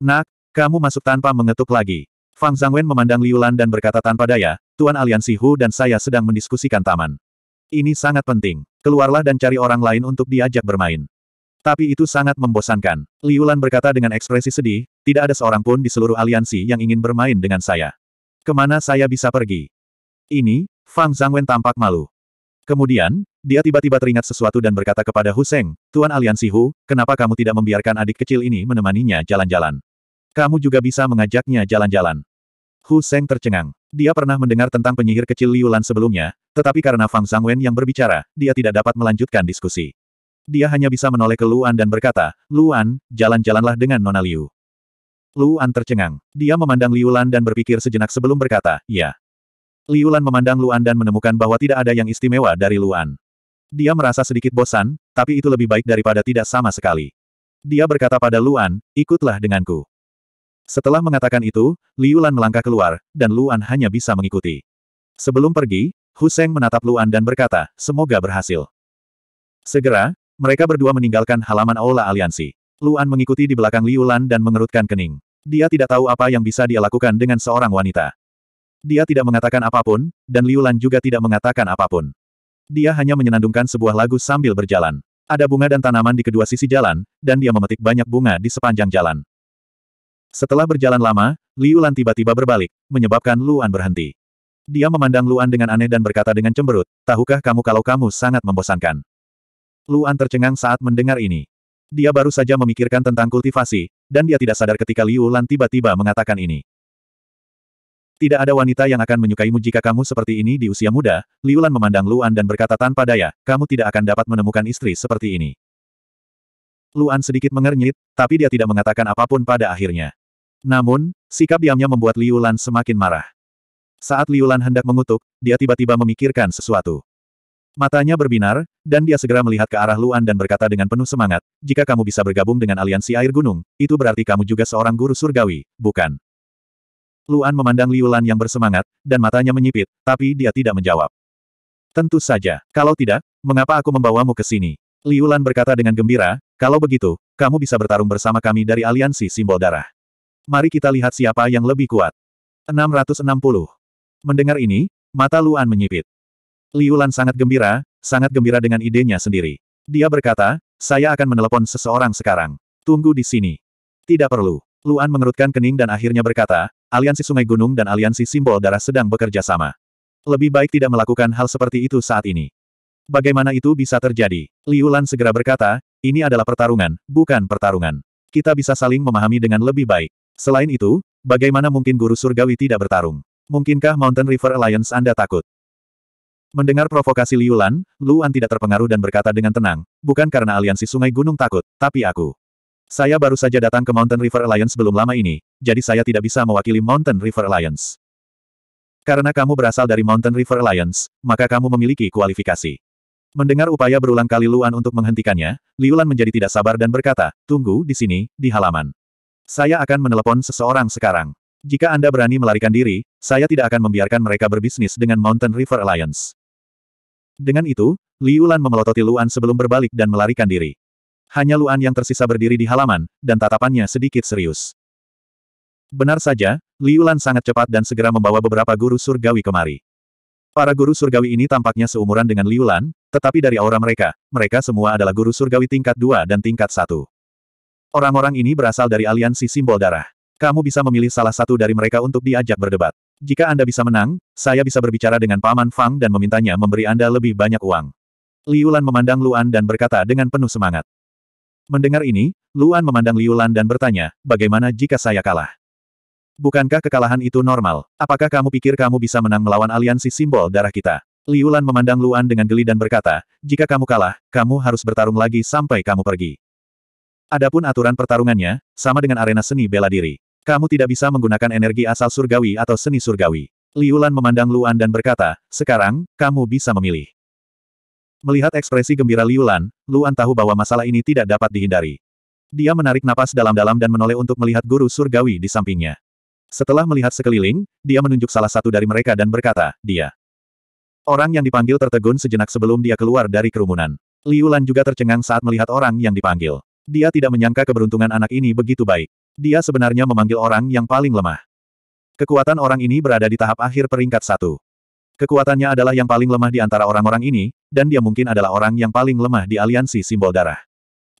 Nak, kamu masuk tanpa mengetuk lagi. Fang Zhangwen memandang Liu Lan dan berkata tanpa daya, Tuan Aliansi Hu dan saya sedang mendiskusikan taman. Ini sangat penting. Keluarlah dan cari orang lain untuk diajak bermain. Tapi itu sangat membosankan. Liulan berkata dengan ekspresi sedih, tidak ada seorang pun di seluruh aliansi yang ingin bermain dengan saya. Kemana saya bisa pergi? Ini, Fang Zangwen tampak malu. Kemudian, dia tiba-tiba teringat sesuatu dan berkata kepada Hu Seng, Tuan Aliansi Hu, kenapa kamu tidak membiarkan adik kecil ini menemaninya jalan-jalan? Kamu juga bisa mengajaknya jalan-jalan. Hu Seng tercengang. Dia pernah mendengar tentang penyihir kecil Liulan sebelumnya, tetapi karena Fang Zangwen yang berbicara, dia tidak dapat melanjutkan diskusi. Dia hanya bisa menoleh ke Luan dan berkata, Luan, jalan-jalanlah dengan Nona Liu. Luan tercengang. Dia memandang Liulan dan berpikir sejenak sebelum berkata, ya. Liulan memandang Luan dan menemukan bahwa tidak ada yang istimewa dari Luan. Dia merasa sedikit bosan, tapi itu lebih baik daripada tidak sama sekali. Dia berkata pada Luan, ikutlah denganku. Setelah mengatakan itu, Liulan melangkah keluar, dan Luan hanya bisa mengikuti. Sebelum pergi, Huseng menatap Luan dan berkata, semoga berhasil. Segera, mereka berdua meninggalkan halaman aula aliansi. Luan mengikuti di belakang Liu dan mengerutkan kening. Dia tidak tahu apa yang bisa dia lakukan dengan seorang wanita. Dia tidak mengatakan apapun, dan Liu juga tidak mengatakan apapun. Dia hanya menyenandungkan sebuah lagu sambil berjalan. Ada bunga dan tanaman di kedua sisi jalan, dan dia memetik banyak bunga di sepanjang jalan. Setelah berjalan lama, Liu tiba-tiba berbalik, menyebabkan Luan berhenti. Dia memandang Luan dengan aneh dan berkata dengan cemberut, tahukah kamu kalau kamu sangat membosankan. Luan tercengang saat mendengar ini. Dia baru saja memikirkan tentang kultivasi, dan dia tidak sadar ketika Liu Lan tiba-tiba mengatakan ini. Tidak ada wanita yang akan menyukaimu jika kamu seperti ini di usia muda, Liu Lan memandang Luan dan berkata tanpa daya, kamu tidak akan dapat menemukan istri seperti ini. Luan sedikit mengernyit, tapi dia tidak mengatakan apapun pada akhirnya. Namun, sikap diamnya membuat Liu Lan semakin marah. Saat Liu Lan hendak mengutuk, dia tiba-tiba memikirkan sesuatu. Matanya berbinar, dan dia segera melihat ke arah Luan dan berkata dengan penuh semangat, jika kamu bisa bergabung dengan aliansi air gunung, itu berarti kamu juga seorang guru surgawi, bukan? Luan memandang Liulan yang bersemangat, dan matanya menyipit, tapi dia tidak menjawab. Tentu saja, kalau tidak, mengapa aku membawamu ke sini? Liulan berkata dengan gembira, kalau begitu, kamu bisa bertarung bersama kami dari aliansi simbol darah. Mari kita lihat siapa yang lebih kuat. 660. Mendengar ini, mata Luan menyipit. Liu Lan sangat gembira, sangat gembira dengan idenya sendiri. Dia berkata, saya akan menelepon seseorang sekarang. Tunggu di sini. Tidak perlu. Luan mengerutkan kening dan akhirnya berkata, aliansi sungai gunung dan aliansi simbol darah sedang bekerja sama. Lebih baik tidak melakukan hal seperti itu saat ini. Bagaimana itu bisa terjadi? Liu Lan segera berkata, ini adalah pertarungan, bukan pertarungan. Kita bisa saling memahami dengan lebih baik. Selain itu, bagaimana mungkin guru surgawi tidak bertarung? Mungkinkah Mountain River Alliance Anda takut? Mendengar provokasi Liulan, Luan tidak terpengaruh dan berkata dengan tenang, bukan karena aliansi Sungai Gunung takut, tapi aku. Saya baru saja datang ke Mountain River Alliance belum lama ini, jadi saya tidak bisa mewakili Mountain River Alliance. Karena kamu berasal dari Mountain River Alliance, maka kamu memiliki kualifikasi. Mendengar upaya berulang kali Luan untuk menghentikannya, Liulan menjadi tidak sabar dan berkata, tunggu di sini, di halaman. Saya akan menelepon seseorang sekarang. Jika Anda berani melarikan diri, saya tidak akan membiarkan mereka berbisnis dengan Mountain River Alliance. Dengan itu, Liulan memelototi Luan sebelum berbalik dan melarikan diri. Hanya Luan yang tersisa berdiri di halaman, dan tatapannya sedikit serius. Benar saja, Liulan sangat cepat dan segera membawa beberapa guru surgawi kemari. Para guru surgawi ini tampaknya seumuran dengan Liulan, tetapi dari aura mereka, mereka semua adalah guru surgawi tingkat 2 dan tingkat 1. Orang-orang ini berasal dari aliansi simbol darah. Kamu bisa memilih salah satu dari mereka untuk diajak berdebat. Jika Anda bisa menang, saya bisa berbicara dengan Paman Fang dan memintanya memberi Anda lebih banyak uang. Liulan memandang Luan dan berkata dengan penuh semangat. Mendengar ini, Luan memandang Liulan dan bertanya, bagaimana jika saya kalah? Bukankah kekalahan itu normal? Apakah kamu pikir kamu bisa menang melawan aliansi simbol darah kita? Liulan memandang Luan dengan geli dan berkata, jika kamu kalah, kamu harus bertarung lagi sampai kamu pergi. Adapun aturan pertarungannya, sama dengan arena seni bela diri. Kamu tidak bisa menggunakan energi asal surgawi atau seni surgawi. Liulan memandang Luan dan berkata, sekarang, kamu bisa memilih. Melihat ekspresi gembira Liulan, Luan tahu bahwa masalah ini tidak dapat dihindari. Dia menarik napas dalam-dalam dan menoleh untuk melihat guru surgawi di sampingnya. Setelah melihat sekeliling, dia menunjuk salah satu dari mereka dan berkata, dia. Orang yang dipanggil tertegun sejenak sebelum dia keluar dari kerumunan. Liulan juga tercengang saat melihat orang yang dipanggil. Dia tidak menyangka keberuntungan anak ini begitu baik. Dia sebenarnya memanggil orang yang paling lemah. Kekuatan orang ini berada di tahap akhir peringkat satu. Kekuatannya adalah yang paling lemah di antara orang-orang ini, dan dia mungkin adalah orang yang paling lemah di aliansi simbol darah.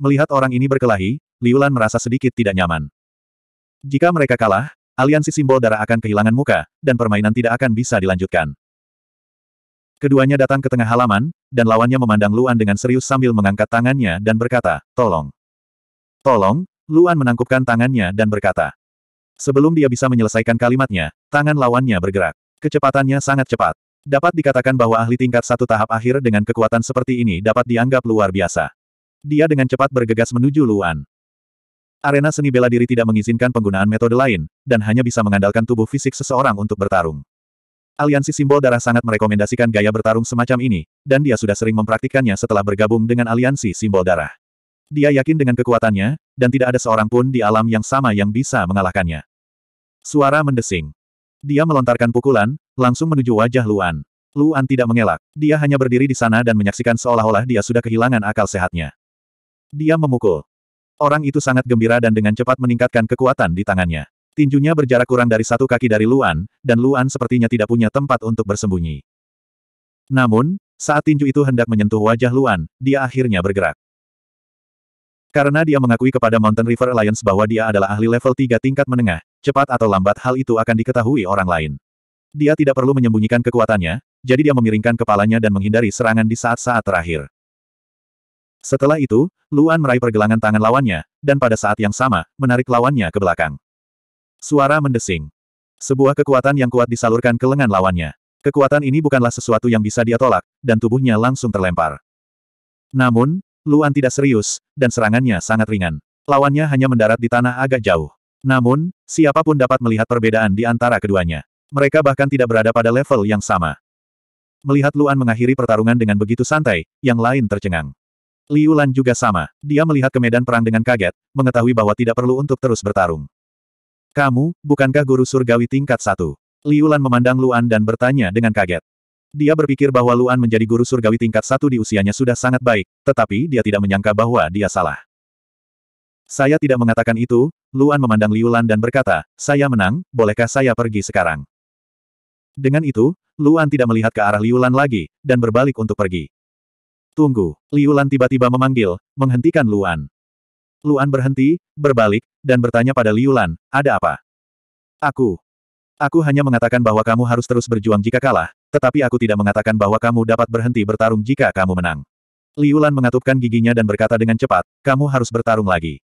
Melihat orang ini berkelahi, Liulan merasa sedikit tidak nyaman. Jika mereka kalah, aliansi simbol darah akan kehilangan muka, dan permainan tidak akan bisa dilanjutkan. Keduanya datang ke tengah halaman, dan lawannya memandang Luan dengan serius sambil mengangkat tangannya dan berkata, Tolong. Tolong, Luan menangkupkan tangannya dan berkata. Sebelum dia bisa menyelesaikan kalimatnya, tangan lawannya bergerak. Kecepatannya sangat cepat. Dapat dikatakan bahwa ahli tingkat satu tahap akhir dengan kekuatan seperti ini dapat dianggap luar biasa. Dia dengan cepat bergegas menuju Luan. Arena seni bela diri tidak mengizinkan penggunaan metode lain, dan hanya bisa mengandalkan tubuh fisik seseorang untuk bertarung. Aliansi simbol darah sangat merekomendasikan gaya bertarung semacam ini, dan dia sudah sering mempraktikkannya setelah bergabung dengan aliansi simbol darah. Dia yakin dengan kekuatannya, dan tidak ada seorang pun di alam yang sama yang bisa mengalahkannya. Suara mendesing. Dia melontarkan pukulan, langsung menuju wajah Luan. Luan tidak mengelak. Dia hanya berdiri di sana dan menyaksikan seolah-olah dia sudah kehilangan akal sehatnya. Dia memukul. Orang itu sangat gembira dan dengan cepat meningkatkan kekuatan di tangannya. Tinjunya berjarak kurang dari satu kaki dari Luan, dan Luan sepertinya tidak punya tempat untuk bersembunyi. Namun, saat tinju itu hendak menyentuh wajah Luan, dia akhirnya bergerak. Karena dia mengakui kepada Mountain River Alliance bahwa dia adalah ahli level 3 tingkat menengah, cepat atau lambat hal itu akan diketahui orang lain. Dia tidak perlu menyembunyikan kekuatannya, jadi dia memiringkan kepalanya dan menghindari serangan di saat-saat terakhir. Setelah itu, Luan meraih pergelangan tangan lawannya, dan pada saat yang sama, menarik lawannya ke belakang. Suara mendesing. Sebuah kekuatan yang kuat disalurkan ke lengan lawannya. Kekuatan ini bukanlah sesuatu yang bisa dia tolak, dan tubuhnya langsung terlempar. Namun, Luan tidak serius, dan serangannya sangat ringan. Lawannya hanya mendarat di tanah agak jauh. Namun, siapapun dapat melihat perbedaan di antara keduanya. Mereka bahkan tidak berada pada level yang sama. Melihat Luan mengakhiri pertarungan dengan begitu santai, yang lain tercengang. Liu Lan juga sama. Dia melihat ke medan perang dengan kaget, mengetahui bahwa tidak perlu untuk terus bertarung. Kamu, bukankah guru surgawi tingkat satu? Liu Lan memandang Luan dan bertanya dengan kaget. Dia berpikir bahwa Luan menjadi guru surgawi tingkat satu di usianya sudah sangat baik, tetapi dia tidak menyangka bahwa dia salah. Saya tidak mengatakan itu, Luan memandang Liulan dan berkata, saya menang, bolehkah saya pergi sekarang? Dengan itu, Luan tidak melihat ke arah Liulan lagi, dan berbalik untuk pergi. Tunggu, Liulan tiba-tiba memanggil, menghentikan Luan. Luan berhenti, berbalik, dan bertanya pada Liulan, ada apa? Aku. Aku hanya mengatakan bahwa kamu harus terus berjuang jika kalah, tetapi aku tidak mengatakan bahwa kamu dapat berhenti bertarung jika kamu menang. Liulan mengatupkan giginya dan berkata dengan cepat, kamu harus bertarung lagi.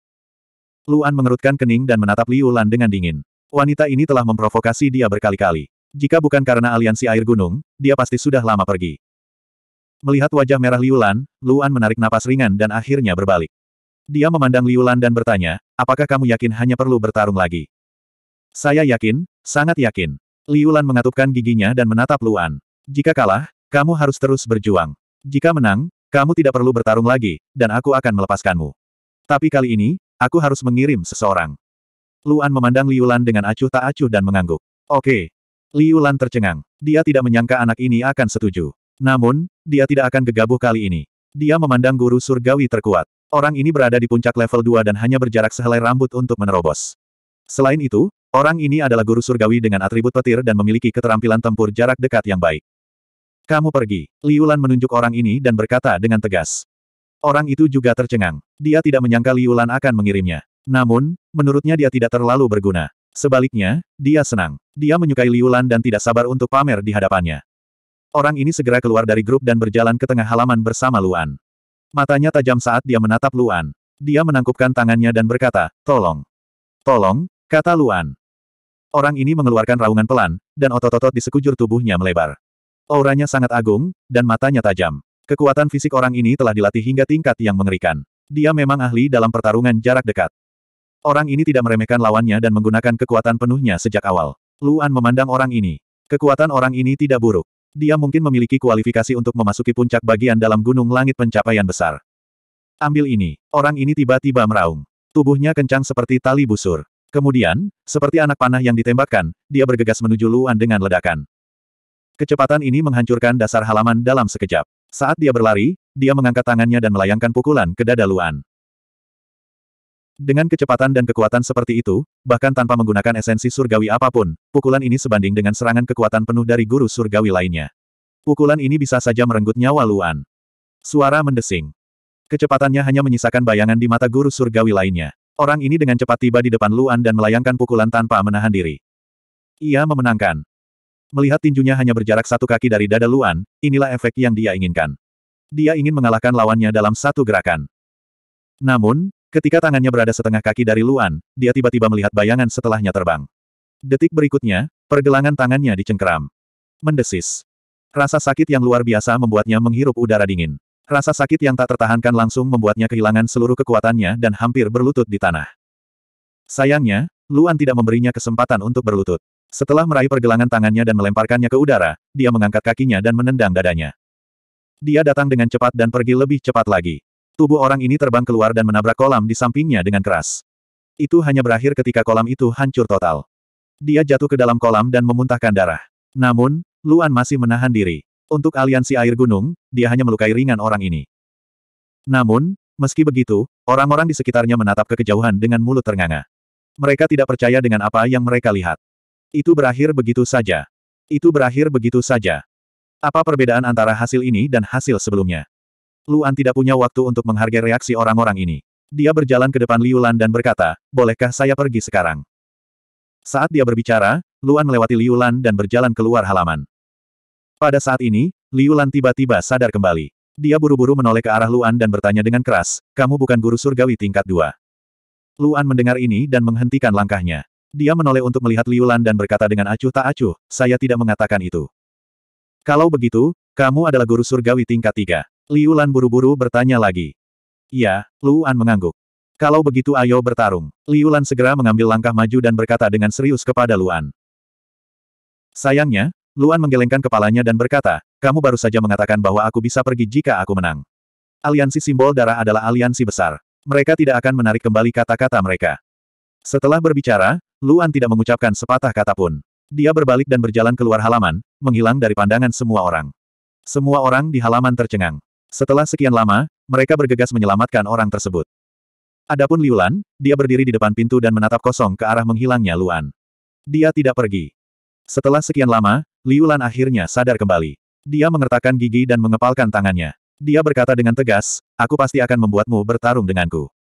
Luan mengerutkan kening dan menatap Liulan dengan dingin. Wanita ini telah memprovokasi dia berkali-kali. Jika bukan karena aliansi air gunung, dia pasti sudah lama pergi. Melihat wajah merah Liulan, Luan menarik napas ringan dan akhirnya berbalik. Dia memandang Liulan dan bertanya, apakah kamu yakin hanya perlu bertarung lagi? Saya yakin, sangat yakin. Liu Lan mengatupkan giginya dan menatap Luan. Jika kalah, kamu harus terus berjuang. Jika menang, kamu tidak perlu bertarung lagi, dan aku akan melepaskanmu. Tapi kali ini, aku harus mengirim seseorang. Luan memandang Liu Lan dengan acuh tak acuh dan mengangguk. Oke. Liu Lan tercengang. Dia tidak menyangka anak ini akan setuju. Namun, dia tidak akan gegabah kali ini. Dia memandang guru surgawi terkuat. Orang ini berada di puncak level 2 dan hanya berjarak sehelai rambut untuk menerobos. Selain itu, Orang ini adalah guru surgawi dengan atribut petir dan memiliki keterampilan tempur jarak dekat yang baik. Kamu pergi. Liulan menunjuk orang ini dan berkata dengan tegas. Orang itu juga tercengang. Dia tidak menyangka Liulan akan mengirimnya. Namun, menurutnya dia tidak terlalu berguna. Sebaliknya, dia senang. Dia menyukai Liulan dan tidak sabar untuk pamer di hadapannya. Orang ini segera keluar dari grup dan berjalan ke tengah halaman bersama Luan. Matanya tajam saat dia menatap Luan. Dia menangkupkan tangannya dan berkata, Tolong. Tolong, kata Luan. Orang ini mengeluarkan raungan pelan, dan otot-otot di sekujur tubuhnya melebar. Auranya sangat agung, dan matanya tajam. Kekuatan fisik orang ini telah dilatih hingga tingkat yang mengerikan. Dia memang ahli dalam pertarungan jarak dekat. Orang ini tidak meremehkan lawannya dan menggunakan kekuatan penuhnya sejak awal. Luan memandang orang ini. Kekuatan orang ini tidak buruk. Dia mungkin memiliki kualifikasi untuk memasuki puncak bagian dalam gunung langit pencapaian besar. Ambil ini. Orang ini tiba-tiba meraung. Tubuhnya kencang seperti tali busur. Kemudian, seperti anak panah yang ditembakkan, dia bergegas menuju Luan dengan ledakan. Kecepatan ini menghancurkan dasar halaman dalam sekejap. Saat dia berlari, dia mengangkat tangannya dan melayangkan pukulan ke dada Luan. Dengan kecepatan dan kekuatan seperti itu, bahkan tanpa menggunakan esensi surgawi apapun, pukulan ini sebanding dengan serangan kekuatan penuh dari guru surgawi lainnya. Pukulan ini bisa saja merenggut nyawa Luan. Suara mendesing. Kecepatannya hanya menyisakan bayangan di mata guru surgawi lainnya. Orang ini dengan cepat tiba di depan Luan dan melayangkan pukulan tanpa menahan diri. Ia memenangkan. Melihat tinjunya hanya berjarak satu kaki dari dada Luan, inilah efek yang dia inginkan. Dia ingin mengalahkan lawannya dalam satu gerakan. Namun, ketika tangannya berada setengah kaki dari Luan, dia tiba-tiba melihat bayangan setelahnya terbang. Detik berikutnya, pergelangan tangannya dicengkeram. Mendesis. Rasa sakit yang luar biasa membuatnya menghirup udara dingin. Rasa sakit yang tak tertahankan langsung membuatnya kehilangan seluruh kekuatannya dan hampir berlutut di tanah. Sayangnya, Luan tidak memberinya kesempatan untuk berlutut. Setelah meraih pergelangan tangannya dan melemparkannya ke udara, dia mengangkat kakinya dan menendang dadanya. Dia datang dengan cepat dan pergi lebih cepat lagi. Tubuh orang ini terbang keluar dan menabrak kolam di sampingnya dengan keras. Itu hanya berakhir ketika kolam itu hancur total. Dia jatuh ke dalam kolam dan memuntahkan darah. Namun, Luan masih menahan diri. Untuk aliansi air gunung, dia hanya melukai ringan orang ini. Namun, meski begitu, orang-orang di sekitarnya menatap ke kejauhan dengan mulut ternganga. Mereka tidak percaya dengan apa yang mereka lihat. Itu berakhir begitu saja. Itu berakhir begitu saja. Apa perbedaan antara hasil ini dan hasil sebelumnya? Luan tidak punya waktu untuk menghargai reaksi orang-orang ini. Dia berjalan ke depan Liu dan berkata, bolehkah saya pergi sekarang? Saat dia berbicara, Luan melewati Liu dan berjalan keluar halaman. Pada saat ini, Liu Lan tiba-tiba sadar kembali. Dia buru-buru menoleh ke arah Luan dan bertanya dengan keras, kamu bukan guru surgawi tingkat dua. Luan mendengar ini dan menghentikan langkahnya. Dia menoleh untuk melihat Liu Lan dan berkata dengan acuh tak acuh, saya tidak mengatakan itu. Kalau begitu, kamu adalah guru surgawi tingkat tiga. Liu Lan buru-buru bertanya lagi. "Ya," Luan mengangguk. Kalau begitu ayo bertarung. Liu Lan segera mengambil langkah maju dan berkata dengan serius kepada Luan. Sayangnya, Luan menggelengkan kepalanya dan berkata, kamu baru saja mengatakan bahwa aku bisa pergi jika aku menang. Aliansi simbol darah adalah aliansi besar. Mereka tidak akan menarik kembali kata-kata mereka. Setelah berbicara, Luan tidak mengucapkan sepatah kata pun. Dia berbalik dan berjalan keluar halaman, menghilang dari pandangan semua orang. Semua orang di halaman tercengang. Setelah sekian lama, mereka bergegas menyelamatkan orang tersebut. Adapun Liulan, dia berdiri di depan pintu dan menatap kosong ke arah menghilangnya Luan. Dia tidak pergi. Setelah sekian lama, Liu Lan akhirnya sadar kembali. Dia mengertakkan gigi dan mengepalkan tangannya. Dia berkata dengan tegas, aku pasti akan membuatmu bertarung denganku.